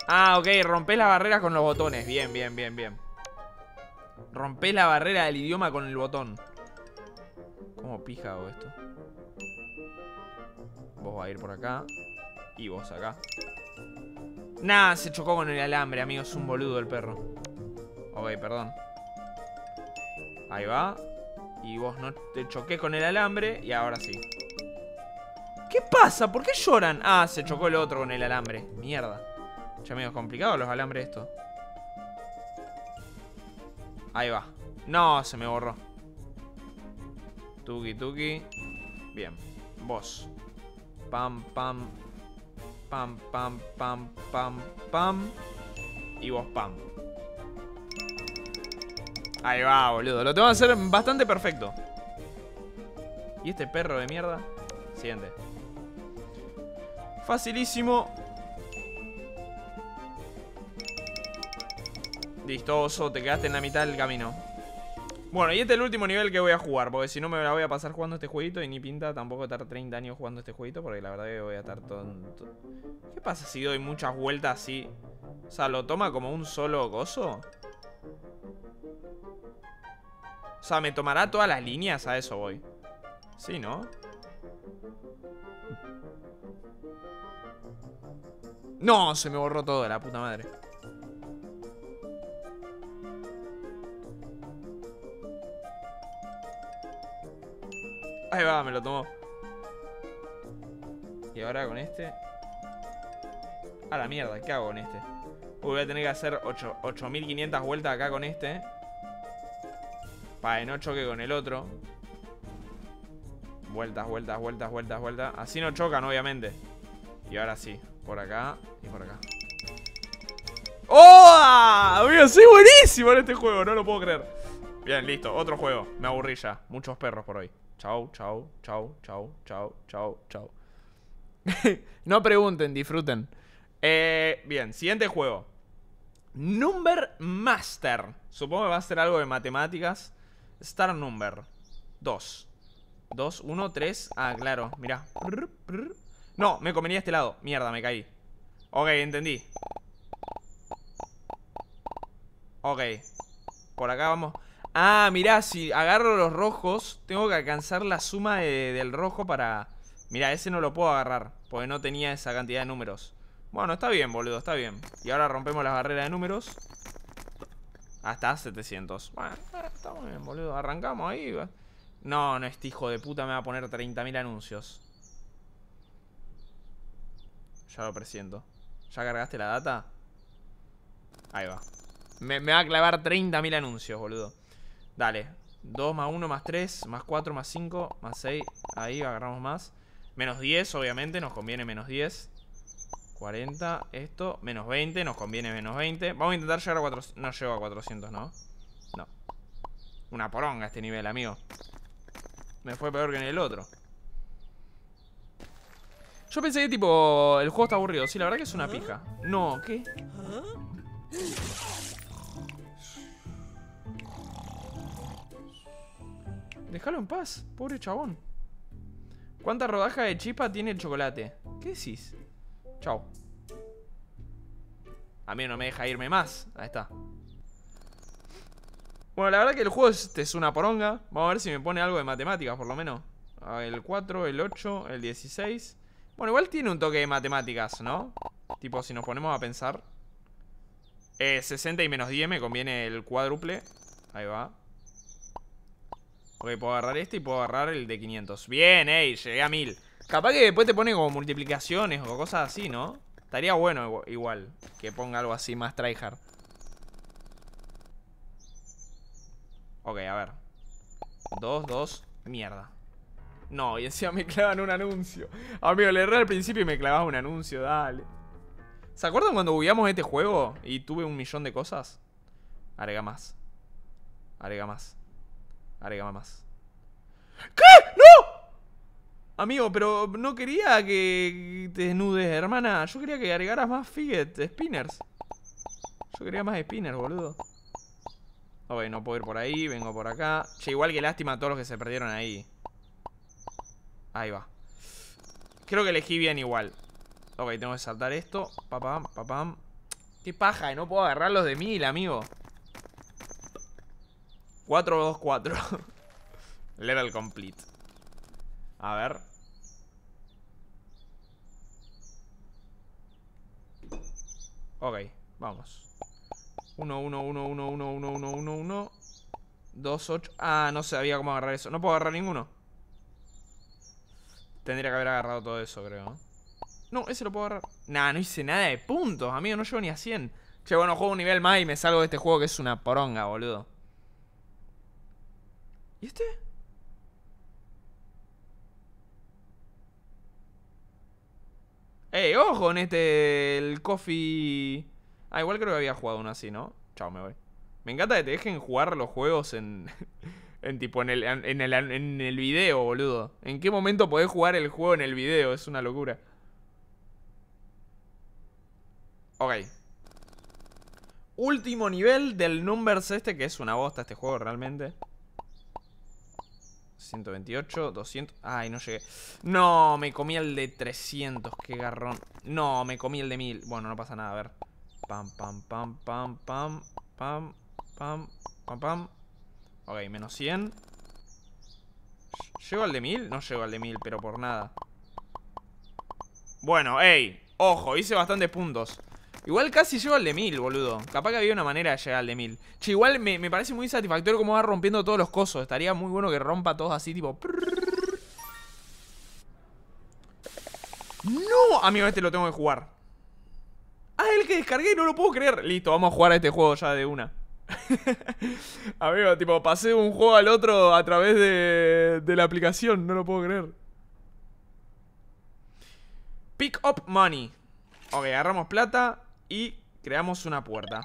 Ah, ok, rompés la barrera con los botones Bien, bien, bien, bien Rompés la barrera del idioma con el botón ¿Cómo pija hago esto? Vos va a ir por acá Y vos acá Nah, se chocó con el alambre, amigo Es un boludo el perro Ok, perdón Ahí va Y vos no te choqué con el alambre Y ahora sí ¿Qué pasa? ¿Por qué lloran? Ah, se chocó el otro con el alambre Mierda ya complicado los alambres esto. Ahí va. No, se me borró. Tuki, tuki. Bien. Vos. Pam, pam. Pam, pam, pam, pam, pam. Y vos, pam. Ahí va, boludo. Lo tengo que hacer bastante perfecto. ¿Y este perro de mierda? Siguiente. Facilísimo. Listoso, te quedaste en la mitad del camino Bueno, y este es el último nivel que voy a jugar Porque si no me la voy a pasar jugando este jueguito Y ni pinta tampoco estar 30 años jugando este jueguito Porque la verdad que voy a estar tonto ¿Qué pasa si doy muchas vueltas así? O sea, ¿lo toma como un solo gozo? O sea, ¿me tomará todas las líneas? A eso voy Sí, ¿no? No, se me borró todo, la puta madre Ahí va, me lo tomó. Y ahora con este... A la mierda, ¿qué hago con este? voy a tener que hacer 8500 vueltas acá con este. Para que no choque con el otro. Vueltas, vueltas, vueltas, vueltas, vueltas. Así no chocan, obviamente. Y ahora sí, por acá y por acá. ¡Oh! Amigo, soy buenísimo en este juego, no lo puedo creer. Bien, listo, otro juego. Me aburrí ya. Muchos perros por hoy. Chao, chao, chao, chao, chao, chao, chao. no pregunten, disfruten. Eh, bien, siguiente juego. Number Master. Supongo que va a ser algo de matemáticas. Star Number. 2. Dos, 1, 3. Ah, claro, mirá. No, me convenía este lado. Mierda, me caí. Ok, entendí. Ok. Por acá vamos. Ah, mirá, si agarro los rojos, tengo que alcanzar la suma del rojo para... Mirá, ese no lo puedo agarrar, porque no tenía esa cantidad de números. Bueno, está bien, boludo, está bien. Y ahora rompemos la barrera de números. Hasta 700. Bueno, está muy bien, boludo. Arrancamos ahí. No, no, este hijo de puta me va a poner 30.000 anuncios. Ya lo presiento. ¿Ya cargaste la data? Ahí va. Me, me va a clavar 30.000 anuncios, boludo. Dale. 2 más 1 más 3, más 4 más 5, más 6. Ahí agarramos más. Menos 10, obviamente, nos conviene menos 10. 40, esto. Menos 20, nos conviene menos 20. Vamos a intentar llegar a 400. No llego a 400, ¿no? No. Una poronga este nivel, amigo. Me fue peor que en el otro. Yo pensé que, tipo, el juego está aburrido. Sí, la verdad que es una pija. No, ¿qué? Déjalo en paz, pobre chabón. ¿Cuánta rodaja de chispa tiene el chocolate? ¿Qué decís? Chao. A mí no me deja irme más. Ahí está. Bueno, la verdad que el juego este es una poronga. Vamos a ver si me pone algo de matemáticas, por lo menos. El 4, el 8, el 16. Bueno, igual tiene un toque de matemáticas, ¿no? Tipo, si nos ponemos a pensar. Eh, 60 y menos 10 me conviene el cuádruple. Ahí va. Ok, puedo agarrar este y puedo agarrar el de 500 Bien, ey, llegué a 1000 Capaz que después te pone como multiplicaciones o cosas así, ¿no? Estaría bueno igual que ponga algo así más tryhard Ok, a ver Dos, dos, mierda No, y encima me clavan un anuncio Amigo, le erré al principio y me clavaba un anuncio, dale ¿Se acuerdan cuando bugueamos este juego y tuve un millón de cosas? Agrega más Agrega más Agrega más. ¿Qué? ¡No! Amigo, pero no quería que te desnudes, hermana. Yo quería que agregaras más figet, spinners. Yo quería más spinners, boludo. Ok, no puedo ir por ahí, vengo por acá. Che, igual que lástima a todos los que se perdieron ahí. Ahí va. Creo que elegí bien igual. Ok, tengo que saltar esto. Papam, papam. Qué paja, no puedo agarrar los de mil, amigo. 4-2-4 Level complete A ver Ok, vamos 1, 1, 1, 1, 1, 1, 1, 1, 1 2, 8 Ah, no sabía cómo agarrar eso No puedo agarrar ninguno Tendría que haber agarrado todo eso, creo No, ese lo puedo agarrar Nah, no hice nada de puntos, amigo No llevo ni a 100 Che, bueno, juego un nivel más y me salgo de este juego que es una poronga, boludo ¿Y este? ¡Ey, eh, ojo en este! El coffee... Ah, igual creo que había jugado uno así, ¿no? Chao, me voy. Me encanta que te dejen jugar los juegos en... en tipo, en el, en, el, en el video, boludo. ¿En qué momento podés jugar el juego en el video? Es una locura. Ok. Último nivel del Numbers este, que es una bosta este juego realmente. 128, 200 Ay, no llegué No, me comí el de 300, qué garrón No, me comí el de 1000 Bueno, no pasa nada, a ver Pam, pam, pam, pam, pam Pam, pam, pam, pam Ok, menos 100 ¿Llego al de 1000? No llego al de 1000, pero por nada Bueno, ey Ojo, hice bastantes puntos Igual casi llego al de 1000, boludo. Capaz que había una manera de llegar al de 1000. Che, igual me, parece muy satisfactorio cómo va rompiendo todos los cosos. Estaría muy bueno que rompa todos así, tipo... ¡No! Amigo, este lo tengo que jugar. Ah, el que descargué, no lo puedo creer. Listo, vamos a jugar a este juego ya de una. Amigo, tipo, pasé de un juego al otro a través de, de la aplicación, no lo puedo creer. Pick up money. Ok, agarramos plata. Y creamos una puerta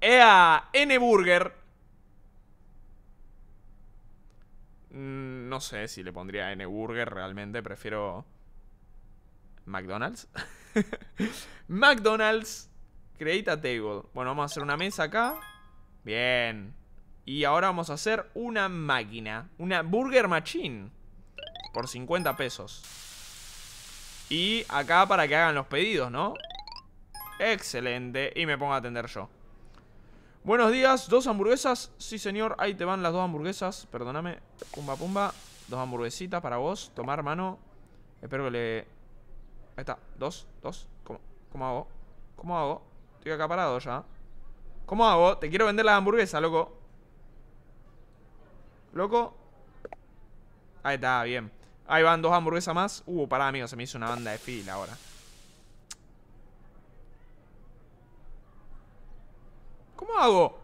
¡Ea! N-Burger mm, No sé si le pondría N-Burger realmente Prefiero... McDonald's McDonald's Create a table Bueno, vamos a hacer una mesa acá Bien Y ahora vamos a hacer una máquina Una burger machine Por 50 pesos y acá para que hagan los pedidos, ¿no? Excelente. Y me pongo a atender yo. Buenos días, dos hamburguesas. Sí, señor, ahí te van las dos hamburguesas. Perdóname. Pumba, pumba. Dos hamburguesitas para vos. Tomar mano Espero que le... Ahí está. Dos, dos. ¿Cómo, ¿Cómo hago? ¿Cómo hago? Estoy acá parado ya. ¿Cómo hago? Te quiero vender las hamburguesas, loco. Loco. Ahí está, bien. Ahí van dos hamburguesas más. Uh, pará, amigo, se me hizo una banda de fila ahora. ¿Cómo hago?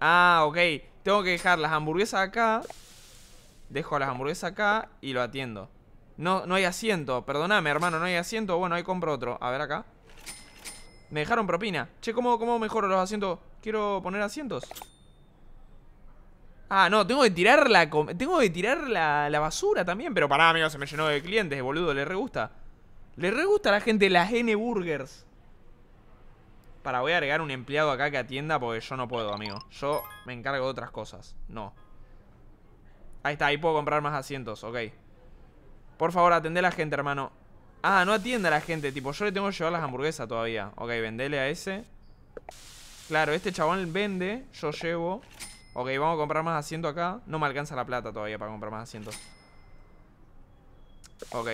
Ah, ok. Tengo que dejar las hamburguesas acá. Dejo las hamburguesas acá y lo atiendo. No, no hay asiento. Perdóname, hermano, no hay asiento. Bueno, ahí compro otro. A ver acá. Me dejaron propina. Che, ¿cómo, cómo mejoro los asientos? Quiero poner asientos. Ah, no, tengo que tirar la, tengo que tirar la, basura también. Pero pará, amigo, se me llenó de clientes, boludo. Le regusta. gusta. Le regusta gusta a la gente las N Burgers. Para, voy a agregar un empleado acá que atienda porque yo no puedo, amigo. Yo me encargo de otras cosas. No. Ahí está, ahí puedo comprar más asientos, ok. Por favor, atende a la gente, hermano. Ah, no atienda a la gente, tipo, yo le tengo que llevar las hamburguesas todavía. Ok, vendele a ese. Claro, este chabón vende, yo llevo. Ok, vamos a comprar más asiento acá No me alcanza la plata todavía para comprar más asientos Ok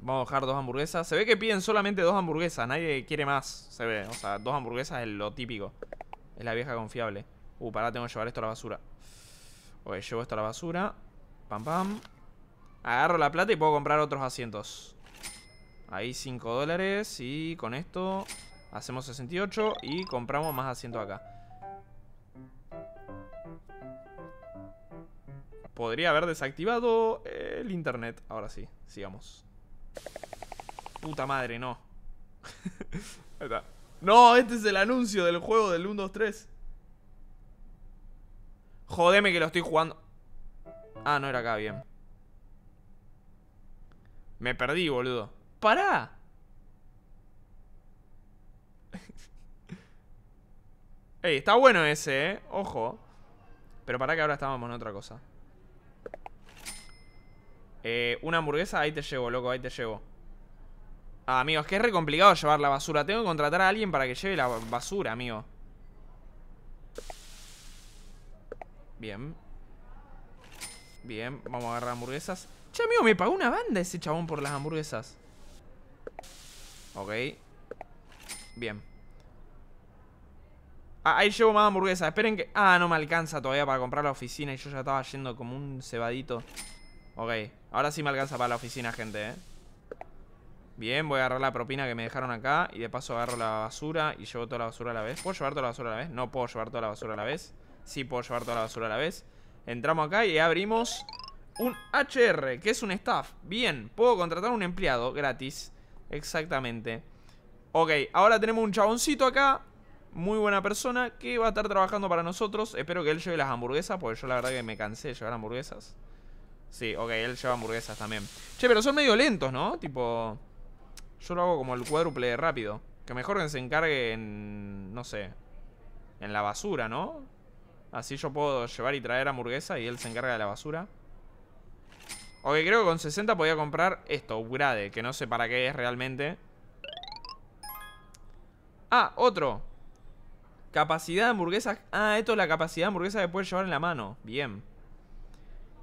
Vamos a dejar dos hamburguesas Se ve que piden solamente dos hamburguesas Nadie quiere más, se ve O sea, dos hamburguesas es lo típico Es la vieja confiable Uh, pará, tengo que llevar esto a la basura Ok, llevo esto a la basura Pam, pam Agarro la plata y puedo comprar otros asientos Ahí 5 dólares Y con esto hacemos 68 Y compramos más asientos acá Podría haber desactivado eh, el internet. Ahora sí, sigamos. Puta madre, no. Ahí está. No, este es el anuncio del juego del 1, 2, 3. Jodeme que lo estoy jugando. Ah, no era acá, bien. Me perdí, boludo. ¿Para? Ey, está bueno ese, eh. Ojo. Pero para que ahora estábamos en otra cosa. Eh, una hamburguesa, ahí te llevo, loco, ahí te llevo. Ah, amigo, que es re complicado llevar la basura. Tengo que contratar a alguien para que lleve la basura, amigo. Bien. Bien, vamos a agarrar hamburguesas. Che, amigo, me pagó una banda ese chabón por las hamburguesas. Ok. Bien. Ah, ahí llevo más hamburguesas. Esperen que... Ah, no me alcanza todavía para comprar la oficina y yo ya estaba yendo como un cebadito. Ok, ahora sí me alcanza para la oficina, gente, ¿eh? Bien, voy a agarrar la propina que me dejaron acá Y de paso agarro la basura y llevo toda la basura a la vez ¿Puedo llevar toda la basura a la vez? No puedo llevar toda la basura a la vez Sí puedo llevar toda la basura a la vez Entramos acá y abrimos un HR, que es un staff Bien, puedo contratar un empleado gratis Exactamente Ok, ahora tenemos un chaboncito acá Muy buena persona que va a estar trabajando para nosotros Espero que él lleve las hamburguesas Porque yo la verdad que me cansé de llevar hamburguesas Sí, ok, él lleva hamburguesas también. Che, pero son medio lentos, ¿no? Tipo... Yo lo hago como el cuádruple rápido. Que mejor que se encargue en... No sé. En la basura, ¿no? Así yo puedo llevar y traer hamburguesa y él se encarga de la basura. Ok, creo que con 60 podía comprar esto, upgrade, que no sé para qué es realmente. Ah, otro. Capacidad de hamburguesas. Ah, esto es la capacidad de hamburguesa que puedes llevar en la mano. Bien.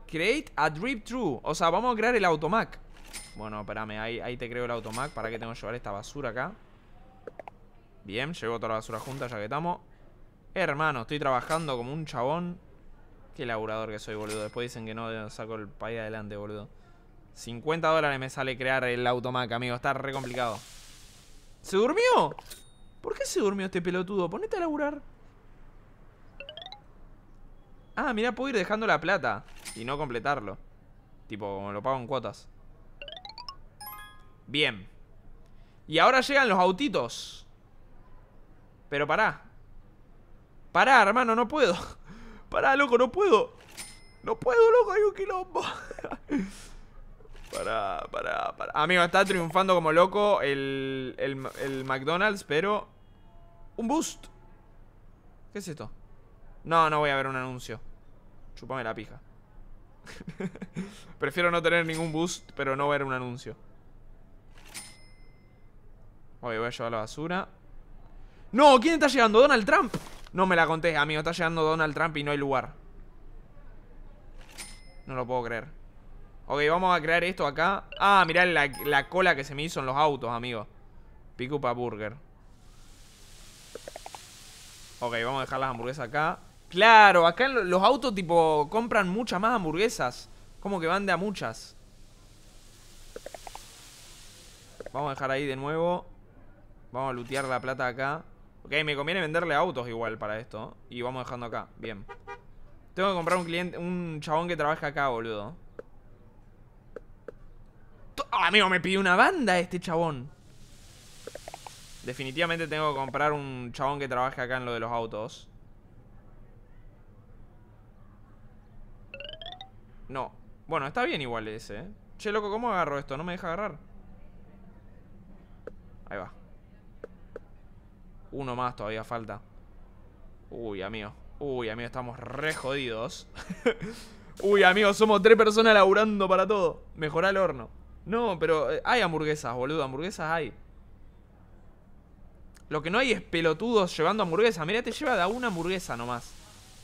Create a drip through O sea, vamos a crear el automac Bueno, espérame, ahí, ahí te creo el automac ¿Para qué tengo que llevar esta basura acá? Bien, llevo toda la basura junta Ya que estamos Hermano, estoy trabajando como un chabón Qué laburador que soy, boludo Después dicen que no saco el país adelante, boludo 50 dólares me sale crear el automac, amigo Está re complicado ¿Se durmió? ¿Por qué se durmió este pelotudo? Ponete a laburar Ah, mira, puedo ir dejando la plata y no completarlo. Tipo, como lo pago en cuotas. Bien. Y ahora llegan los autitos. Pero pará. Pará, hermano, no puedo. Pará, loco, no puedo. No puedo, loco, hay un quilombo. pará, pará, pará. Amigo, está triunfando como loco el, el McDonald's, pero... Un boost. ¿Qué es esto? No, no voy a ver un anuncio. Chupame la pija. Prefiero no tener ningún boost, pero no ver un anuncio. Oye, voy a llevar la basura. ¡No! ¿Quién está llegando? ¿Donald Trump? No me la conté, amigo. Está llegando Donald Trump y no hay lugar. No lo puedo creer. Ok, vamos a crear esto acá. Ah, mirá la, cola que se me hizo en los autos, amigo. para Burger. Ok, vamos a dejar las hamburguesas acá. Claro, acá los autos tipo compran muchas más hamburguesas. Como que van de a muchas. Vamos a dejar ahí de nuevo. Vamos a lutear la plata acá. Ok, me conviene venderle autos igual para esto. Y vamos dejando acá. Bien. Tengo que comprar un cliente, un chabón que trabaja acá, boludo. Ah, amigo, me pidió una banda este chabón. Definitivamente tengo que comprar un chabón que trabaje acá en lo de los autos. No. Bueno, está bien igual ese, ¿eh? Che, loco, ¿cómo agarro esto? No me deja agarrar. Ahí va. Uno más todavía falta. Uy, amigo. Uy, amigo, estamos re jodidos. Uy, amigo, somos tres personas laburando para todo. Mejorá el horno. No, pero eh, hay hamburguesas, boludo. Hamburguesas hay. Lo que no hay es pelotudos llevando hamburguesas. Mira te lleva de a una hamburguesa nomás.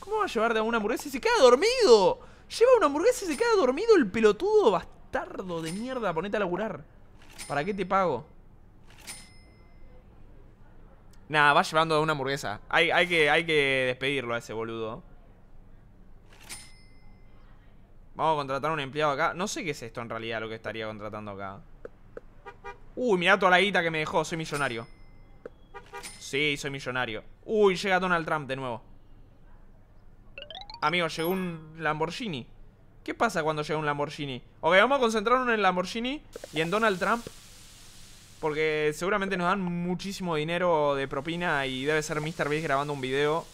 ¿Cómo va a llevar de a una hamburguesa y se queda dormido? Lleva una hamburguesa y se queda dormido el pelotudo bastardo de mierda. Ponete a laburar. ¿Para qué te pago? Nah, va llevando una hamburguesa. Hay, hay, que, hay que despedirlo a ese boludo. Vamos a contratar a un empleado acá. No sé qué es esto en realidad lo que estaría contratando acá. Uy, mirá toda la guita que me dejó. Soy millonario. Sí, soy millonario. Uy, llega Donald Trump de nuevo. Amigo, llegó un Lamborghini. ¿Qué pasa cuando llega un Lamborghini? Ok, vamos a concentrarnos en el Lamborghini y en Donald Trump. Porque seguramente nos dan muchísimo dinero de propina y debe ser Mr. Beast grabando un video.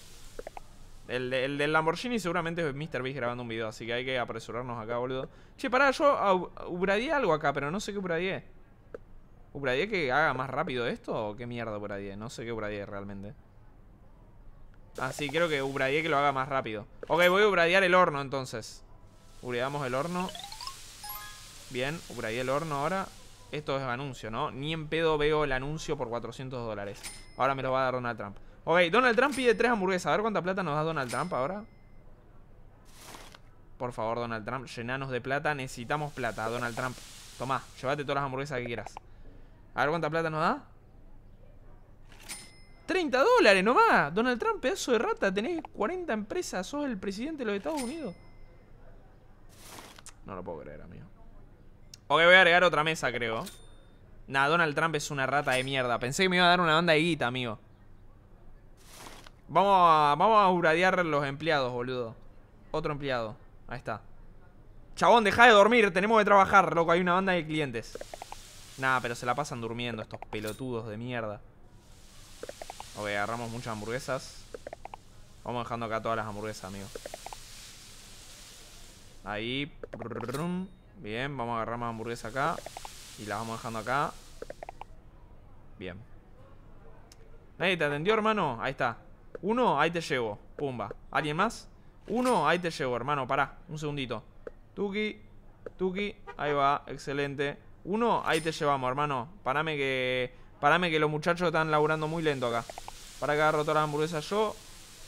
El, del Lamborghini seguramente es Mr. Beast grabando un video, así que hay que apresurarnos acá, boludo. Che, pará, yo ubradié algo acá, pero no sé qué ubradié. ¿Ubradié que haga más rápido esto o qué mierda ubradié? No sé qué ubradié realmente. Así creo que Ubradié que lo haga más rápido. Ok, voy a ubradiar el horno entonces. Ubriamos el horno. Bien, Ubradié el horno ahora. Esto es anuncio, ¿no? Ni en pedo veo el anuncio por 400 dólares. Ahora me lo va a dar Donald Trump. Ok, Donald Trump pide tres hamburguesas. A ver cuánta plata nos da Donald Trump ahora. Por favor, Donald Trump, llenanos de plata. Necesitamos plata, Donald Trump. Tomá, llévate todas las hamburguesas que quieras. A ver cuánta plata nos da. 30 dólares nomás. Donald Trump, pedazo de rata. Tenés 40 empresas. Sos el presidente de los Estados Unidos. No lo puedo creer, amigo. Ok, voy a agregar otra mesa, creo. Nah, Donald Trump es una rata de mierda. Pensé que me iba a dar una banda de guita, amigo. Vamos a, vamos a uradear los empleados, boludo. Otro empleado. Ahí está. Chabón, deja de dormir. Tenemos que trabajar, loco. Hay una banda de clientes. Nah, pero se la pasan durmiendo estos pelotudos de mierda. Ok, agarramos muchas hamburguesas. Vamos dejando acá todas las hamburguesas, amigo. Ahí. Bien, vamos a agarrar más hamburguesas acá. Y las vamos dejando acá. Bien. Nadie te atendió, hermano. Ahí está. Uno, ahí te llevo. Pumba. ¿Alguien más? Uno, ahí te llevo, hermano. Pará, un segundito. Tuki, Tuki. Ahí va, excelente. Uno, ahí te llevamos, hermano. Parame que Parame que los muchachos están laburando muy lento acá. Para que agarro todas las yo.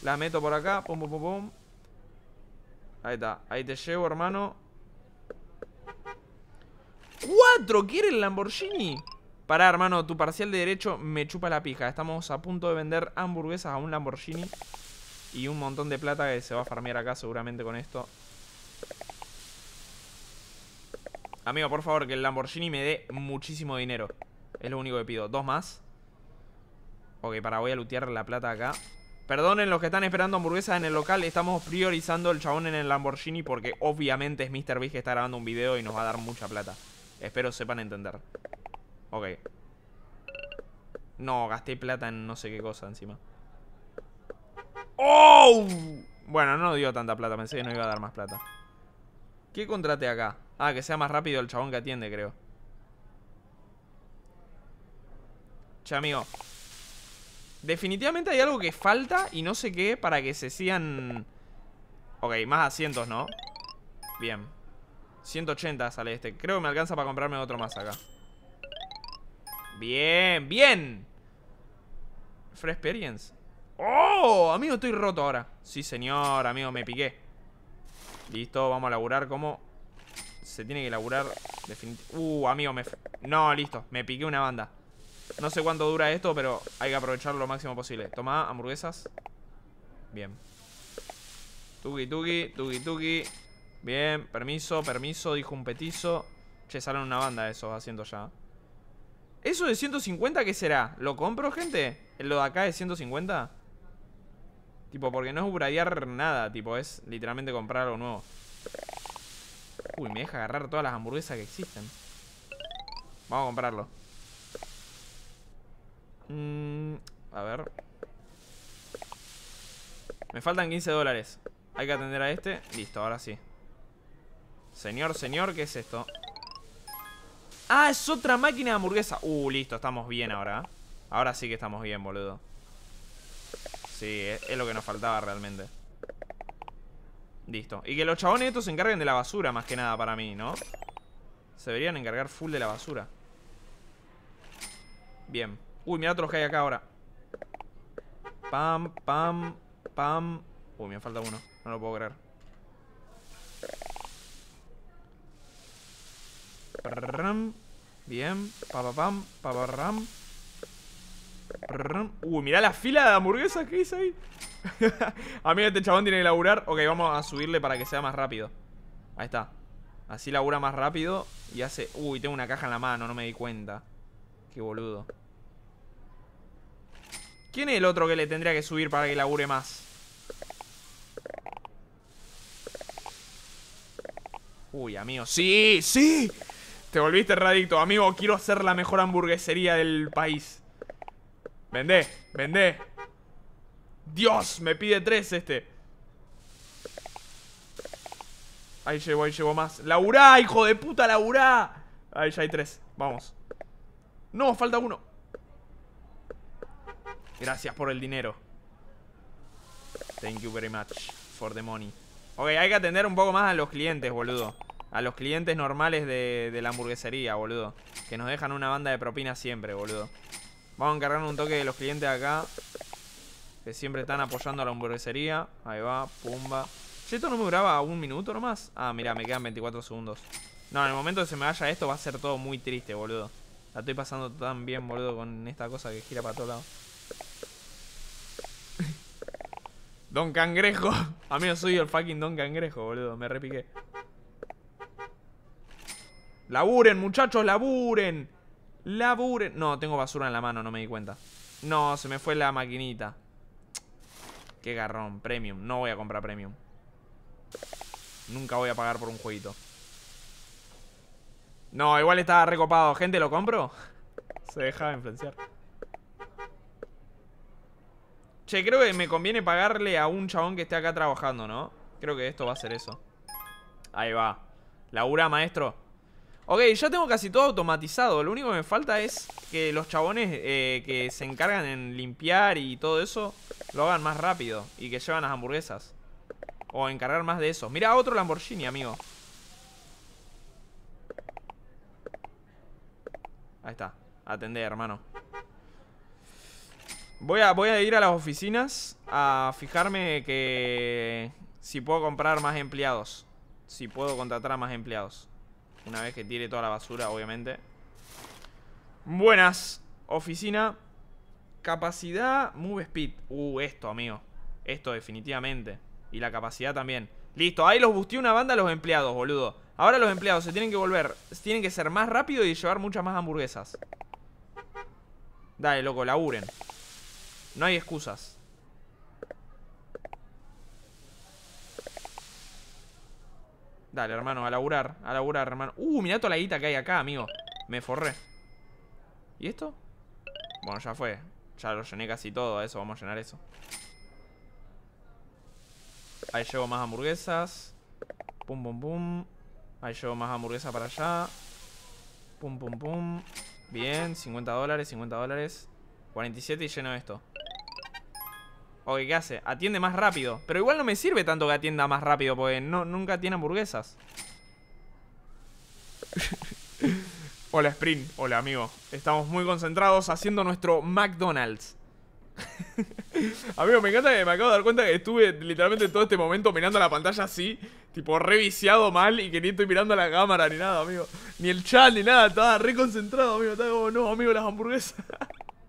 La meto por acá. Pum, pum, pum, pum. Ahí está. Ahí te llevo, hermano. ¡Cuatro! ¿Quiere el Lamborghini? Pará, hermano. Tu parcial de derecho me chupa la pija. Estamos a punto de vender hamburguesas a un Lamborghini. Y un montón de plata que se va a farmear acá seguramente con esto. Amigo, por favor, que el Lamborghini me dé muchísimo dinero. Es lo único que pido. Dos más. Ok, para voy a lootear la plata acá. Perdonen los que están esperando hamburguesas en el local. Estamos priorizando el chabón en el Lamborghini porque obviamente es Mr. Beast que está grabando un video y nos va a dar mucha plata. Espero sepan entender. Ok. No, gasté plata en no sé qué cosa encima. ¡Oh! Bueno, no dio tanta plata. Pensé que no iba a dar más plata. ¿Qué contrate acá? Ah, que sea más rápido el chabón que atiende, creo. Che, amigo Definitivamente hay algo que falta Y no sé qué para que se sigan Ok, más asientos, ¿no? Bien 180 sale este Creo que me alcanza para comprarme otro más acá Bien, bien Fresh experience ¡Oh! Amigo, estoy roto ahora Sí, señor, amigo, me piqué Listo, vamos a laburar como Se tiene que laburar Uh, amigo, me... No, listo, me piqué una banda no sé cuánto dura esto, pero hay que aprovecharlo lo máximo posible. Toma, hamburguesas. Bien. Tuki, tuki, tuki, tuki. Bien, permiso, permiso, dijo un petizo. Che, salen una banda esos haciendo ya. ¿Eso de 150 qué será? ¿Lo compro, gente? ¿Lo de acá de 150? Tipo, porque no es upgradear nada, tipo, es literalmente comprar algo nuevo. Uy, me deja agarrar todas las hamburguesas que existen. Vamos a comprarlo. Mm, a ver. Me faltan 15 dólares. Hay que atender a este. Listo, ahora sí. Señor, señor, ¿qué es esto? Ah, es otra máquina de hamburguesa. Uh, listo, estamos bien ahora. ¿eh? Ahora sí que estamos bien, boludo. Sí, es, es lo que nos faltaba realmente. Listo. Y que los chabones estos se encarguen de la basura, más que nada para mí, ¿no? Se deberían encargar full de la basura. Bien. Uy, mira otros que hay acá ahora Pam, pam, pam Uy, me falta uno No lo puedo creer Bien pam pam, ram Uy, mira la fila de hamburguesas que hice ahí A mí este chabón tiene que laburar Ok, vamos a subirle para que sea más rápido Ahí está Así labura más rápido Y hace... Uy, tengo una caja en la mano, no me di cuenta Qué boludo ¿Quién es el otro que le tendría que subir para que labure más? Uy, amigo, sí, sí Te volviste radicto, amigo Quiero hacer la mejor hamburguesería del país Vende, vende. Dios, me pide tres este Ahí llegó, ahí llevo más ¡Laburá, hijo de puta, laburá! Ahí ya hay tres, vamos No, falta uno Gracias por el dinero. Thank you very much for the money. Ok, hay que atender un poco más a los clientes, boludo. A los clientes normales de, la hamburguesería, boludo. Que nos dejan una banda de propina siempre, boludo. Vamos a encargar un toque de los clientes de acá. Que siempre están apoyando a la hamburguesería. Ahí va, pumba. ¿Esto no me duraba un minuto nomás? Ah, mira, me quedan 24 segundos. No, en el momento que se me vaya esto va a ser todo muy triste, boludo. La estoy pasando tan bien, boludo, con esta cosa que gira para todos lados. Don Cangrejo. A mí no soy el fucking Don Cangrejo, boludo. Me repiqué. Laburen, muchachos, laburen. Laburen. No, tengo basura en la mano, no me di cuenta. No, se me fue la maquinita. Qué garrón. Premium. No voy a comprar premium. Nunca voy a pagar por un jueguito. No, igual estaba recopado. Gente, ¿lo compro? Se dejaba influenciar. Che, creo que me conviene pagarle a un chabón que esté acá trabajando, ¿no? Creo que esto va a ser eso. Ahí va. Laura, maestro. Ok, ya tengo casi todo automatizado. Lo único que me falta es que los chabones eh, que se encargan en limpiar y todo eso lo hagan más rápido y que llevan las hamburguesas. O encargar más de eso. Mira otro Lamborghini, amigo. Ahí está. Atender, hermano. Voy a, ir a las oficinas a fijarme que si puedo comprar más empleados. Si puedo contratar a más empleados. Una vez que tire toda la basura, obviamente. Buenas. Oficina. Capacidad. Move speed. Uh, esto, amigo. Esto, definitivamente. Y la capacidad también. Listo, ahí los busté una banda a los empleados, boludo. Ahora los empleados se tienen que volver. Tienen que ser más rápido y llevar muchas más hamburguesas. Dale, loco, laburen. No hay excusas. Dale, hermano, a laburar, a laburar, hermano. Uh, mirá toda la guita que hay acá, amigo. Me forré. ¿Y esto? Bueno, ya fue. Ya lo llené casi todo, eso vamos a llenar eso. Ahí llevo más hamburguesas. Pum, pum, pum. Ahí llevo más hamburguesas para allá. Pum, pum, pum. Bien, 50 dólares, 50 dólares. 47 y lleno esto. Ok, ¿qué hace? Atiende más rápido Pero igual no me sirve tanto que atienda más rápido Porque no, nunca tiene hamburguesas Hola Sprint, hola amigo Estamos muy concentrados haciendo nuestro McDonald's Amigo, me encanta que me acabo de dar cuenta que estuve literalmente todo este momento mirando la pantalla así, tipo reviciado mal y que ni estoy mirando la cámara ni nada, amigo. Ni el chat ni nada, estaba reconcentrado, amigo. Estaba como, no, amigo, las hamburguesas.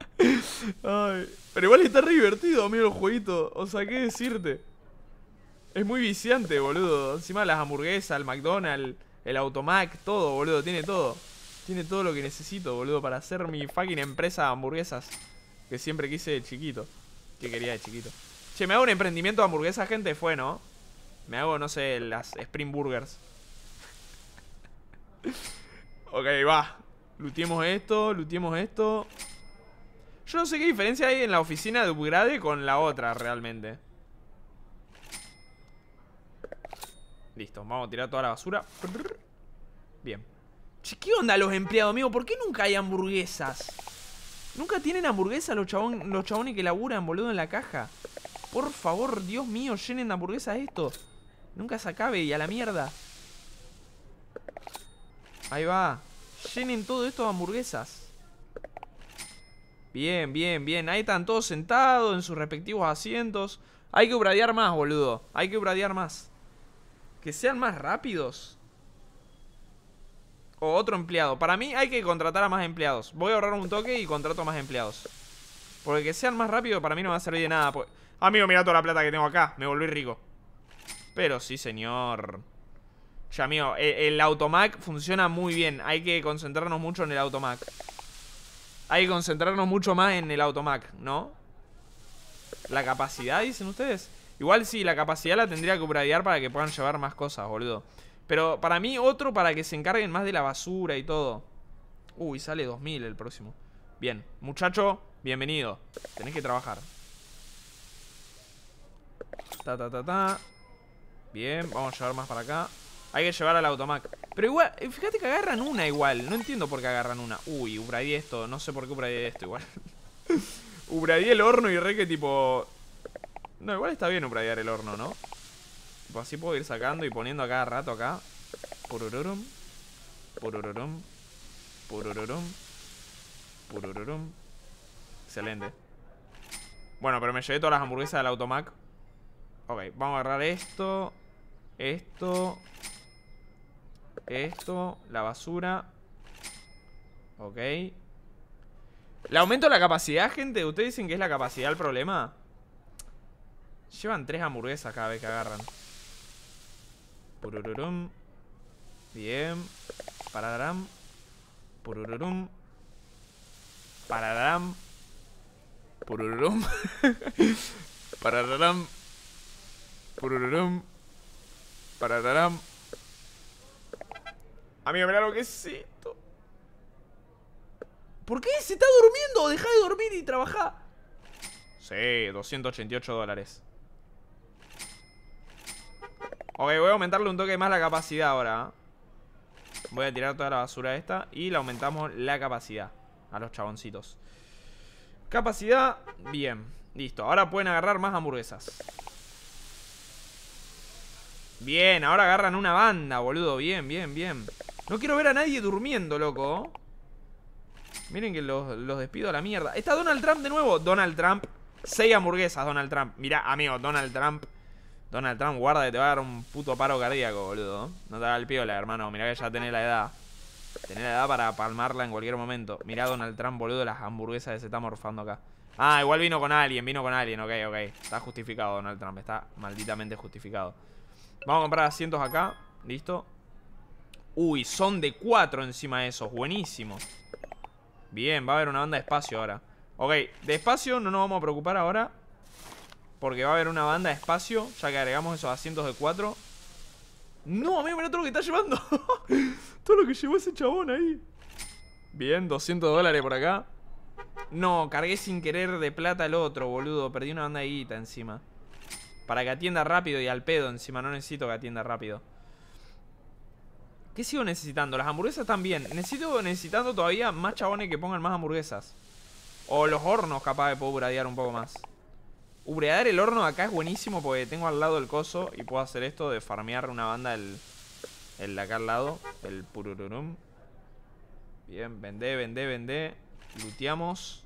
Ay. Pero igual está re divertido, amigo, el jueguito. O sea, ¿qué decirte? Es muy viciante, boludo. Encima las hamburguesas, el McDonald's, el Automac, todo, boludo. Tiene todo. Tiene todo lo que necesito, boludo, para hacer mi fucking empresa de hamburguesas. Que siempre quise de chiquito. Que quería de chiquito. Che, me hago un emprendimiento de hamburguesas, gente. Fue, ¿no? Me hago, no sé, las Spring Burgers. ok, va. Luteemos esto, luteemos esto. Yo no sé qué diferencia hay en la oficina de upgrade con la otra realmente. Listo, vamos a tirar toda la basura. Bien. Che, ¿qué onda los empleados, amigo? ¿Por qué nunca hay hamburguesas? Nunca tienen hamburguesas los, chabón, los chabones que laburan, boludo, en la caja. Por favor, Dios mío, llenen de hamburguesas esto. Nunca se acabe y a la mierda. Ahí va. Llenen todo esto de hamburguesas. Bien, bien, bien. Ahí están todos sentados en sus respectivos asientos. Hay que ubradear más, boludo. Hay que ubradear más. Que sean más rápidos. O otro empleado. Para mí hay que contratar a más empleados. Voy a ahorrar un toque y contrato a más empleados. Porque que sean más rápidos para mí no va a servir de nada. Pues... Amigo, mira toda la plata que tengo acá. Me volví rico. Pero sí, señor. Ya, amigo, e-, el automac funciona muy bien. Hay que concentrarnos mucho en el automac hay que concentrarnos mucho más en el automac, ¿no? ¿La capacidad, dicen ustedes? Igual sí, la capacidad la tendría que upgradear para que puedan llevar más cosas, boludo. Pero para mí otro para que se encarguen más de la basura y todo. Uy, sale 2000 el próximo. Bien, muchacho, bienvenido. Tenés que trabajar. Ta, ta, ta, Bien, vamos a llevar más para acá. Hay que llevar al automac. Pero igual, eh, fíjate que agarran una igual. No entiendo por qué agarran una. Uy, Ubradié esto. No sé por qué Ubradié esto igual. Ubradié el horno y re que tipo... No, igual está bien Ubradiar el horno, ¿no? así puedo ir sacando y poniendo a cada rato acá. Purururum. Purururum. Purururum. Purururum. Excelente. Bueno, pero me llevé todas las hamburguesas del automac. Ok, vamos a agarrar esto. Esto. Esto, la basura Ok ¿Le aumento la capacidad, gente? ¿Ustedes dicen que es la capacidad el problema? Llevan tres hamburguesas cada vez que agarran Purururum Bien Paradaram. Purururum Pararam Purururum Pararam Purururum Pararam Amigo, mira lo que es esto. ¿Por qué? Se está durmiendo. Deja de dormir y trabaja. Sí, 288 dólares. Ok, voy a aumentarle un toque más la capacidad ahora. ¿ah? Voy a tirar toda la basura esta y le aumentamos la capacidad a los chaboncitos. Capacidad, bien. Listo, ahora pueden agarrar más hamburguesas. Bien, ahora agarran una banda, boludo. Bien, bien, bien. No quiero ver a nadie durmiendo, loco Miren que los, despido a la mierda Está Donald Trump de nuevo Donald Trump Seis hamburguesas, Donald Trump Mirá, amigo, Donald Trump Donald Trump, guarda que te va a dar un puto paro cardíaco, boludo No te haga el piola, hermano Mirá que ya tenés la edad Tenés la edad para palmarla en cualquier momento Mirá Donald Trump, boludo, las hamburguesas se está morfando acá Ah, igual vino con alguien, vino con alguien, ok, ok Está justificado Donald Trump, está malditamente justificado Vamos a comprar asientos acá, listo Uy, son de cuatro encima de esos. Buenísimo. Bien, va a haber una banda de espacio ahora. Ok, de espacio no nos vamos a preocupar ahora. Porque va a haber una banda de espacio. Ya que agregamos esos asientos de cuatro. No, mira, mira todo lo que está llevando. todo lo que llevó ese chabón ahí. Bien, 200 dólares por acá. No, cargué sin querer de plata el otro, boludo. Perdí una banda de guita encima. Para que atienda rápido y al pedo encima. No necesito que atienda rápido. ¿Qué sigo necesitando? Las hamburguesas también. Necesito necesitando todavía más chabones que pongan más hamburguesas. O los hornos, capaz de puedo bradear un poco más. Ubrear el horno acá es buenísimo porque tengo al lado el coso y puedo hacer esto de farmear una banda el, de acá al lado, el purururum. Bien, vende, vende, vende. Luteamos.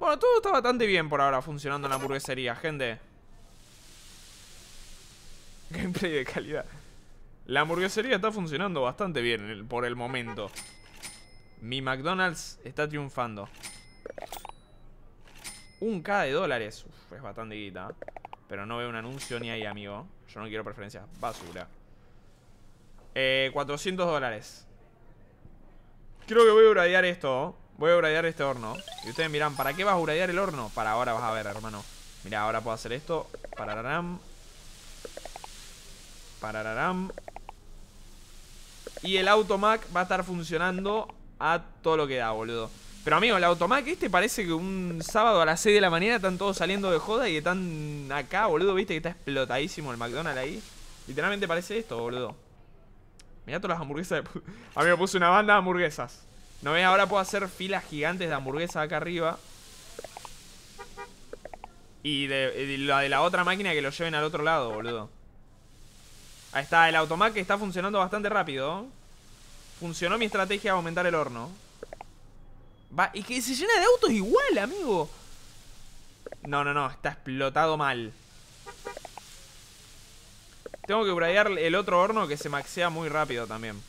Bueno, todo está bastante bien por ahora funcionando en la hamburguesería, gente. Gameplay de calidad. La hamburguesería está funcionando bastante bien por el momento. Mi McDonald's está triunfando. Un K de dólares. Uf, es bastante guita. ¿eh? Pero no veo un anuncio ni ahí, amigo. Yo no quiero preferencias. Basura. Eh, 400 dólares. Creo que voy a uradear esto. Voy a uradear este horno. Y ustedes miran, ¿para qué vas a uradear el horno? Para ahora vas a ver, hermano. Mira, ahora puedo hacer esto. Parararam. Parararam. Y el automac va a estar funcionando a todo lo que da, boludo. Pero amigo, el automac este parece que un sábado a las 6 de la mañana están todos saliendo de joda y están acá, boludo. Viste que está explotadísimo el McDonald's ahí. Literalmente parece esto, boludo. Mirá todas las hamburguesas. De... A puse una banda de hamburguesas. ¿No ves? Ahora puedo hacer filas gigantes de hamburguesas acá arriba. Y de, la de la otra máquina que lo lleven al otro lado, boludo. Ahí está, el automac está funcionando bastante rápido. Funcionó mi estrategia de aumentar el horno. Va, y que se llena de autos igual, amigo. No, no, no, está explotado mal. Tengo que bradear el otro horno que se maxea muy rápido también.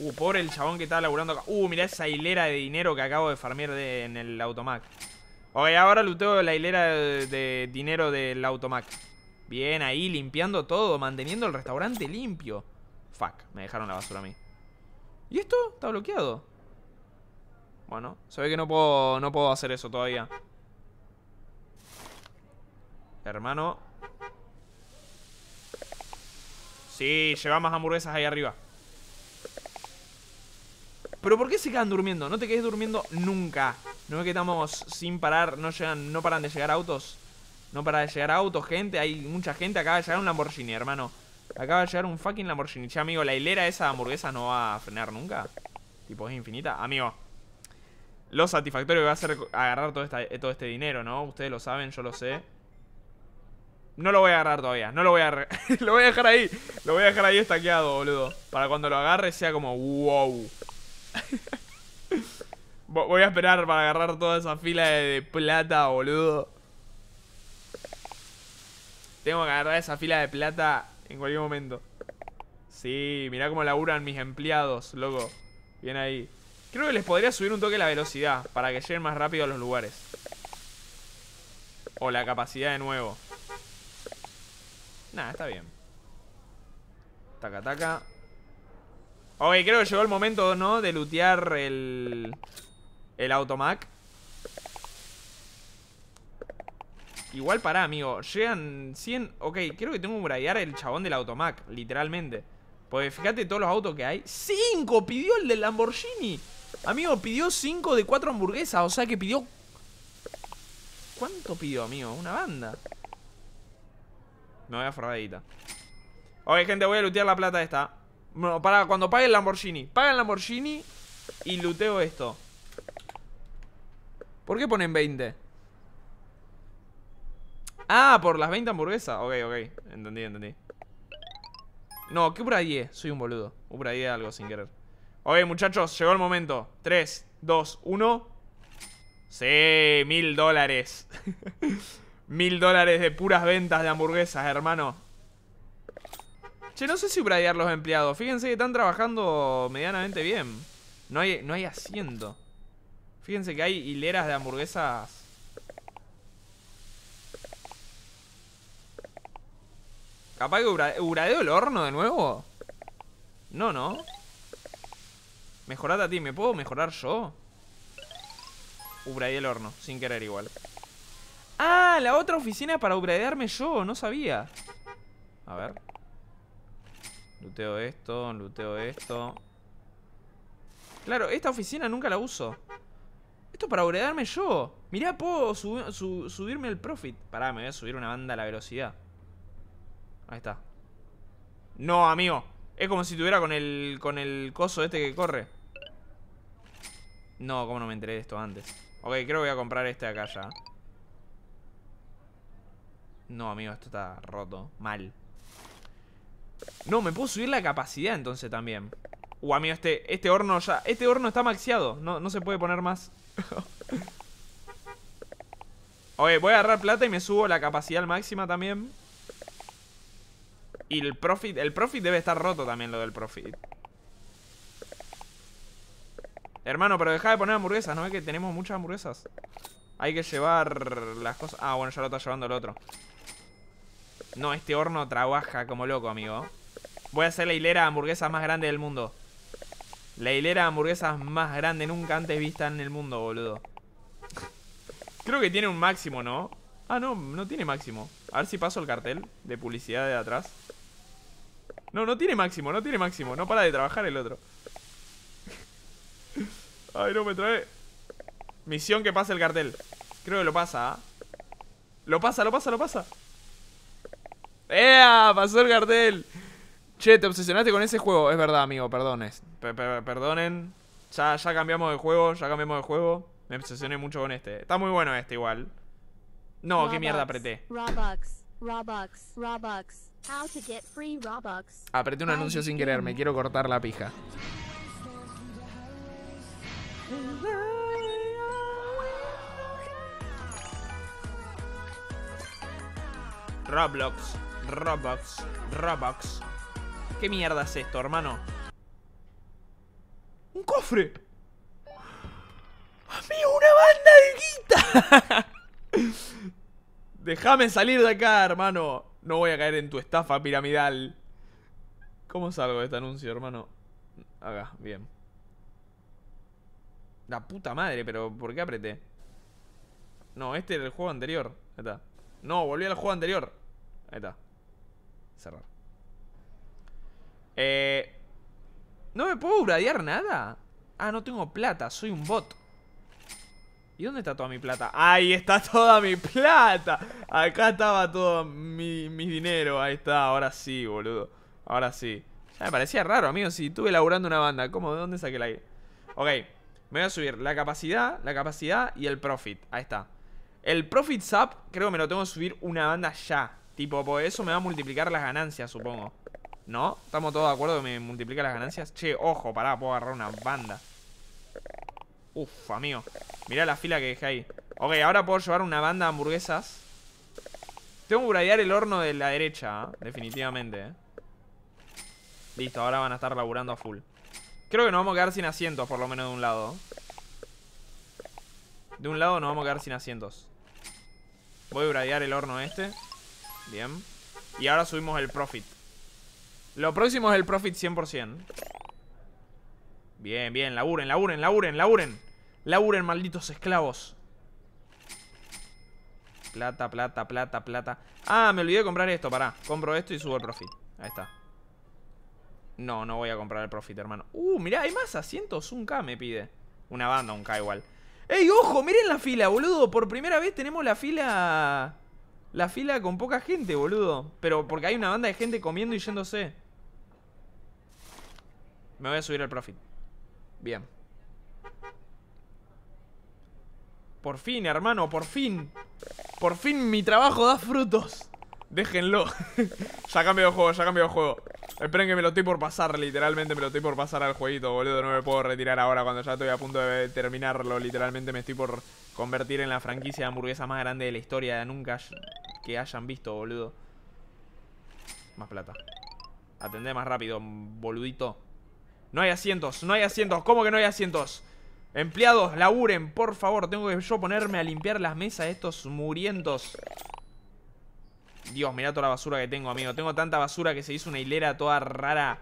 Uh, pobre el chabón que está laburando acá. Uh, mirá esa hilera de dinero que acabo de farmear en el automac. Oye, ahora luteo la hilera de, dinero del automac. Bien, ahí limpiando todo, manteniendo el restaurante limpio. Fuck, me dejaron la basura a mí. ¿Y esto? Está bloqueado. Bueno, se ve que no puedo, no puedo hacer eso todavía. Hermano. Sí, lleva más hamburguesas ahí arriba. ¿Pero por qué se quedan durmiendo? No te quedes durmiendo nunca. No me quedamos sin parar, no llegan, no paran de llegar autos. No paran de llegar autos, gente. Hay mucha gente. Acaba de llegar un Lamborghini, hermano. Acaba de llegar un fucking Lamborghini. Che, amigo, la hilera esa hamburguesa no va a frenar nunca. Tipo, es infinita. Amigo, lo satisfactorio que va a ser agarrar todo, este dinero, ¿no? Ustedes lo saben, yo lo sé. No lo voy a agarrar todavía, no lo voy a lo voy a dejar ahí, lo voy a dejar ahí estaqueado, boludo. Para cuando lo agarre sea como wow. Voy a esperar para agarrar toda esa fila de plata, boludo. Tengo que agarrar esa fila de plata en cualquier momento. Sí, mirá cómo laburan mis empleados, loco. Bien ahí. Creo que les podría subir un toque la velocidad para que lleguen más rápido a los lugares. O la capacidad de nuevo. Nada, está bien. Taca, taca. Ok, creo que llegó el momento, ¿no? De lootear el... El automac Igual para, amigo Llegan 100... Ok, creo que tengo que bradear el chabón del automac Literalmente Pues fíjate todos los autos que hay ¡Cinco! Pidió el del Lamborghini Amigo, pidió 5 de cuatro hamburguesas O sea que pidió... ¿Cuánto pidió, amigo? Una banda Me voy a forradita Ok, gente, voy a lootear la plata esta para cuando pague el Lamborghini. Paga el Lamborghini y looteo esto. ¿Por qué ponen 20? Ah, por las 20 hamburguesas. Ok, ok. Entendí, entendí. No, que pura 10? Soy un boludo. Pura 10 algo sin querer. Ok, muchachos, llegó el momento. 3, 2, 1. Sí, mil dólares. mil dólares de puras ventas de hamburguesas, hermano. Che, no sé si ubradear los empleados. Fíjense que están trabajando medianamente bien. No hay, no hay asiento. Fíjense que hay hileras de hamburguesas. ¿Capaz que el horno de nuevo? No, no. Mejorate a ti. ¿Me puedo mejorar yo? Ubradeé el horno, sin querer igual. Ah, la otra oficina para ubradearme yo. No sabía. A ver. Luteo esto, luteo esto. Claro, esta oficina nunca la uso. Esto es para bredarme yo. Mirá, puedo subirme el profit. Pará, me voy a subir una banda a la velocidad. Ahí está. No, amigo. Es como si tuviera con el, con el coso este que corre. No, cómo no me enteré de esto antes. Ok, creo que voy a comprar este acá ya. No, amigo, esto está roto. Mal. No, me puedo subir la capacidad entonces también. Uh, amigo, este, este horno ya... Este horno está maxiado. No, se puede poner más. Oye, voy a agarrar plata y me subo la capacidad máxima también. Y el profit... El profit debe estar roto también, lo del profit. Hermano, pero deja de poner hamburguesas. ¿No ves que tenemos muchas hamburguesas? Hay que llevar las cosas... Ah, bueno, ya lo está llevando el otro. No, este horno trabaja como loco, amigo. Voy a hacer la hilera de hamburguesas más grande del mundo. La hilera de hamburguesas más grande nunca antes vista en el mundo, boludo. Creo que tiene un máximo, ¿no? Ah, no, no tiene máximo. A ver si paso el cartel de publicidad de atrás. No, no tiene máximo, no tiene máximo. No para de trabajar el otro. Ay, no me trae. Misión que pase el cartel. Creo que lo pasa, ¿ah? Lo pasa, lo pasa, lo pasa. ¡Ea! Pasó el cartel. Che, te obsesionaste con ese juego. Es verdad, amigo, perdones. perdonen. Ya, cambiamos de juego, ya cambiamos de juego. Me obsesioné mucho con este. Está muy bueno este igual. No, qué mierda apreté. Robux, Robux, Robux. How to get free Robux. Apreté un anuncio sin querer, me quiero cortar la pija. Roblox. Robux, Robux. ¿Qué mierda es esto, hermano? ¡Un cofre! mí una banda de guita! Déjame salir de acá, hermano. No voy a caer en tu estafa piramidal. ¿Cómo salgo de este anuncio, hermano? Acá, bien. La puta madre, pero ¿por qué apreté? No, este era el juego anterior. Ahí está. No, volví al juego anterior. Ahí está cerrar. Eh, ¿No me puedo gradear nada? Ah, no tengo plata, soy un bot. ¿Y dónde está toda mi plata? ¡Ahí está toda mi plata! Acá estaba todo mi, dinero. Ahí está, ahora sí, boludo. Ahora sí. Ya me parecía raro, amigo. Si estuve laburando una banda, ¿cómo? ¿De dónde saqué la aire? Ok, me voy a subir la capacidad, la capacidad y el profit. Ahí está. El profit sub creo que me lo tengo que subir una banda ya. Tipo, pues, eso me va a multiplicar las ganancias, supongo ¿No? ¿Estamos todos de acuerdo que me multiplica las ganancias? Che, ojo, pará, puedo agarrar una banda Uf, amigo Mirá la fila que dejé ahí Ok, ahora puedo llevar una banda de hamburguesas Tengo que bradear el horno de la derecha, ¿ah? definitivamente ¿eh? Listo, ahora van a estar laburando a full Creo que nos vamos a quedar sin asientos, por lo menos de un lado De un lado nos vamos a quedar sin asientos Voy a bradear el horno este Bien. Y ahora subimos el profit. Lo próximo es el profit 100%. Bien, bien. Laburen, laburen, laburen, laburen. Laburen, malditos esclavos. Plata, plata, plata, plata. Ah, me olvidé de comprar esto. Pará. Compro esto y subo el profit. Ahí está. No, no voy a comprar el profit, hermano. Uh, mirá, hay más asientos. Un K me pide. Una banda, un K igual. ¡Ey, ojo! Miren la fila, boludo. Por primera vez tenemos la fila... La fila con poca gente, boludo. Pero porque hay una banda de gente comiendo y yéndose. Me voy a subir al profit. Bien. Por fin, hermano, por fin. Por fin mi trabajo da frutos. Déjenlo. ya cambio de juego Esperen que me lo estoy por pasar, literalmente me lo estoy por pasar al jueguito, boludo. No me puedo retirar ahora cuando ya estoy a punto de terminarlo. Literalmente me estoy por convertir en la franquicia de hamburguesa más grande de la historia de nunca que hayan visto, boludo. Más plata. Atendé más rápido, boludito. No hay asientos, no hay asientos. ¿Cómo que no hay asientos? Empleados, laburen, por favor. Tengo que yo ponerme a limpiar las mesas de estos murientos. Dios, mirá toda la basura que tengo, amigo. Tengo tanta basura que se hizo una hilera toda rara.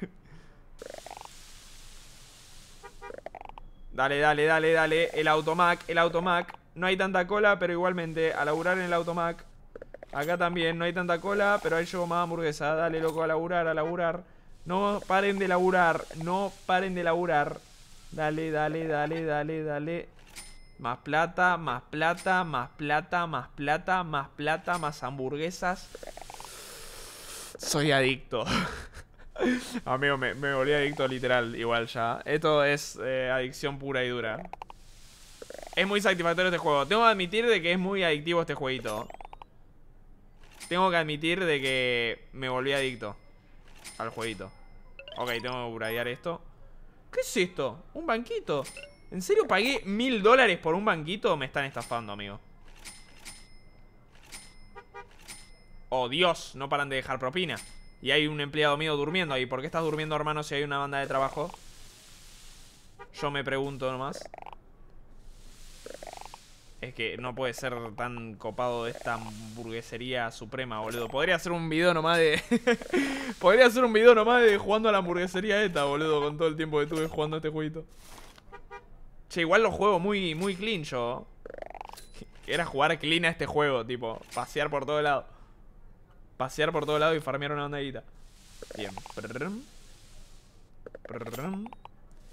dale, dale, dale, dale. El automac, el automac. No hay tanta cola, pero igualmente, a laburar en el automac. Acá también, no hay tanta cola, pero ahí llevo más hamburguesa. Dale, loco, a laburar, a laburar. No paren de laburar, no paren de laburar. Dale, dale, dale, dale, dale. Más plata, más plata, más plata, más plata, más plata, más hamburguesas. Soy adicto. Amigo, me, volví adicto literal, igual ya. Esto es eh, adicción pura y dura. Es muy satisfactorio este juego. Tengo que admitir de que es muy adictivo este jueguito. Tengo que admitir de que me volví adicto al jueguito. Ok, tengo que buradear esto. ¿Qué es esto? ¿Un banquito? ¿En serio pagué mil dólares por un banquito me están estafando, amigo? Oh, Dios, no paran de dejar propina Y hay un empleado mío durmiendo ahí ¿Por qué estás durmiendo, hermano, si hay una banda de trabajo? Yo me pregunto nomás es que no puede ser tan copado de esta hamburguesería suprema, boludo. Podría hacer un video nomás de... Podría hacer un video nomás de jugando a la hamburguesería esta, boludo, con todo el tiempo que estuve jugando a este jueguito. Che, igual lo juego muy, muy clean yo. Era jugar clean a este juego, tipo, pasear por todo lado. Pasear por todo lado y farmear una bandadita. Bien.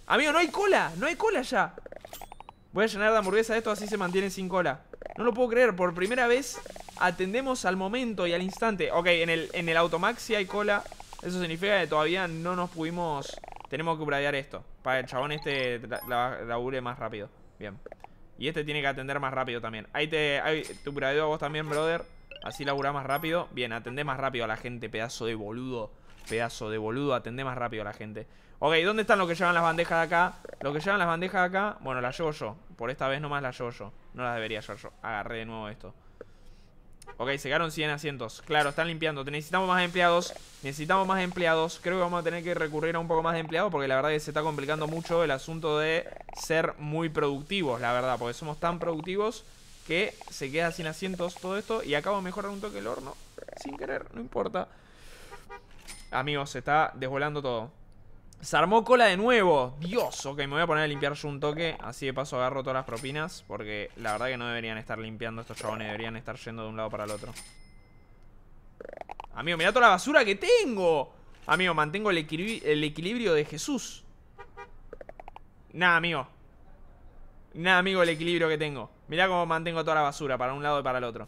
Amigo, no hay cola, no hay cola ya. Voy a llenar de hamburguesa esto, así se mantiene sin cola. No lo puedo creer, por primera vez atendemos al momento y al instante. Ok, en el, en el automax hay cola. Eso significa que todavía no nos pudimos... Tenemos que bradear esto el chabón este labure más rápido. Bien. Y este tiene que atender más rápido también. Ahí te. Ahí, tu gradeo a vos también, brother. Así labura más rápido. Bien, atende más rápido a la gente, pedazo de boludo. Pedazo de boludo, atendé más rápido a la gente. Ok, ¿dónde están los que llevan las bandejas de acá? Los que llevan las bandejas de acá, bueno, las llevo yo. Por esta vez nomás las llevo yo. No las debería llevar yo. Agarré de nuevo esto. Ok, se quedaron 100 asientos. Claro, están limpiando. Necesitamos más empleados. Necesitamos más empleados. Creo que vamos a tener que recurrir a un poco más de empleados porque la verdad es que se está complicando mucho el asunto de ser muy productivos, la verdad. Porque somos tan productivos que se queda sin asientos todo esto. Y acabo mejorando un toque el horno. Sin querer, no importa. Amigos, se está desvolando todo armó cola de nuevo. Dios, ok, me voy a poner a limpiar yo un toque. Así de paso agarro todas las propinas. Porque la verdad que no deberían estar limpiando estos chabones. Deberían estar yendo de un lado para el otro. Amigo, mira toda la basura que tengo. Amigo, mantengo el, el equilibrio de Jesús. Nada, amigo. Nada, amigo, el equilibrio que tengo. mira cómo mantengo toda la basura para un lado y para el otro.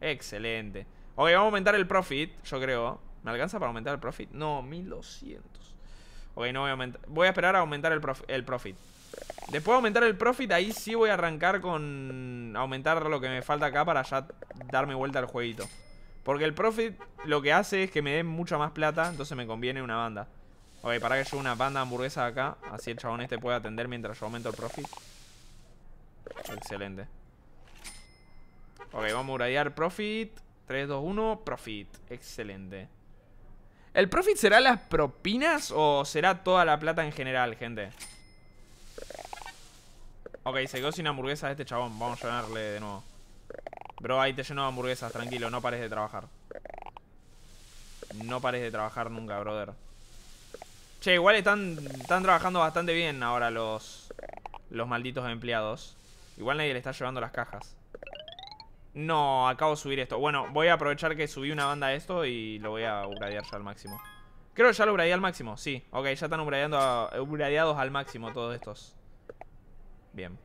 Excelente. Ok, vamos a aumentar el profit, yo creo. ¿Me alcanza para aumentar el profit? No, 1200. Ok, no voy a aumentar. Voy a esperar a aumentar el, profit. Después de aumentar el profit, ahí sí voy a arrancar con aumentar lo que me falta acá para ya darme vuelta al jueguito. Porque el profit lo que hace es que me dé mucha más plata, entonces me conviene una banda. Ok, para que yo una banda hamburguesa acá, así el chabón este puede atender mientras yo aumento el profit. Excelente. Ok, vamos a a profit. 3, 2, 1, profit. Excelente. ¿El profit será las propinas o será toda la plata en general, gente? Ok, se quedó sin hamburguesas este chabón. Vamos a llenarle de nuevo. Bro, ahí te lleno de hamburguesas, tranquilo. No pares de trabajar. No pares de trabajar nunca, brother. Che, igual están, están trabajando bastante bien ahora los, los malditos empleados. Igual nadie le está llevando las cajas. No, acabo de subir esto Bueno, voy a aprovechar que subí una banda de esto Y lo voy a upgradear yo al máximo Creo que ya lo upgradeé al máximo, sí Ok, ya están al máximo todos estos Bien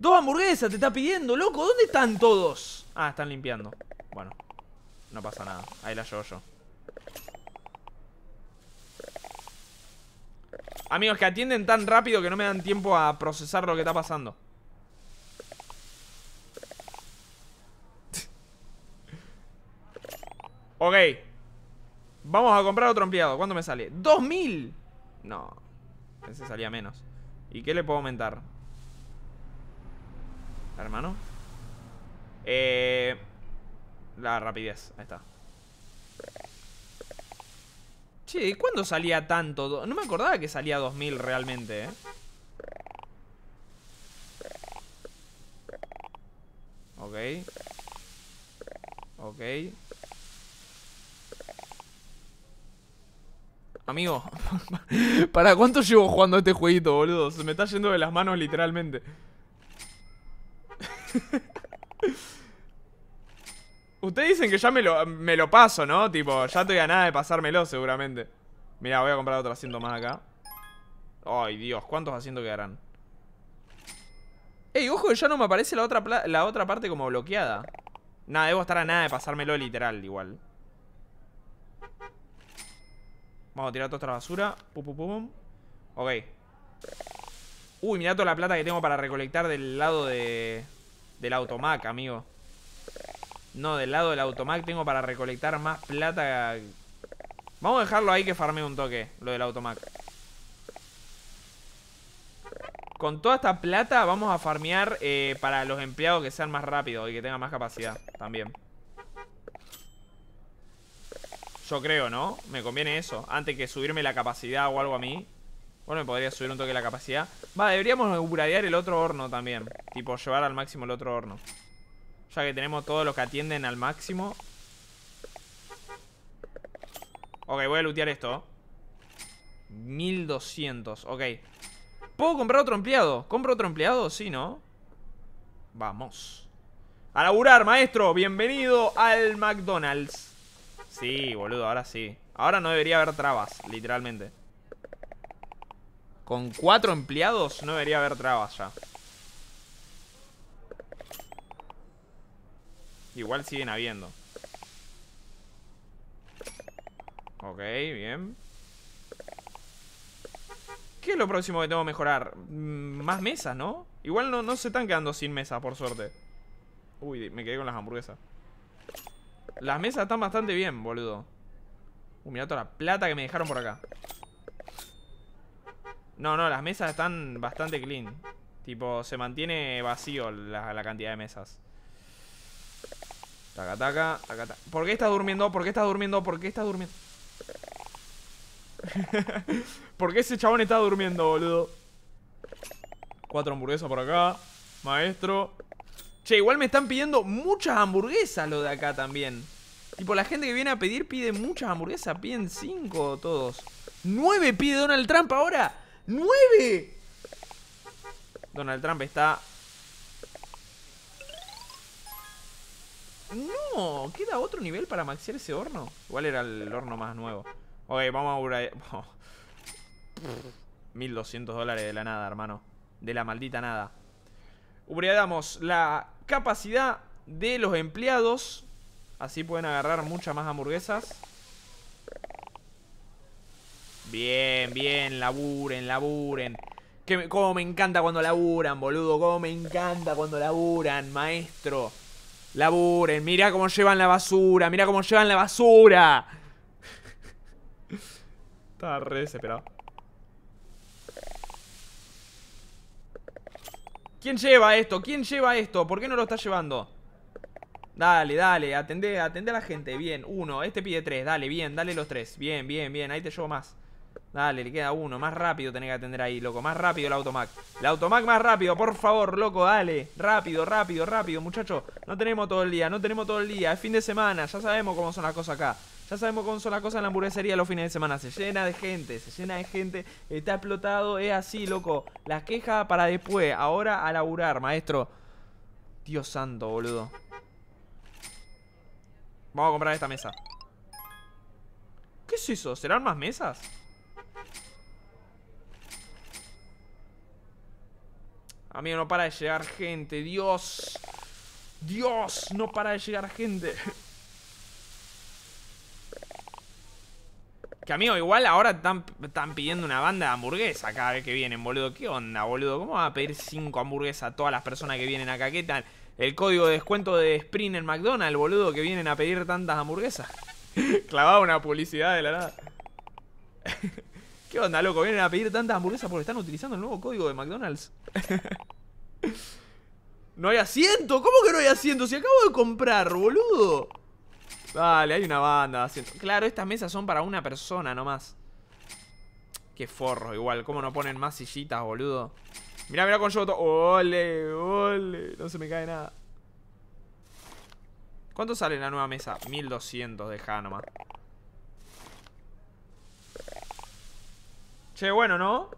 Dos hamburguesas te está pidiendo, loco ¿Dónde están todos? Ah, están limpiando Bueno, no pasa nada Ahí la llevo yo Amigos, que atienden tan rápido que no me dan tiempo a procesar lo que está pasando Ok. Vamos a comprar otro empleado. ¿Cuánto me sale? ¡2000! No. Ese salía menos. ¿Y qué le puedo aumentar? Hermano. Eh, la rapidez. Ahí está. Che, ¿y cuándo salía tanto? No me acordaba que salía 2000 realmente, ¿eh? Ok. Ok. Amigo, ¿para cuánto llevo jugando este jueguito, boludo? Se me está yendo de las manos literalmente. Ustedes dicen que ya me lo, paso, ¿no? Tipo, ya estoy a nada de pasármelo seguramente. Mira, voy a comprar otro asiento más acá. Ay, Dios, ¿cuántos asientos quedarán? Ey, ojo que ya no me aparece la otra, la otra parte como bloqueada. Nada, debo estar a nada de pasármelo literal igual. Vamos a tirar toda esta basura. Ok. Uy, mira toda la plata que tengo para recolectar del lado de... Del automac, amigo. No, del lado del automac tengo para recolectar más plata. Vamos a dejarlo ahí que farme un toque, lo del automac. Con toda esta plata vamos a farmear eh, para los empleados que sean más rápidos y que tengan más capacidad también. Yo creo, ¿no? Me conviene eso Antes que subirme la capacidad o algo a mí Bueno, me podría subir un toque la capacidad Va, deberíamos buradear el otro horno también Tipo, llevar al máximo el otro horno Ya que tenemos todos los que atienden al máximo Ok, voy a lootear esto 1200, ok ¿Puedo comprar otro empleado? ¿Compro otro empleado? Sí, ¿no? Vamos A laburar, maestro Bienvenido al McDonald's Sí, boludo, ahora sí. Ahora no debería haber trabas, literalmente. Con cuatro empleados no debería haber trabas ya. Igual siguen habiendo. Ok, bien. ¿Qué es lo próximo que tengo que mejorar? Mm, más mesas, ¿no? Igual no, no se están quedando sin mesas, por suerte. Uy, me quedé con las hamburguesas. Las mesas están bastante bien, boludo. Uh, mira toda la plata que me dejaron por acá. No, no, las mesas están bastante clean. Tipo, se mantiene vacío la, cantidad de mesas. Taca, taca, taca, ¿Por qué estás durmiendo? ¿Por qué estás durmiendo? ¿Por qué estás durmiendo? ¿Por qué ese chabón está durmiendo, boludo? Cuatro hamburguesas por acá. Maestro. Che, igual me están pidiendo muchas hamburguesas lo de acá también. Tipo, la gente que viene a pedir pide muchas hamburguesas. Piden cinco todos. ¡Nueve pide Donald Trump ahora! ¡Nueve! Donald Trump está... No, queda otro nivel para maxear ese horno. Igual era el horno más nuevo. Ok, vamos a... 1200 dólares de la nada, hermano. De la maldita nada. Ubriadamos la capacidad de los empleados. Así pueden agarrar muchas más hamburguesas. Bien, bien, laburen, laburen. Que, como me encanta cuando laburan, boludo. Como me encanta cuando laburan, maestro. Laburen, mirá cómo llevan la basura, mirá cómo llevan la basura. Estaba re desesperado. ¿Quién lleva esto? ¿Quién lleva esto? ¿Por qué no lo está llevando? Dale, dale, atende atendé a la gente Bien, uno, este pide tres, dale, bien, dale los tres Bien, bien, bien, ahí te llevo más Dale, le queda uno, más rápido tenés que atender ahí, loco Más rápido el automac El automac más rápido, por favor, loco, dale Rápido, rápido, rápido, muchacho No tenemos todo el día, no tenemos todo el día Es fin de semana, ya sabemos cómo son las cosas acá ya sabemos cómo son las cosas en la hamburguesería los fines de semana. Se llena de gente, se llena de gente. Está explotado, es así, loco. Las quejas para después. Ahora a laburar, maestro. Dios santo, boludo. Vamos a comprar esta mesa. ¿Qué es eso? ¿Serán más mesas? Amigo, no para de llegar gente. Dios. Dios, no para de llegar gente. Que amigo, igual ahora están, pidiendo una banda de hamburguesa cada vez que vienen, boludo. ¿Qué onda, boludo? ¿Cómo van a pedir 5 hamburguesas a todas las personas que vienen acá? ¿Qué tal? El código de descuento de Sprint en McDonald's, boludo, que vienen a pedir tantas hamburguesas. Clavaba una publicidad de la nada. ¿Qué onda, loco? Vienen a pedir tantas hamburguesas porque están utilizando el nuevo código de McDonald's. no hay asiento. ¿Cómo que no hay asiento? Si acabo de comprar, boludo. Vale, hay una banda haciendo... Claro, estas mesas son para una persona nomás. Qué forro, igual. ¿Cómo no ponen más sillitas, boludo? mira mira con todo. ¡Ole, ole! No se me cae nada. ¿Cuánto sale la nueva mesa? 1200, de nomás. Che, bueno, ¿no?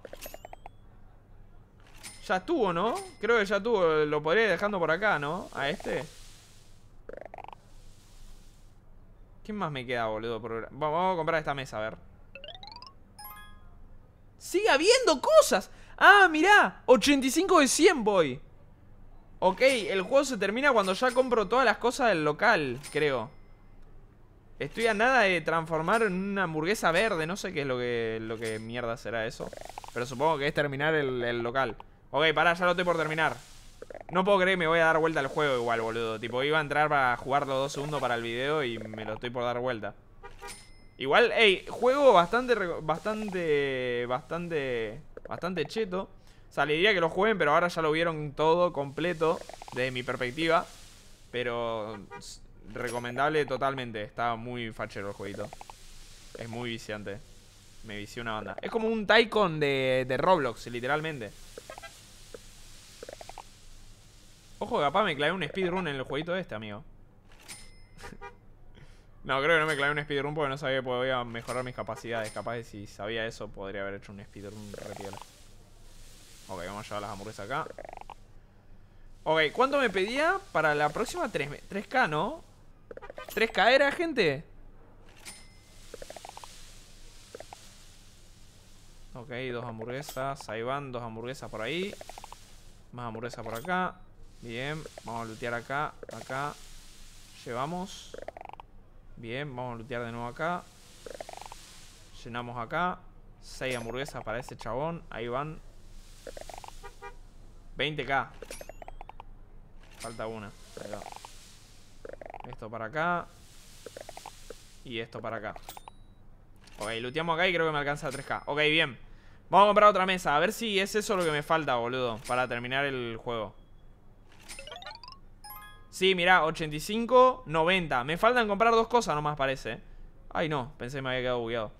Ya estuvo, ¿no? Creo que ya estuvo. Lo podría ir dejando por acá, ¿no? A este. ¿Qué más me queda, boludo? Vamos a comprar esta mesa, a ver. ¡Sigue habiendo cosas! ¡Ah, mirá! 85 de 100 voy. Ok, el juego se termina cuando ya compro todas las cosas del local, creo. Estoy a nada de transformar en una hamburguesa verde. No sé qué es lo que, lo que mierda será eso. Pero supongo que es terminar el, el local. Ok, pará, ya lo estoy por terminar. No puedo creer me voy a dar vuelta al juego igual, boludo. Tipo, iba a entrar para jugar los dos segundos para el video y me lo estoy por dar vuelta. Igual, hey, juego bastante, bastante, bastante, bastante cheto. O que lo jueguen, pero ahora ya lo vieron todo completo desde mi perspectiva. Pero recomendable totalmente. Está muy fachero el jueguito. Es muy viciante. Me vició una banda. Es como un Tycoon de Roblox, literalmente. Ojo, capaz me clavé un speedrun en el jueguito este, amigo. no, creo que no me clavé un speedrun porque no sabía que podía mejorar mis capacidades. Capaz que si sabía eso podría haber hecho un speedrun Ok, vamos a llevar las hamburguesas acá. Ok, ¿cuánto me pedía para la próxima 3, 3K, no? ¿3K era, gente? Ok, dos hamburguesas. Ahí van, dos hamburguesas por ahí. Más hamburguesas por acá. Bien, vamos a lootear acá, acá. Llevamos. Bien, vamos a lootear de nuevo acá. Llenamos acá. 6 hamburguesas para ese chabón. Ahí van. 20k. Falta una. Esto para acá. Y esto para acá. Ok, looteamos acá y creo que me alcanza 3k. Ok, bien. Vamos a comprar otra mesa. A ver si es eso lo que me falta, boludo. Para terminar el juego. Sí, mirá, 85, 90. Me faltan comprar dos cosas nomás, parece. Ay, no, pensé que me había quedado bugueado.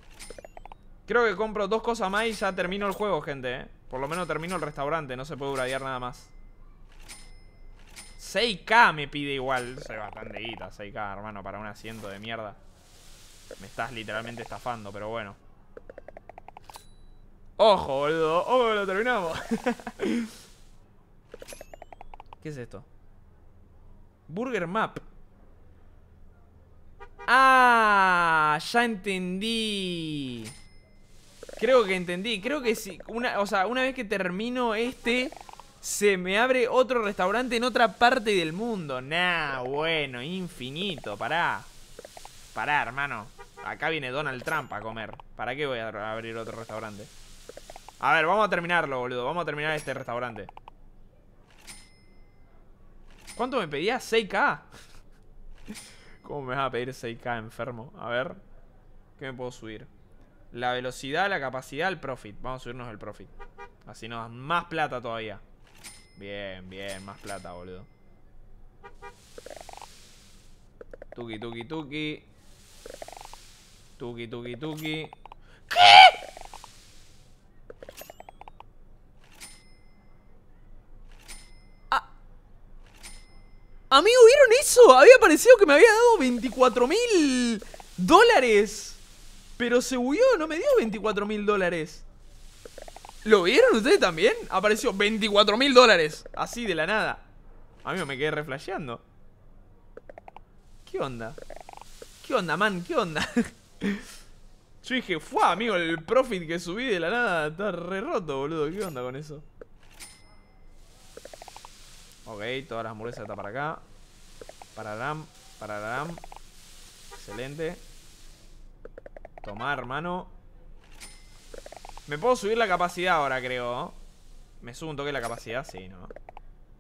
Creo que compro dos cosas más y ya termino el juego, gente, eh. Por lo menos termino el restaurante, no se puede gradear nada más. 6K me pide igual. Soy bastante guita, 6K, hermano, para un asiento de mierda. Me estás literalmente estafando, pero bueno. Ojo, boludo. Ojo, lo terminamos. ¿Qué es esto? Burger Map. Ah, ya entendí. Creo que entendí. Creo que si Una, o sea, una vez que termino este, se me abre otro restaurante en otra parte del mundo. Nah, bueno, infinito. Pará. Pará, hermano. Acá viene Donald Trump a comer. ¿Para qué voy a abrir otro restaurante? A ver, vamos a terminarlo, boludo. Vamos a terminar este restaurante. ¿Cuánto me pedía? 6K. ¿Cómo me vas a pedir 6K, enfermo? A ver. ¿Qué me puedo subir? La velocidad, la capacidad, el profit. Vamos a subirnos el profit. Así nos dan más plata todavía. Bien, bien, más plata, boludo. Tuki, tuki, tuki. Tuki, tuki, tuki. ¿Qué? Amigo, ¿vieron eso? Había parecido que me había dado 24 mil dólares. Pero se huyó, no me dio 24 mil dólares. ¿Lo vieron ustedes también? Apareció 24 mil dólares. Así de la nada. A mí me quedé reflasheando. ¿Qué onda? ¿Qué onda, man? ¿Qué onda? Yo dije, fue amigo, el profit que subí de la nada está re roto, boludo. ¿Qué onda con eso? Ok, todas las hamburguesas está para acá. Para Pararam, pararam. Excelente. Tomar, mano. Me puedo subir la capacidad ahora, creo. Me subo un toque la capacidad, sí, ¿no?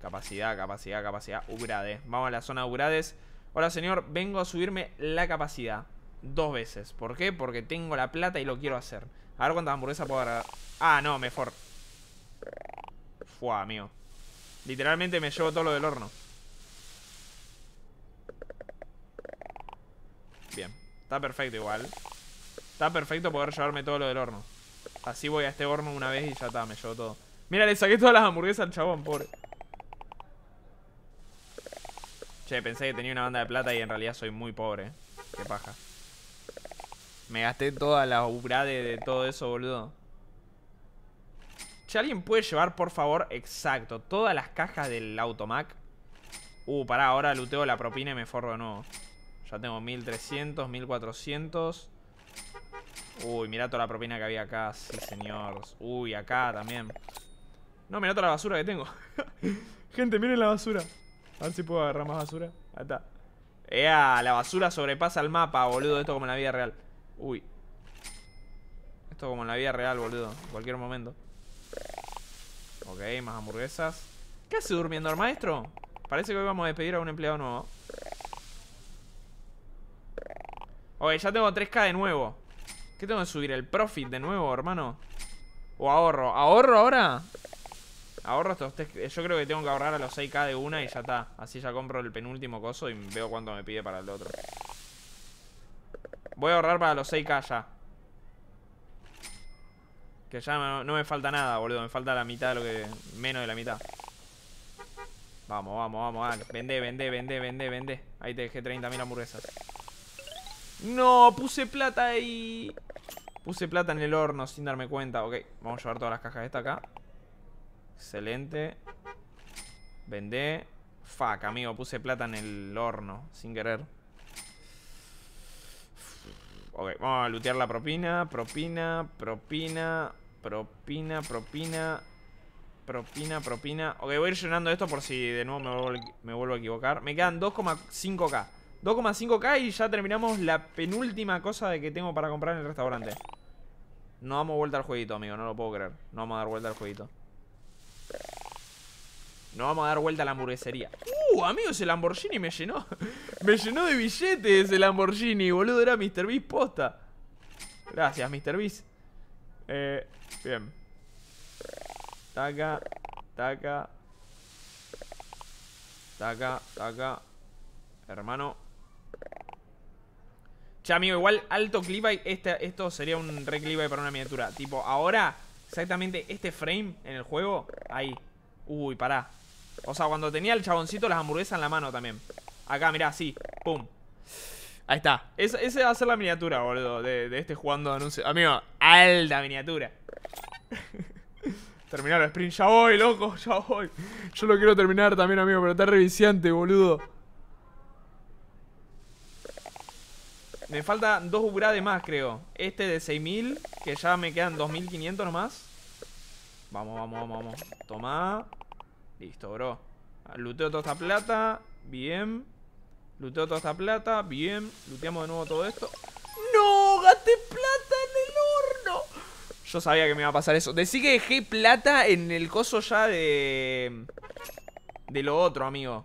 Capacidad, capacidad, capacidad. Ugrades. Vamos a la zona de Ugrades. Hola, señor. Vengo a subirme la capacidad. Dos veces. ¿Por qué? Porque tengo la plata y lo quiero hacer. A ver cuántas hamburguesas puedo agarrar. Ah, no, mejor. Fua, mío! Literalmente me llevo todo lo del horno. Bien. Está perfecto igual. Está perfecto poder llevarme todo lo del horno. Así voy a este horno una vez y ya está, me llevo todo. Mira, le saqué todas las hamburguesas al chabón, pobre. Che, pensé que tenía una banda de plata y en realidad soy muy pobre. Eh. Qué paja. Me gasté toda la obra e de todo eso, boludo. Si alguien puede llevar, por favor, exacto, todas las cajas del automac. Uh, pará, ahora luteo la propina y me forro de nuevo. Ya tengo 1300, 1400. Uy, mirá toda la propina que había acá. Sí, señor. Uy, acá también. No, mirá toda la basura que tengo. Gente, miren la basura. A ver si puedo agarrar más basura. Ahí está. Ea, la basura sobrepasa el mapa, boludo. Esto como en la vida real. Uy. Esto como en la vida real, boludo. En cualquier momento. Ok, más hamburguesas. ¿Qué hace durmiendo el maestro? Parece que hoy vamos a despedir a un empleado nuevo. Ok, ya tengo 3K de nuevo. ¿Qué tengo que subir? ¿El profit de nuevo, hermano? ¿O ahorro? ¿Ahorro ahora? Ahorro estos Yo creo que tengo que ahorrar a los 6K de una y ya está. Así ya compro el penúltimo coso y veo cuánto me pide para el otro. Voy a ahorrar para los 6K ya. Que ya no, me falta nada, boludo. Me falta la mitad de lo que... Menos de la mitad. Vamos, vamos, vamos. vende, vende, vende, vende, vende. Ahí te dejé 30.000 hamburguesas. No, puse plata ahí. Puse plata en el horno sin darme cuenta. Ok, vamos a llevar todas las cajas de esta acá. Excelente. Vende. Fuck, amigo, puse plata en el horno sin querer. Ok, vamos a lootear la propina. Propina, propina. Propina, propina. Propina, propina. Ok, voy a ir llenando esto por si de nuevo me vuelvo, me a equivocar. Me quedan 2,5k. 2,5k y ya terminamos la penúltima cosa de que tengo para comprar en el restaurante. No damos vuelta al jueguito, amigo, no lo puedo creer. No vamos a dar vuelta al jueguito. No vamos a dar vuelta a la hamburguesería. Uh, amigo! Ese Lamborghini me llenó. me llenó de billetes el Lamborghini, boludo. Era Mr. Beast posta. Gracias, Mr. Beast. Eh, Bien. Taca, taca. Taca, taca. Hermano. Che, amigo, igual alto clive este, esto sería un re para una miniatura. Tipo, ahora, exactamente este frame en el juego, ahí. Uy, pará. O sea, cuando tenía el chaboncito las hamburguesas en la mano también. Acá, mirá, así. Pum. Ahí está. Esa ese va a ser la miniatura, boludo, de, este jugando anuncio. Amigo, alta miniatura. Terminar el sprint. Ya voy, loco, ya voy. Yo lo quiero terminar también, amigo, pero está reviciante, boludo. Me faltan dos upgrades más, creo. Este de 6000, que ya me quedan 2500 nomás. Vamos, vamos, vamos, vamos. Tomá. Listo, bro. Luteo toda esta plata. Bien. Luteo toda esta plata, bien. Luteamos de nuevo todo esto. ¡No! ¡Gasté plata en el horno! Yo sabía que me iba a pasar eso. Decí que dejé plata en el coso ya de... De lo otro, amigo.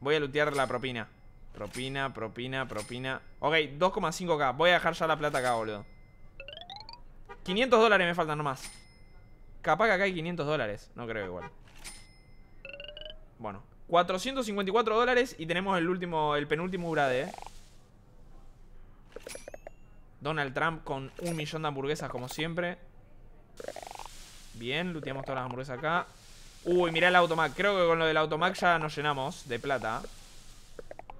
Voy a lutear la propina. Propina, propina, propina. Ok, 2,5k. Voy a dejar ya la plata acá, boludo. 500 dólares me faltan nomás. Capaz que acá hay 500 dólares. No creo igual. Bueno, 454 dólares y tenemos el último, el penúltimo grade. Eh. Donald Trump con un millón de hamburguesas como siempre. Bien, luteamos todas las hamburguesas acá. Uy, mirá el automac. Creo que con lo del automac ya nos llenamos de plata.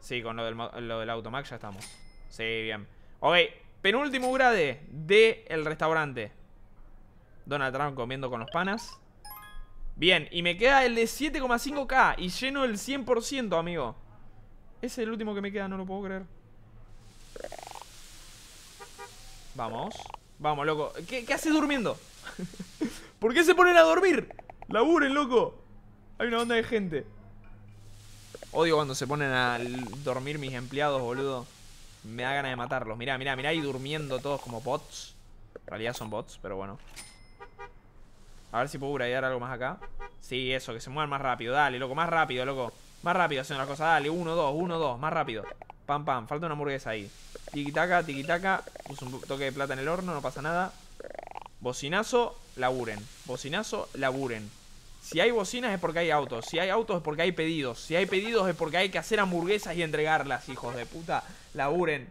Sí, con lo del, lo del automac ya estamos. Sí, bien. Ok, penúltimo grade del restaurante. Donald Trump comiendo con los panas. Bien, y me queda el de 7,5k y lleno el 100%, amigo. Ese es el último que me queda, no lo puedo creer. Vamos. Vamos, loco. ¿Qué, qué haces durmiendo? ¿Por qué se ponen a dormir? Laburen, loco. Hay una onda de gente. Odio cuando se ponen a dormir mis empleados, boludo. Me da ganas de matarlos. Mirá, mirá, mirá. Ahí durmiendo todos como bots. En realidad son bots, pero bueno. A ver si puedo rayar algo más acá. Sí, eso, que se muevan más rápido. Dale, loco, más rápido, loco. Más rápido haciendo las cosas. Dale, uno, dos, uno, dos. Más rápido. Pam, pam. Falta una hamburguesa ahí. Tiquitaca, tiquitaca. Puse un toque de plata en el horno, no pasa nada. Bocinazo, laburen. Bocinazo, laburen. Si hay bocinas es porque hay autos. Si hay autos es porque hay pedidos. Si hay pedidos es porque hay que hacer hamburguesas y entregarlas, hijos de puta. Laburen.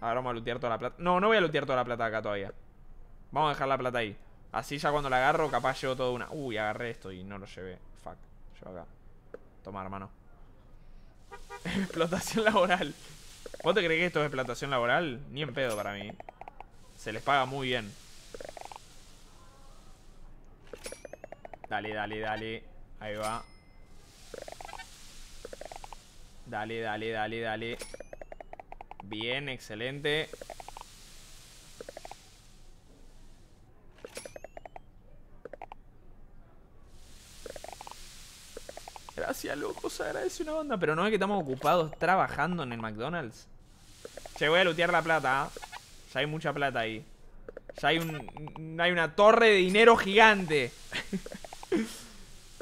Ahora vamos a lootear toda la plata. No, no voy a lootear toda la plata acá todavía. Vamos a dejar la plata ahí Así ya cuando la agarro capaz llevo toda una Uy, agarré esto y no lo llevé Fuck, llevo acá Toma, hermano Explotación laboral ¿Vos te crees que esto es explotación laboral? Ni en pedo para mí Se les paga muy bien Dale, dale, dale Ahí va Dale, dale, dale, dale Bien, excelente Gracias, loco, se agradece una onda. Pero no es que estamos ocupados trabajando en el McDonald's. Che, voy a lootear la plata. ¿ah? Ya hay mucha plata ahí. Ya hay, un, hay una torre de dinero gigante.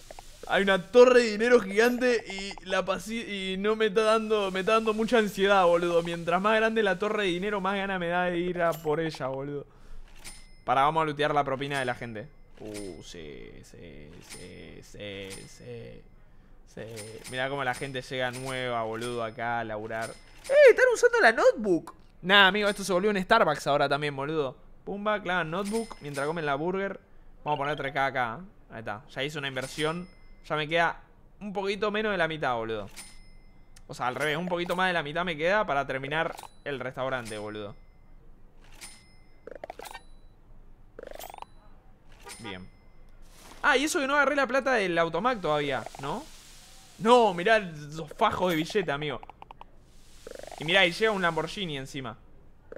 hay una torre de dinero gigante y la y no me está dando me está dando mucha ansiedad, boludo. Mientras más grande la torre de dinero, más gana me da de ir a por ella, boludo. Para, vamos a lootear la propina de la gente. Uh, sí, sí, sí, sí, sí. Sí. mira cómo la gente llega nueva, boludo, acá a laburar. ¡Eh! ¡Están usando la notebook! Nah, amigo, esto se volvió un Starbucks ahora también, boludo. Pumba, clavan notebook mientras comen la burger. Vamos a poner 3K acá. ¿eh? Ahí está. Ya hice una inversión. Ya me queda un poquito menos de la mitad, boludo. O sea, al revés, un poquito más de la mitad me queda para terminar el restaurante, boludo. Bien. Ah, y eso que no agarré la plata del automac todavía, ¿no? No, mirá los fajos de billete, amigo. Y mirá, y llega un Lamborghini encima.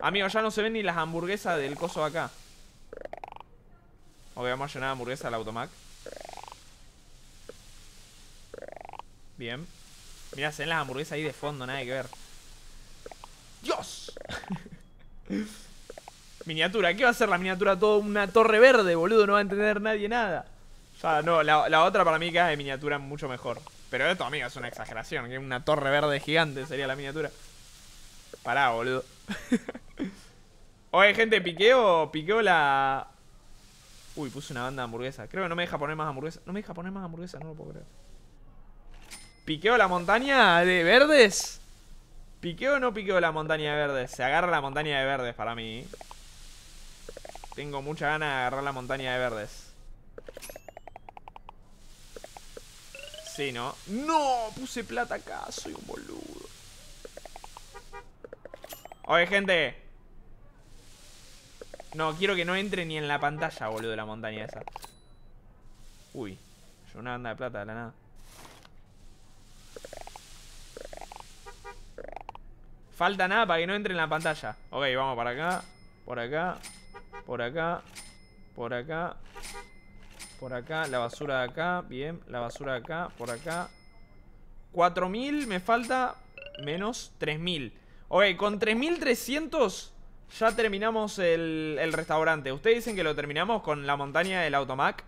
Amigo, ya no se ven ni las hamburguesas del coso acá. Ok, vamos a llenar hamburguesa al automac. Bien. Mirá, se ven las hamburguesas ahí de fondo, nada que ver. ¡Dios! miniatura, ¿qué va a ser la miniatura? Todo una torre verde, boludo, no va a entender nadie nada. O sea, no, la, otra para mí es de miniatura mucho mejor. Pero esto, amigo, es una exageración. Que una torre verde gigante sería la miniatura. Pará, boludo. Oye, gente, piqueo, piqueo la... Uy, puse una banda de hamburguesa. Creo que no me deja poner más hamburguesa. No me deja poner más hamburguesa, no lo puedo creer. ¿Piqueo la montaña de verdes? ¿Piqueo o no piqueo la montaña de verdes? Se agarra la montaña de verdes para mí. Tengo mucha gana de agarrar la montaña de verdes. ¿no? ¡No! Puse plata acá, soy un boludo. Oye, gente. No, quiero que no entre ni en la pantalla, boludo, de la montaña esa. Uy, yo una banda de plata de la nada. Falta nada para que no entre en la pantalla. Ok, vamos para acá. Por acá. Por acá. Por acá. Por acá, la basura de acá, bien La basura de acá, por acá 4000, me falta Menos 3000 Ok, con 3300 Ya terminamos el, el restaurante Ustedes dicen que lo terminamos con la montaña del automac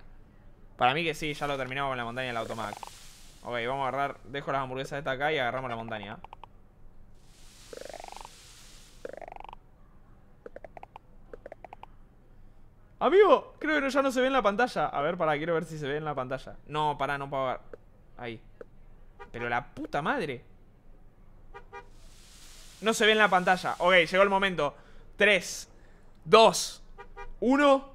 Para mí que sí, ya lo terminamos con la montaña del automac Ok, vamos a agarrar Dejo las hamburguesas de esta acá y agarramos la montaña Amigo, creo que ya no se ve en la pantalla. A ver, para quiero ver si se ve en la pantalla. No, para no puedo ver. Ahí. Pero la puta madre. No se ve en la pantalla. Ok, llegó el momento. 3, 2, 1.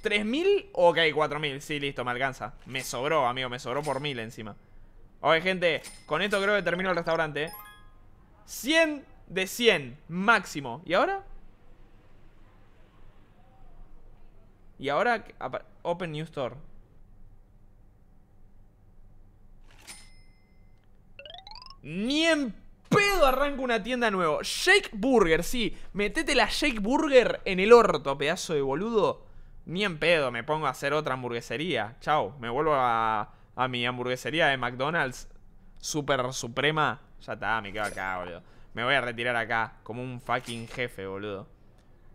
3000. Ok, 4000. Sí, listo, me alcanza. Me sobró, amigo, me sobró por mil encima. Ok, gente, con esto creo que termino el restaurante. 100 ¿eh? de 100, máximo. ¿Y ahora? Y ahora, open new store. Ni en pedo arranco una tienda nueva. Shake Burger, sí. Metete la Shake Burger en el orto, pedazo de boludo. Ni en pedo, me pongo a hacer otra hamburguesería. Chao, me vuelvo a, a mi hamburguesería de McDonald's. Super suprema. Ya está, me quedo acá, boludo. Me voy a retirar acá, como un fucking jefe, boludo.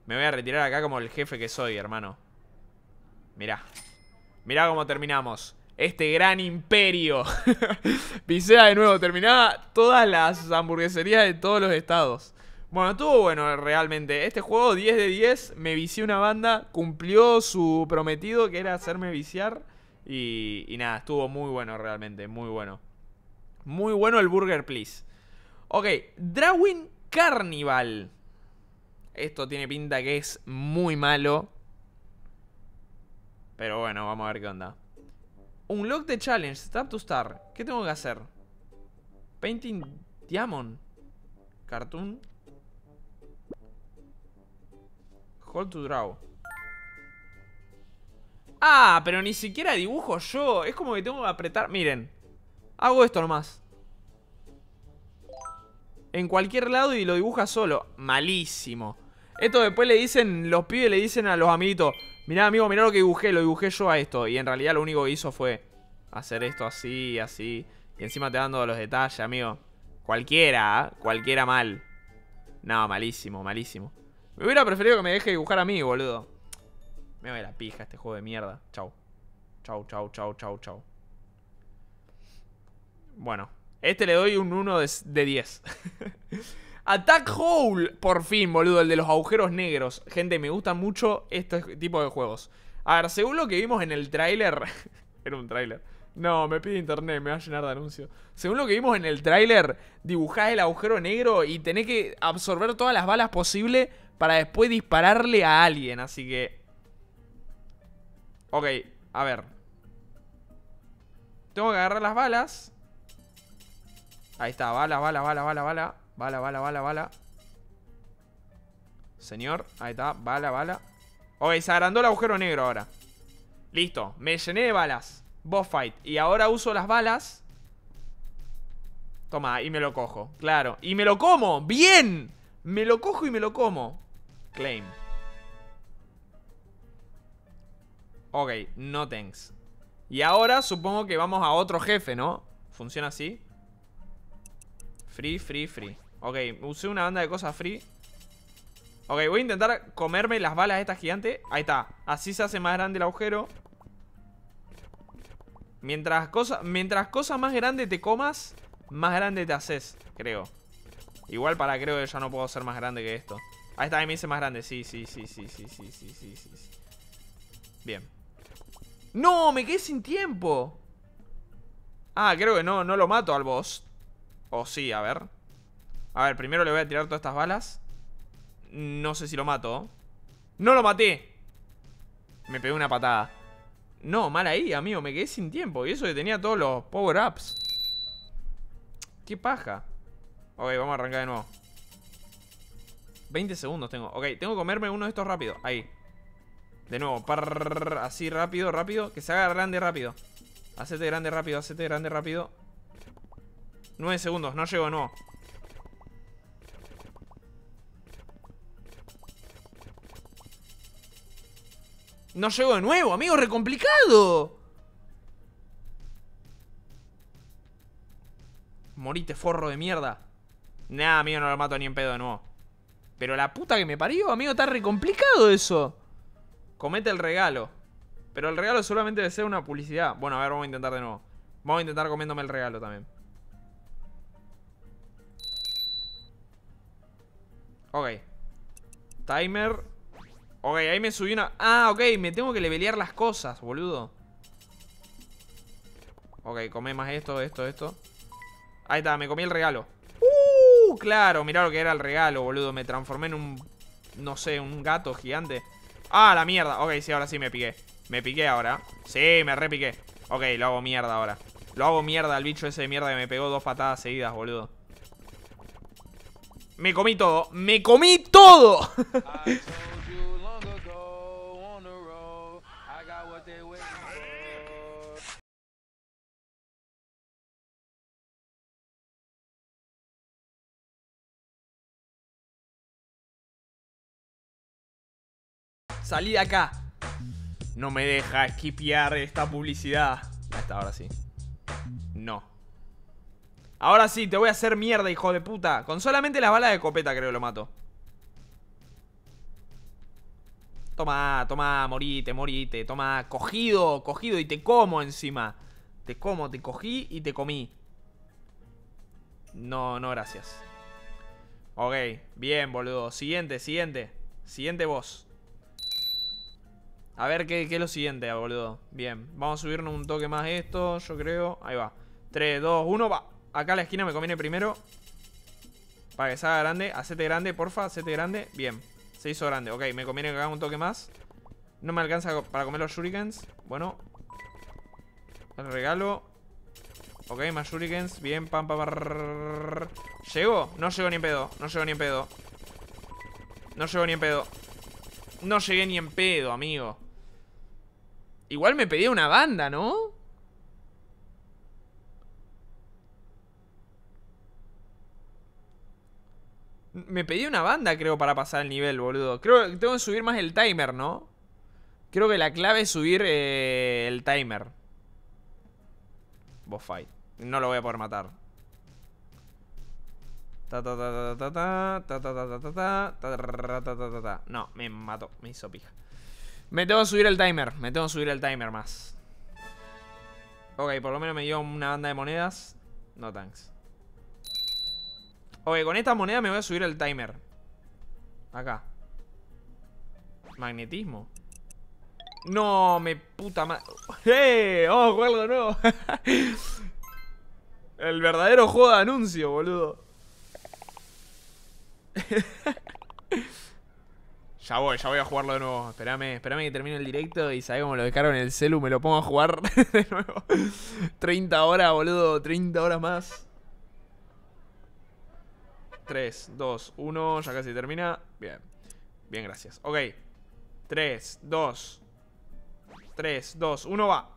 Me voy a retirar acá como el jefe que soy, hermano. Mirá. Mirá cómo terminamos. Este gran imperio. Pisea de nuevo. Terminaba todas las hamburgueserías de todos los estados. Bueno, estuvo bueno realmente. Este juego 10 de 10. Me vició una banda. Cumplió su prometido que era hacerme viciar. Y, nada, estuvo muy bueno realmente. Muy bueno. Muy bueno el Burger Please. Ok, Drawing Carnival. Esto tiene pinta que es muy malo. Pero bueno, vamos a ver qué onda. Un log de challenge, tap to star. ¿Qué tengo que hacer? Painting diamond. Cartoon. Hold to draw. Ah, pero ni siquiera dibujo yo. Es como que tengo que apretar. Miren. Hago esto nomás. En cualquier lado y lo dibuja solo. Malísimo. Esto después le dicen, los pibes le dicen a los amiguitos. Mirá, amigo, mirá lo que dibujé. Lo dibujé yo a esto. Y en realidad lo único que hizo fue hacer esto así, así. Y encima te dando los detalles, amigo. Cualquiera, ¿ah? Cualquiera mal. No, malísimo, malísimo. Me hubiera preferido que me deje dibujar a mí, boludo. Me voy a la pija este juego de mierda. Chau. Chau, chau, chau, chau, chau. Bueno. Este le doy un 1 de 10. Attack Hole, por fin, boludo, el de los agujeros negros. Gente, me gustan mucho este tipo de juegos. A ver, según lo que vimos en el tráiler... era un tráiler. No, me pide internet, me va a llenar de anuncios. Según lo que vimos en el tráiler, dibujás el agujero negro y tenés que absorber todas las balas posibles para después dispararle a alguien, así que... Ok, a ver. Tengo que agarrar las balas. Ahí está, bala, bala, bala, bala, bala. Bala, bala, bala, bala. Señor, ahí está. Bala, bala. Ok, se agrandó el agujero negro ahora. Listo, me llené de balas. Boss fight. Y ahora uso las balas. Toma, y me lo cojo. Claro. Y me lo como. Bien. Me lo cojo y me lo como. Claim. Ok, no thanks. Y ahora supongo que vamos a otro jefe, ¿no? Funciona así. Free, free, free. Ok, usé una banda de cosas free Ok, voy a intentar comerme las balas de esta gigante Ahí está, así se hace más grande el agujero Mientras cosas mientras cosa más grandes te comas Más grande te haces, creo Igual para creo que ya no puedo ser más grande que esto Ahí está, ahí me hice más grande Sí, sí, sí, sí, sí, sí, sí, sí, sí Bien ¡No! Me quedé sin tiempo Ah, creo que no, no lo mato al boss O sí, a ver a ver, primero le voy a tirar todas estas balas No sé si lo mato ¡No lo maté! Me pegué una patada No, mal ahí, amigo, me quedé sin tiempo Y eso que tenía todos los power-ups ¡Qué paja! Ok, vamos a arrancar de nuevo 20 segundos tengo Ok, tengo que comerme uno de estos rápido Ahí De nuevo Así rápido, rápido Que se haga grande rápido Hacete grande rápido, hacete grande rápido 9 segundos, no llego no No llego de nuevo, amigo, Recomplicado. Morite, forro de mierda. Nah, amigo, no lo mato ni en pedo de nuevo. Pero la puta que me parió, amigo, está recomplicado eso. Comete el regalo. Pero el regalo solamente debe ser una publicidad. Bueno, a ver, vamos a intentar de nuevo. Vamos a intentar comiéndome el regalo también. Ok. Timer Ok, ahí me subí una... Ah, ok, me tengo que levelear las cosas, boludo Ok, comé más esto, esto, esto Ahí está, me comí el regalo ¡Uh! Claro, mirá lo que era el regalo, boludo Me transformé en un... No sé, un gato gigante Ah, la mierda Ok, sí, ahora sí me piqué Me piqué ahora Sí, me repiqué Ok, lo hago mierda ahora Lo hago mierda al bicho ese de mierda que me pegó dos patadas seguidas, boludo Me comí todo ¡Me comí todo! Ah, salí de acá. No me deja esquipear esta publicidad. Ya está, ahora sí. No. Ahora sí, te voy a hacer mierda, hijo de puta. Con solamente las balas de copeta creo que lo mato. Toma, toma, morite, morite. Toma, cogido, cogido y te como encima. Te como, te cogí y te comí. No, no, gracias. Ok, bien, boludo. Siguiente, siguiente. Siguiente voz. A ver qué, es lo siguiente, boludo. Bien, vamos a subirnos un toque más esto, yo creo. Ahí va. 3, 2, 1, va. Acá a la esquina me conviene primero. Para que se haga grande. Hacete grande, porfa, hacete grande. Bien, se hizo grande. Ok, me conviene que haga un toque más. No me alcanza para comer los shurikens. Bueno. El regalo. Ok, más shurikens. Bien, pam, pam, pam. ¿Llego? No llego ni en pedo. No llego ni en pedo. No llego ni en pedo. No llegué ni en pedo, amigo. Igual me pedía una banda, ¿no? Me pedí una banda, creo, para pasar el nivel, boludo. Creo que tengo que subir más el timer, ¿no? Creo que la clave es subir el timer. Boss fight. No lo voy a poder matar. No, me mató. Me hizo pija. Me tengo que subir el timer, me tengo que subir el timer más. Ok, por lo menos me dio una banda de monedas. No thanks Ok, con esta moneda me voy a subir el timer. Acá. Magnetismo. No, me puta madre. ¡Eh! ¡Oh, juego nuevo! el verdadero juego de anuncio, boludo. Ya voy, ya voy a jugarlo de nuevo. Espérame, espérame que termine el directo y sabe cómo lo descargo en el celu, me lo pongo a jugar de nuevo. 30 horas, boludo, 30 horas más. 3, 2, 1, ya casi termina. Bien. Bien, gracias. Ok. 3, 2. 3, 2, 1, va.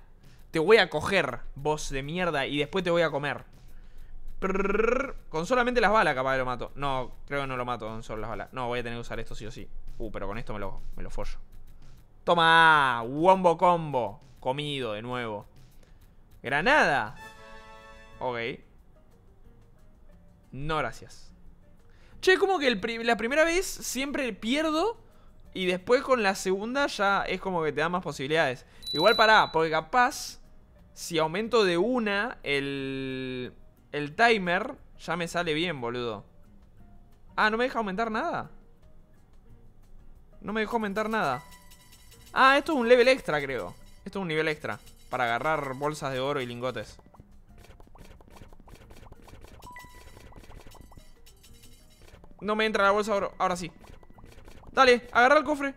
Te voy a coger, voz de mierda, y después te voy a comer. con solamente las balas capaz que lo mato. No, creo que no lo mato con solo las balas. No, voy a tener que usar esto sí o sí. Uh, pero con esto me lo, me lo follo. Toma, wombo combo. Comido de nuevo. Granada. Ok. No, gracias. Che, como que la primera vez siempre pierdo y después con la segunda ya es como que te da más posibilidades. Igual para, porque capaz si aumento de una el, timer, ya me sale bien, boludo. Ah, ¿no me deja aumentar nada? No me deja aumentar nada. Ah, esto es un level extra, creo. Esto es un nivel extra. Para agarrar bolsas de oro y lingotes. No me entra la bolsa de oro. Ahora sí. Dale, agarra el cofre.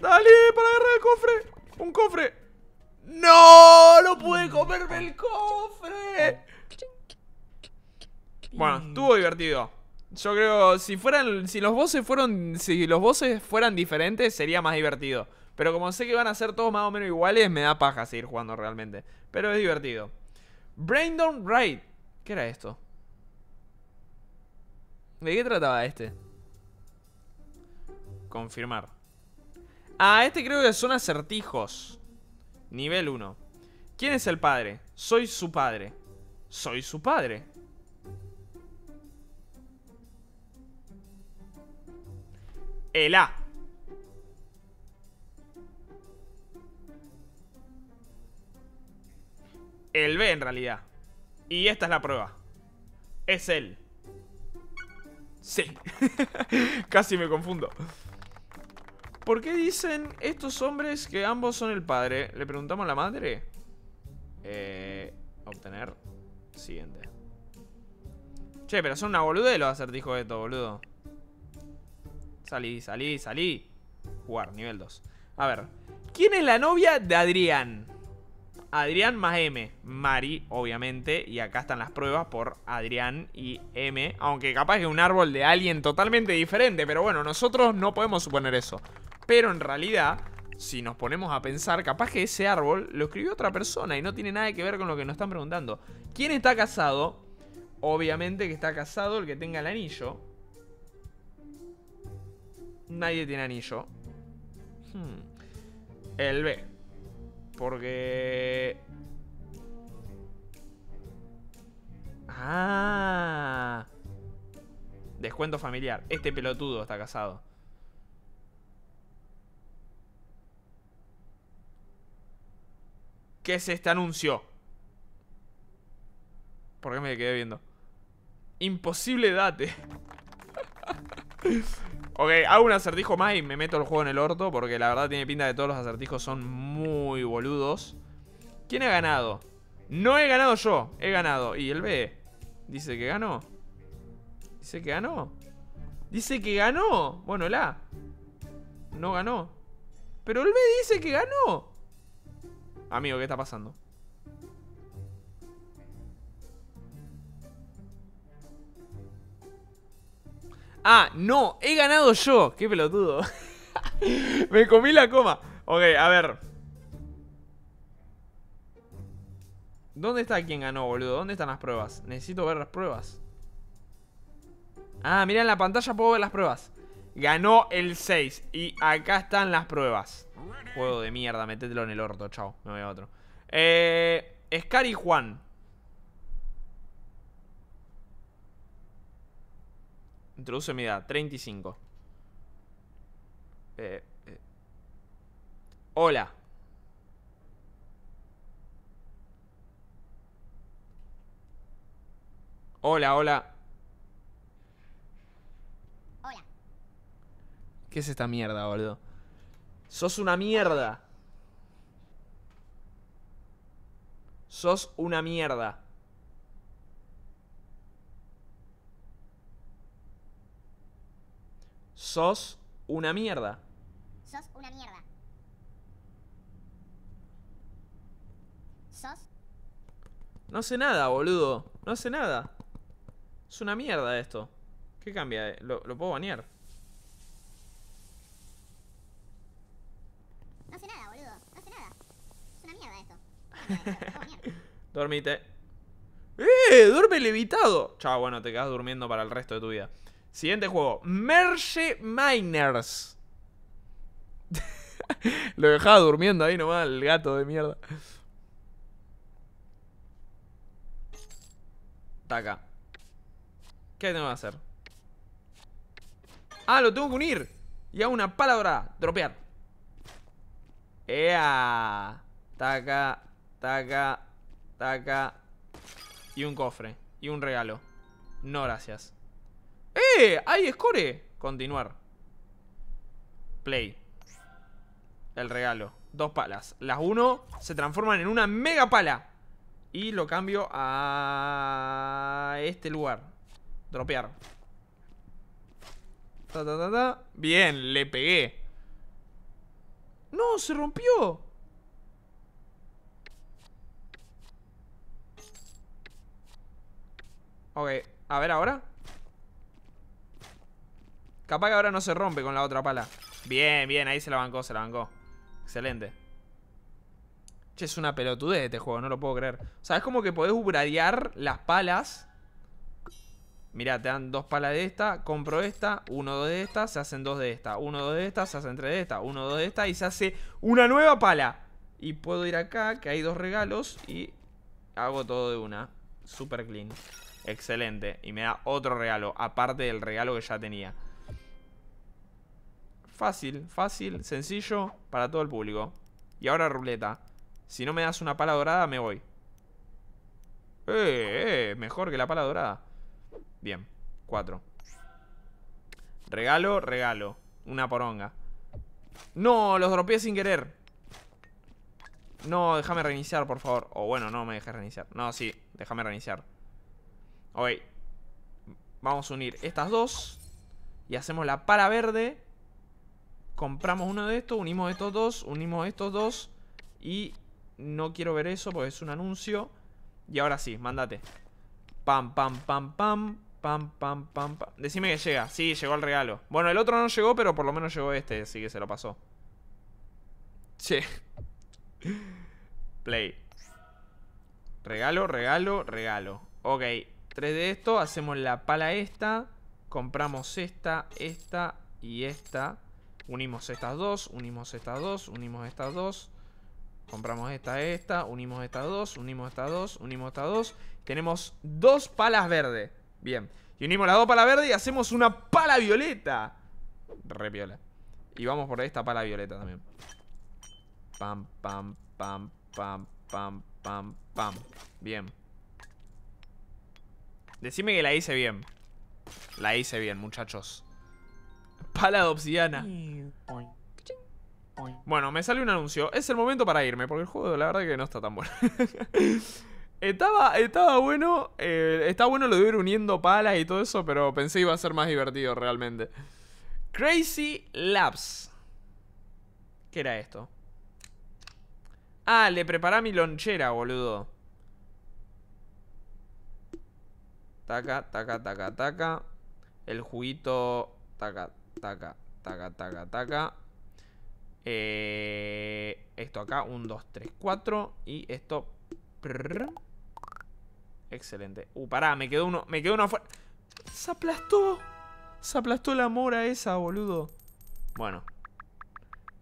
Dale, para agarrar el cofre. Un cofre. ¡No! ¡No pude comerme el cofre! Bueno, estuvo divertido. Yo creo, si fueran, si los voces fueron, si los voces fueran diferentes, sería más divertido. Pero como sé que van a ser todos más o menos iguales, me da paja seguir jugando realmente. Pero es divertido. Brandon Wright. ¿Qué era esto? ¿De qué trataba este? Confirmar. Ah, este creo que son acertijos. Nivel 1. ¿Quién es el padre? Soy su padre. Soy su padre. El A. El B en realidad. Y esta es la prueba. Es él. Sí. Casi me confundo. ¿Por qué dicen estos hombres que ambos son el padre? ¿Le preguntamos a la madre? Eh, obtener. Siguiente. Che, pero son una boludez los acertijos todo boludo. Salí, salí, salí. Jugar, nivel 2. A ver. ¿Quién es la novia de Adrián? Adrián más M. Mari, obviamente. Y acá están las pruebas por Adrián y M. Aunque capaz que es un árbol de alguien totalmente diferente. Pero bueno, nosotros no podemos suponer eso. Pero en realidad, si nos ponemos a pensar, capaz que ese árbol lo escribió otra persona y no tiene nada que ver con lo que nos están preguntando. ¿Quién está casado? Obviamente que está casado el que tenga el anillo. Nadie tiene anillo. Hmm. El B. Porque... Ah. Descuento familiar. Este pelotudo está casado. ¿Qué es este anuncio? ¿Por qué me quedé viendo? Imposible date. ok, hago un acertijo más y me meto el juego en el orto porque la verdad tiene pinta de todos los acertijos son muy boludos. ¿Quién ha ganado? No he ganado yo, he ganado. ¿Y el B? ¿Dice que ganó? ¿Dice que ganó? ¿Dice que ganó? Bueno, la. No ganó. Pero el B dice que ganó. Amigo, ¿qué está pasando? Ah, no, he ganado yo. Qué pelotudo. Me comí la coma. Ok, a ver. ¿Dónde está quien ganó, boludo? ¿Dónde están las pruebas? Necesito ver las pruebas. Ah, mira, en la pantalla puedo ver las pruebas. Ganó el 6. Y acá están las pruebas. Juego de mierda, métetelo en el orto, chao. Me voy a otro. Eh, Scar y Juan. Introduce mi edad, 35. Eh, eh. Hola. Hola, hola. ¿Qué es esta mierda, boludo? Sos una mierda. Sos una mierda. Sos una mierda. Sos una mierda. Sos. No sé nada, boludo. No sé nada. Es una mierda esto. ¿Qué cambia? ¿Lo, lo puedo banear? Dormite. ¡Eh! ¡Duerme levitado! Chao, bueno, te quedas durmiendo para el resto de tu vida. Siguiente juego: Merge Miners. Lo dejaba durmiendo ahí nomás, el gato de mierda. Taca. ¿Qué tengo que hacer? Ah, lo tengo que unir. Y hago una palabra. Dropear. Ea. Taca, Taca, taca. Y un cofre. Y un regalo. No, gracias. ¡Eh! ¡Hay score! Continuar. Play. El regalo. Dos palas. Las uno se transforman en una mega pala. Y lo cambio a este lugar. Dropear. Bien, le pegué. No, se rompió. Ok, a ver ahora Capaz que ahora no se rompe con la otra pala Bien, bien, ahí se la bancó, se la bancó Excelente Che, es una pelotudez este juego, no lo puedo creer O sea, es como que podés ubradear las palas Mirá, te dan dos palas de esta, compro esta, uno, dos de esta, se hacen dos de esta, uno, dos de esta, se hacen tres de esta, uno, dos de esta y se hace una nueva pala. Y puedo ir acá, que hay dos regalos y hago todo de una. Super clean. Excelente. Y me da otro regalo, aparte del regalo que ya tenía. Fácil, fácil, sencillo para todo el público. Y ahora ruleta. Si no me das una pala dorada, me voy. Eh, eh, mejor que la pala dorada. Bien, cuatro. Regalo, regalo. Una poronga. No, los dropeé sin querer. No, déjame reiniciar, por favor. O bueno, no me dejes reiniciar. No, sí, déjame reiniciar. Oye, Vamos a unir estas dos. Y hacemos la para verde. Compramos uno de estos, unimos estos dos, unimos estos dos. Y no quiero ver eso porque es un anuncio. Y ahora sí, mándate. Pam, pam, pam, pam. Pam, pam, pam, pam. Decime que llega. Sí, llegó el regalo. Bueno, el otro no llegó, pero por lo menos llegó este, así que se lo pasó. Che. Play. Regalo, regalo, regalo. Ok, Tres de esto, hacemos la pala esta, compramos esta, esta y esta. Unimos estas dos, unimos estas dos, unimos estas dos. Compramos esta, esta, unimos estas dos, unimos estas dos, unimos estas dos. Tenemos dos palas verdes. Bien. Y unimos las dos palas verdes y hacemos una pala violeta. Re Y vamos por esta pala violeta también. Pam, pam, pam, pam, pam, pam, pam. Bien. Decime que la hice bien. La hice bien, muchachos. Pala de obsidiana. Bueno, me sale un anuncio. Es el momento para irme, porque el juego la verdad que no está tan bueno. estaba, estaba bueno. Eh, está bueno lo de ir uniendo palas y todo eso, pero pensé iba a ser más divertido realmente. Crazy Labs. ¿Qué era esto? Ah, le preparé mi lonchera, boludo. Taca, taca, taca, taca. El juguito. Taca, taca, taca, taca, taca. Eh, esto acá, 1, 2, 3, 4. Y esto. Excelente. Uh, pará, me quedó uno. Me quedó uno Se aplastó. Se aplastó la mora esa, boludo. Bueno.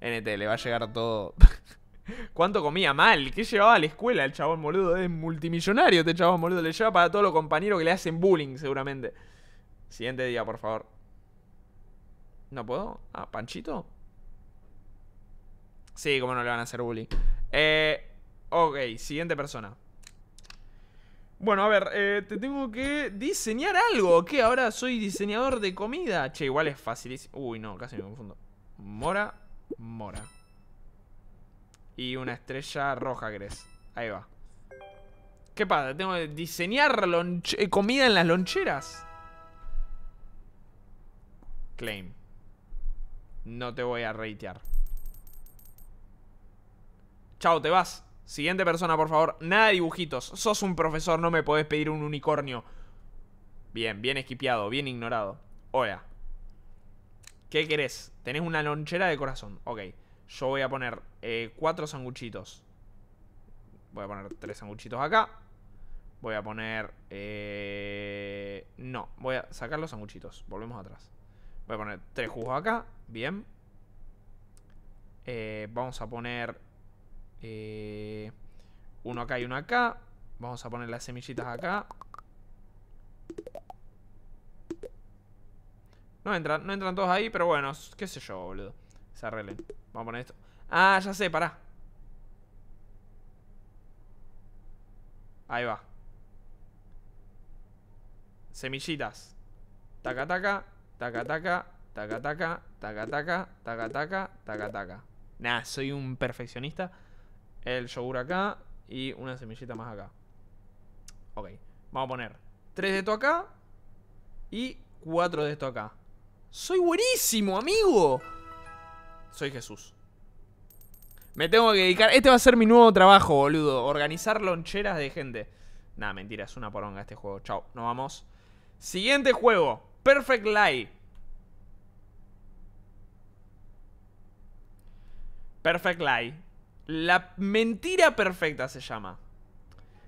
NT, le va a llegar todo. ¿Cuánto comía mal? ¿Qué llevaba a la escuela el chabón, boludo? Es multimillonario este chabón, boludo. Le lleva para todos los compañeros que le hacen bullying, seguramente. Siguiente día, por favor. ¿No puedo? Ah, ¿Panchito? Sí, cómo no le van a hacer bullying. Eh, ok, siguiente persona. Bueno, a ver, eh, te tengo que diseñar algo. ¿Qué? Ahora soy diseñador de comida. Che, igual es facilísimo. Uy, no, casi me confundo. Mora, mora. Y una estrella roja, ¿crees? Ahí va. ¿Qué pasa? ¿Tengo que diseñar eh, comida en las loncheras? Claim. No te voy a reitear. Chao, te vas. Siguiente persona, por favor. Nada de dibujitos. Sos un profesor, no me podés pedir un unicornio. Bien, bien esquipeado, bien ignorado. Hola. ¿Qué querés? Tenés una lonchera de corazón. Ok. Yo voy a poner eh, cuatro sanguchitos. Voy a poner tres sanguchitos acá. Voy a poner... Eh, no, voy a sacar los sanguchitos. Volvemos atrás. Voy a poner tres jugos acá. Bien. Eh, vamos a poner... uno acá y uno acá. Vamos a poner las semillitas acá. No entran, no entran todos ahí, pero bueno, qué sé yo, boludo. Se arreglen. Vamos a poner esto. Ah, ya sé, pará. Ahí va. Semillitas. Taca, taca, taca, taca, taca, taca, taca, taca, taca, taca, taca, taca. Nah, soy un perfeccionista. El yogur acá y una semillita más acá. Ok, vamos a poner tres de esto acá y cuatro de esto acá. ¡Soy buenísimo, amigo! Soy Jesús. Me tengo que dedicar. Este va a ser mi nuevo trabajo, boludo. Organizar loncheras de gente. Nah, mentira, es una poronga este juego. Chao, nos vamos. Siguiente juego: Perfect Lie. Perfect Lie. La mentira perfecta se llama.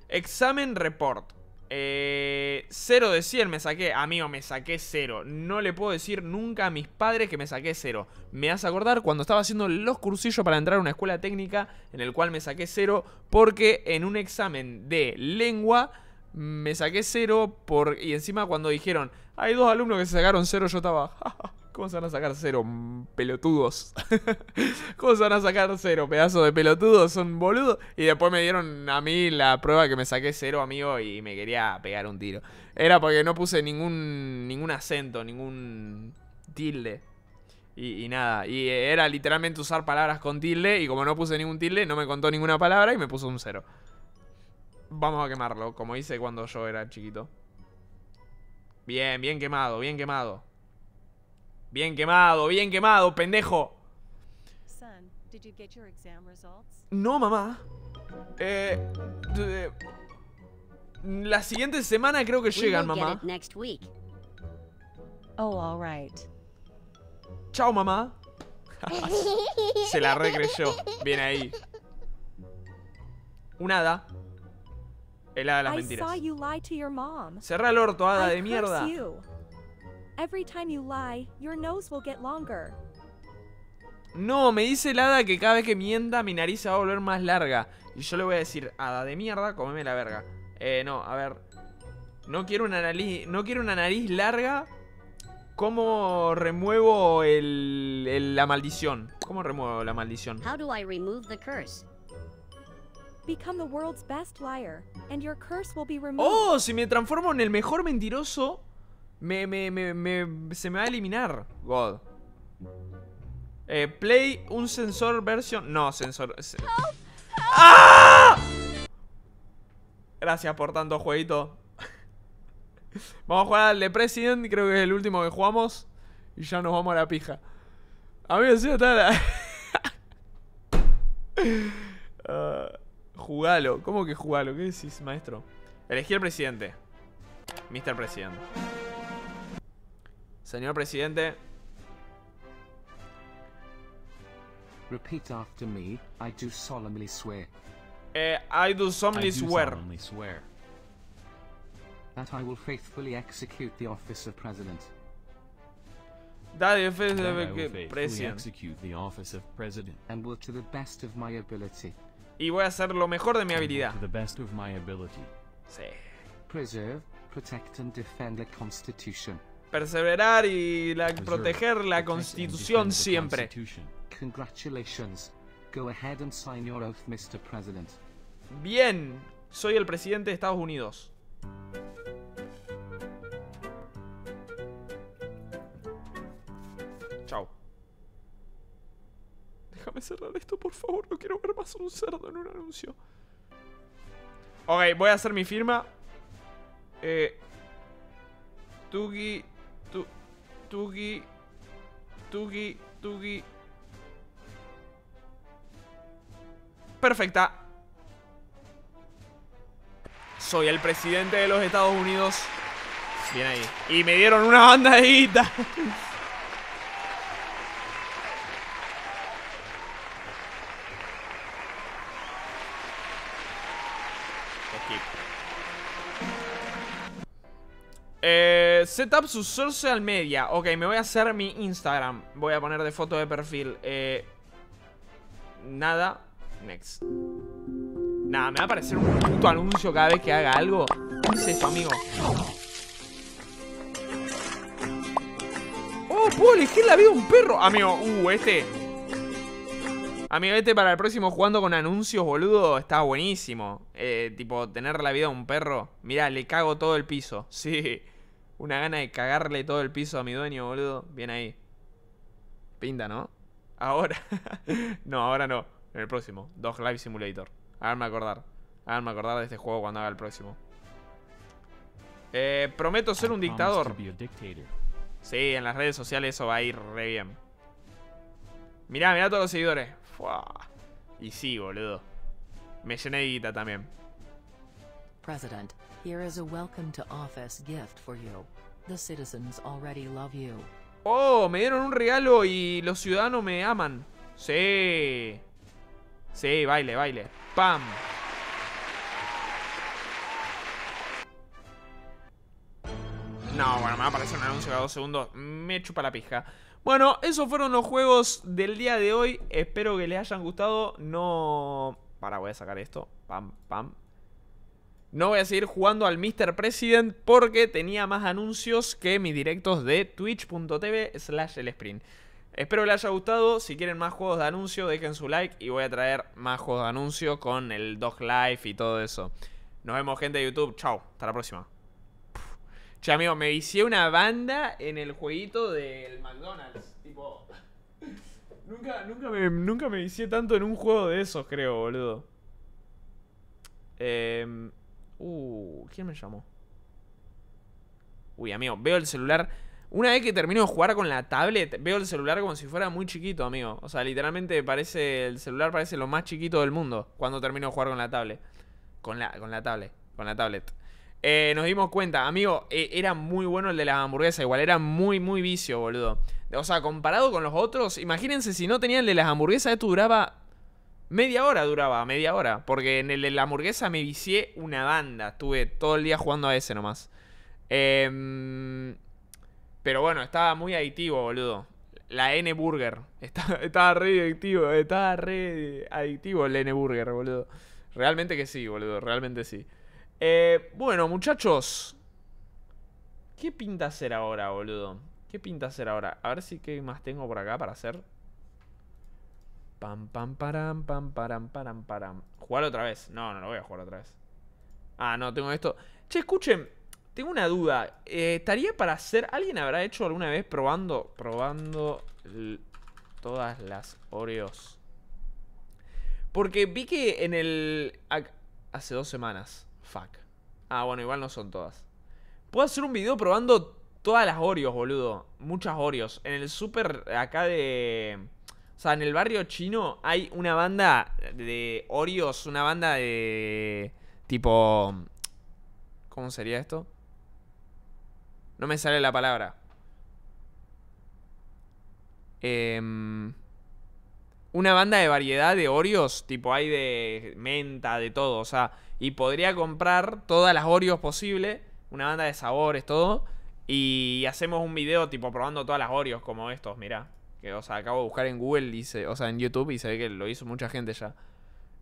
Examen Report. Eh, 0 de 100 me saqué, amigo, me saqué cero. No le puedo decir nunca a mis padres que me saqué cero. Me hace acordar cuando estaba haciendo los cursillos para entrar a una escuela técnica En el cual me saqué cero Porque en un examen de lengua me saqué cero por... Y encima cuando dijeron, hay dos alumnos que se sacaron cero yo estaba... ¿Cómo se van a sacar cero, pelotudos? ¿Cómo se van a sacar cero, Pedazos de pelotudos? Son boludos. Y después me dieron a mí la prueba que me saqué cero, amigo, y me quería pegar un tiro. Era porque no puse ningún, ningún acento, ningún tilde. y nada, y eh, era literalmente usar palabras con tilde, y como no puse ningún tilde, no me contó ninguna palabra y me puso un cero. Vamos a quemarlo, como hice cuando yo era chiquito. Bien, bien quemado, bien quemado. Bien quemado, bien quemado, pendejo. No, mamá. Eh, eh, la siguiente semana creo que llegan, mamá. Oh, Chao, mamá. Se la regresó. Viene ahí. Un hada. El hada de las mentiras. Cerra el orto, hada de mierda your will get longer. No, me dice el hada que cada vez que mienta mi nariz se va a volver más larga. Y yo le voy a decir, hada de mierda, comeme la verga. Eh, no, a ver. No quiero una nariz, no quiero una nariz larga. ¿Cómo remuevo la maldición? ¿Cómo remuevo la maldición? How do I remove Oh, si me transformo en el mejor mentiroso, me, me, me, me, se me va a eliminar God eh, Play un sensor versión No, sensor ¡Ah! Gracias por tanto jueguito Vamos a jugar al de President Creo que es el último que jugamos Y ya nos vamos a la pija A mí me suena tal jugalo ¿Cómo que jugalo? ¿Qué decís, maestro? Elegí al presidente Mr. Presidente Señor presidente. Repeat after me. I do solemnly swear. Eh, I do solemnly I do swear. Solemnly swear. That I will faithfully execute the office of president. That, I will faithfully execute the office of president. And will to the best of my ability. Y voy a hacer lo mejor de mi habilidad. To the best of my ability. Sí. Preserve, protect and defend the constitution. perseverar y proteger la Constitución siempre. Bien, soy el presidente de Estados Unidos. Chao. Déjame cerrar esto, por favor. No quiero ver más un cerdo en un anuncio. Ok, voy a hacer mi firma. Eh, Tugi Tuki Tuki Tuki Perfecta. Soy el presidente de los Estados Unidos. Bien ahí. Y me dieron una bandadita. setup su social media. Ok, me voy a hacer mi Instagram. Voy a poner de foto de perfil. Eh, nada. Next. Nada, me va a aparecer un puto anuncio cada vez que haga algo. ¿Qué es esto, amigo? Oh, puedo elegir la vida de un perro. Amigo, uh, este. Amigo, este para el próximo jugando con anuncios, boludo, está buenísimo. Eh, tipo, tener la vida de un perro. Mirá, le cago todo el piso. Sí. Una gana de cagarle todo el piso a mi dueño, boludo. Bien ahí. Pinta, ¿no? Ahora. no, ahora no. En el próximo. Dog Live Simulator. Háganme acordar. Háganme acordar de este juego cuando haga el próximo. Eh, prometo ser un dictador. Sí, en las redes sociales eso va a ir re bien. Mirá, mirá a todos los seguidores. Y sí, boludo. Me llené de guita también. President welcome to Oh, me dieron un regalo y los ciudadanos me aman. Sí. Sí, baile, baile. Pam. No, bueno, me va a aparecer un anuncio cada dos segundos. Me chupa la pija. Bueno, esos fueron los juegos del día de hoy. Espero que les hayan gustado. No... Para, voy a sacar esto. Pam, pam. No voy a seguir jugando al Mr. President porque tenía más anuncios que mis directos de twitch.tv slash el sprint. Espero les haya gustado. Si quieren más juegos de anuncio, dejen su like y voy a traer más juegos de anuncio con el Dog Life y todo eso. Nos vemos, gente de YouTube. Chao. Hasta la próxima. Che, amigo, me vicié una banda en el jueguito del McDonald's. Tipo. nunca, nunca, me, nunca me tanto en un juego de esos, creo, boludo. Eh. Uh, ¿quién me llamó? Uy, amigo, veo el celular. Una vez que termino de jugar con la tablet, veo el celular como si fuera muy chiquito, amigo. O sea, literalmente parece. El celular parece lo más chiquito del mundo cuando termino de jugar con la tablet. Con la, con la tablet. Con la tablet. Eh, nos dimos cuenta, amigo, e, era muy bueno el de las hamburguesas. igual era muy, muy vicio, boludo. O sea, comparado con los otros, imagínense si no tenían el de las hamburguesas, esto duraba Media hora duraba, media hora. Porque en el la hamburguesa me vicié una banda. Estuve todo el día jugando a ese nomás. Em, pero bueno, estaba muy adictivo, boludo. La N Burger. Estaba, re adictivo, estaba re adictivo el N Burger, boludo. Realmente que sí, boludo, realmente sí. Eh, bueno, muchachos. ¿Qué pinta hacer ahora, boludo? ¿Qué pinta hacer ahora? A ver si qué más tengo por acá para hacer. Pam, pam, param, pam, param, param, param. Jugar otra vez. No, no lo voy a jugar otra vez. Ah, no, tengo esto. Che, escuchen. Tengo una duda. Eh, ¿Estaría para hacer... ¿Alguien habrá hecho alguna vez probando... Probando todas las Oreos? Porque vi que en el... Hace dos semanas. Fuck. Ah, bueno, igual no son todas. Puedo hacer un video probando todas las Oreos, boludo. Muchas Oreos. En el super acá de... O sea, en el barrio chino hay una banda de Orios, una banda de tipo... ¿Cómo sería esto? No me sale la palabra. Em, una banda de variedad de Oreos, tipo hay de menta, de todo, o sea, y podría comprar todas las Oreos posibles, una banda de sabores, todo, y hacemos un video tipo probando todas las Oreos como estos, mirá. Que, o sea, acabo de buscar en Google, o sea, en YouTube y se ve que lo hizo mucha gente ya.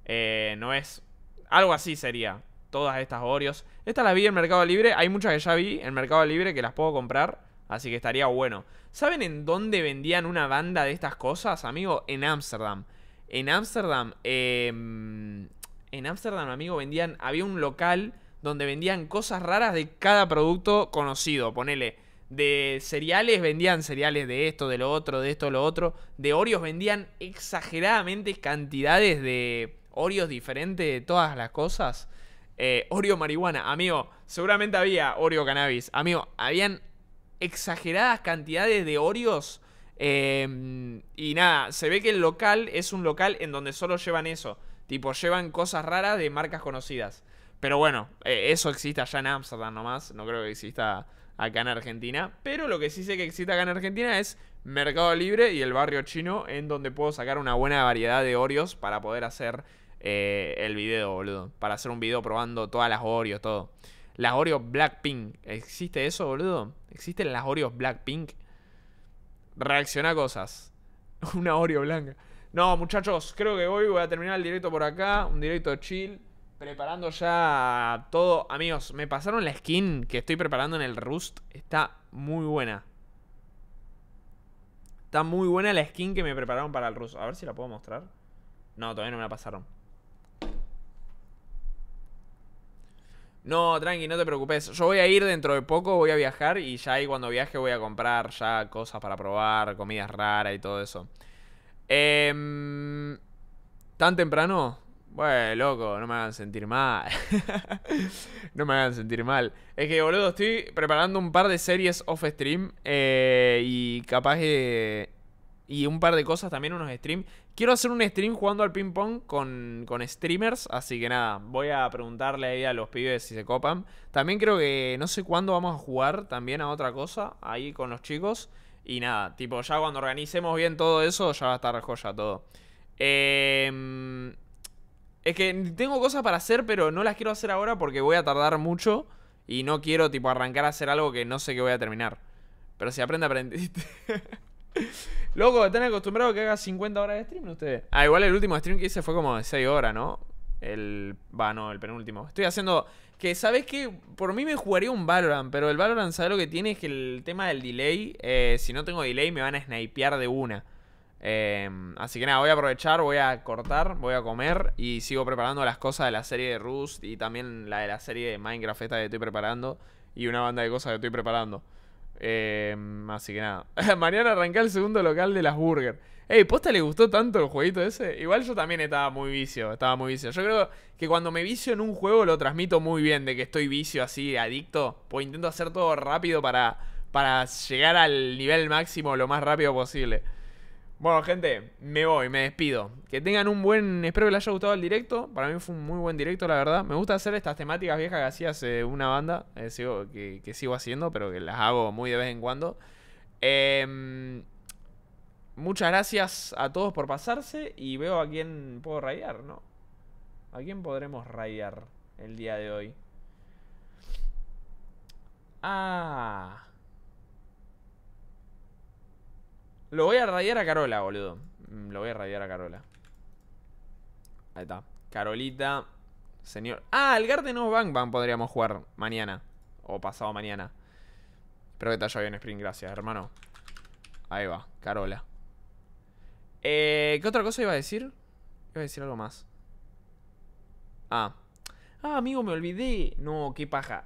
Eh, no es. Algo así sería. Todas estas Oreos. Esta la vi en Mercado Libre. Hay muchas que ya vi en Mercado Libre que las puedo comprar. Así que estaría bueno. ¿Saben en dónde vendían una banda de estas cosas, amigo? En Ámsterdam. En Ámsterdam. Em, en Ámsterdam, amigo, vendían. Había un local donde vendían cosas raras de cada producto conocido. Ponele de cereales vendían cereales de esto, de lo otro, de esto, de lo otro. De Oreos vendían exageradamente cantidades de Oreos diferentes de todas las cosas. Eh, Oreo marihuana, amigo, seguramente había Oreo cannabis. Amigo, habían exageradas cantidades de Oreos. Em, y nada, se ve que el local es un local en donde solo llevan eso. Tipo, llevan cosas raras de marcas conocidas. Pero bueno, eh, eso existe allá en Amsterdam nomás. No creo que exista acá en Argentina. Pero lo que sí sé que existe acá en Argentina es Mercado Libre y el barrio chino, en donde puedo sacar una buena variedad de Oreos para poder hacer eh, el video, boludo. Para hacer un video probando todas las Oreos, todo. Las Oreos Blackpink. ¿Existe eso, boludo? ¿Existen las Oreos Blackpink? Reacciona a cosas. Una Oreo blanca. No, muchachos, creo que hoy voy a terminar el directo por acá. Un directo chill preparando ya todo. Amigos, me pasaron la skin que estoy preparando en el Rust. Está muy buena. Está muy buena la skin que me prepararon para el Rust. A ver si la puedo mostrar. No, todavía no me la pasaron. No, tranqui, no te preocupes. Yo voy a ir dentro de poco, voy a viajar y ya ahí cuando viaje voy a comprar ya cosas para probar, comidas raras y todo eso. Em, ¿Tan temprano? Bueno, loco, no me hagan sentir mal. no me hagan sentir mal. Es que, boludo, estoy preparando un par de series off stream. Eh, y capaz de... Y un par de cosas también, unos streams. Quiero hacer un stream jugando al ping-pong con, con, streamers. Así que nada, voy a preguntarle ahí a los pibes si se copan. También creo que no sé cuándo vamos a jugar también a otra cosa ahí con los chicos. Y nada, tipo, ya cuando organicemos bien todo eso, ya va a estar joya todo. Eh. Es que tengo cosas para hacer, pero no las quiero hacer ahora porque voy a tardar mucho y no quiero, tipo, arrancar a hacer algo que no sé que voy a terminar. Pero si aprende, aprendiste. Loco, están acostumbrados a que haga 50 horas de stream ustedes. Ah, igual el último stream que hice fue como de 6 horas, ¿no? El. Va, no, el penúltimo. Estoy haciendo. Que sabes que por mí me jugaría un Valorant, pero el Valorant, ¿sabes lo que tiene? Es que el tema del delay, eh, si no tengo delay, me van a snipear de una. Em, así que nada, voy a aprovechar, voy a cortar, voy a comer y sigo preparando las cosas de la serie de Rust y también la de la serie de Minecraft esta que estoy preparando y una banda de cosas que estoy preparando. Em, así que nada. Mañana arranqué el segundo local de las burger. Ey, ¿posta le gustó tanto el jueguito ese? Igual yo también estaba muy vicio, estaba muy vicio. Yo creo que cuando me vicio en un juego lo transmito muy bien de que estoy vicio así, adicto. Pues intento hacer todo rápido para, para llegar al nivel máximo lo más rápido posible. Bueno, gente, me voy, me despido. Que tengan un buen. Espero que les haya gustado el directo. Para mí fue un muy buen directo, la verdad. Me gusta hacer estas temáticas viejas que hacía hace una banda. Eh, que, sigo haciendo, pero que las hago muy de vez en cuando. Em, muchas gracias a todos por pasarse. Y veo a quién puedo rayar, ¿no? ¿A quién podremos rayar el día de hoy? Ah. Lo voy a rayar a Carola, boludo. Mm, lo voy a radiar a Carola. Ahí está. Carolita. Señor. Ah, el Garden of Bang Bang podríamos jugar mañana. O pasado mañana. Espero que te haya bien, Spring. Gracias, hermano. Ahí va, Carola. Eh, ¿Qué otra cosa iba a decir? Iba a decir algo más. Ah. Ah, amigo, me olvidé. No, qué paja.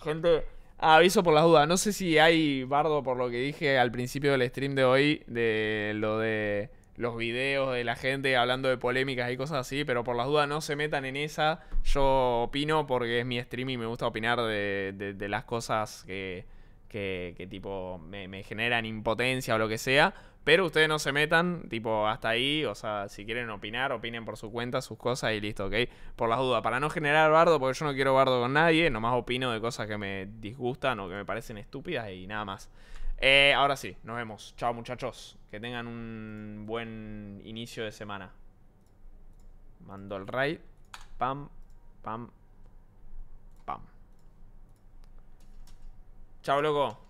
Gente, Aviso por las dudas. No sé si hay, Bardo, por lo que dije al principio del stream de hoy, de lo de los videos de la gente hablando de polémicas y cosas así, pero por las dudas no se metan en esa. Yo opino porque es mi stream y me gusta opinar de, las cosas que, que, tipo me generan impotencia o lo que sea. Pero ustedes no se metan, tipo, hasta ahí. O sea, si quieren opinar, opinen por su cuenta, sus cosas y listo, ¿ok? Por las dudas, para no generar bardo, porque yo no quiero bardo con nadie, nomás opino de cosas que me disgustan o que me parecen estúpidas y nada más. Eh, ahora sí, nos vemos. Chao muchachos, que tengan un buen inicio de semana. Mando el ray. Pam, pam, pam. Chao, loco.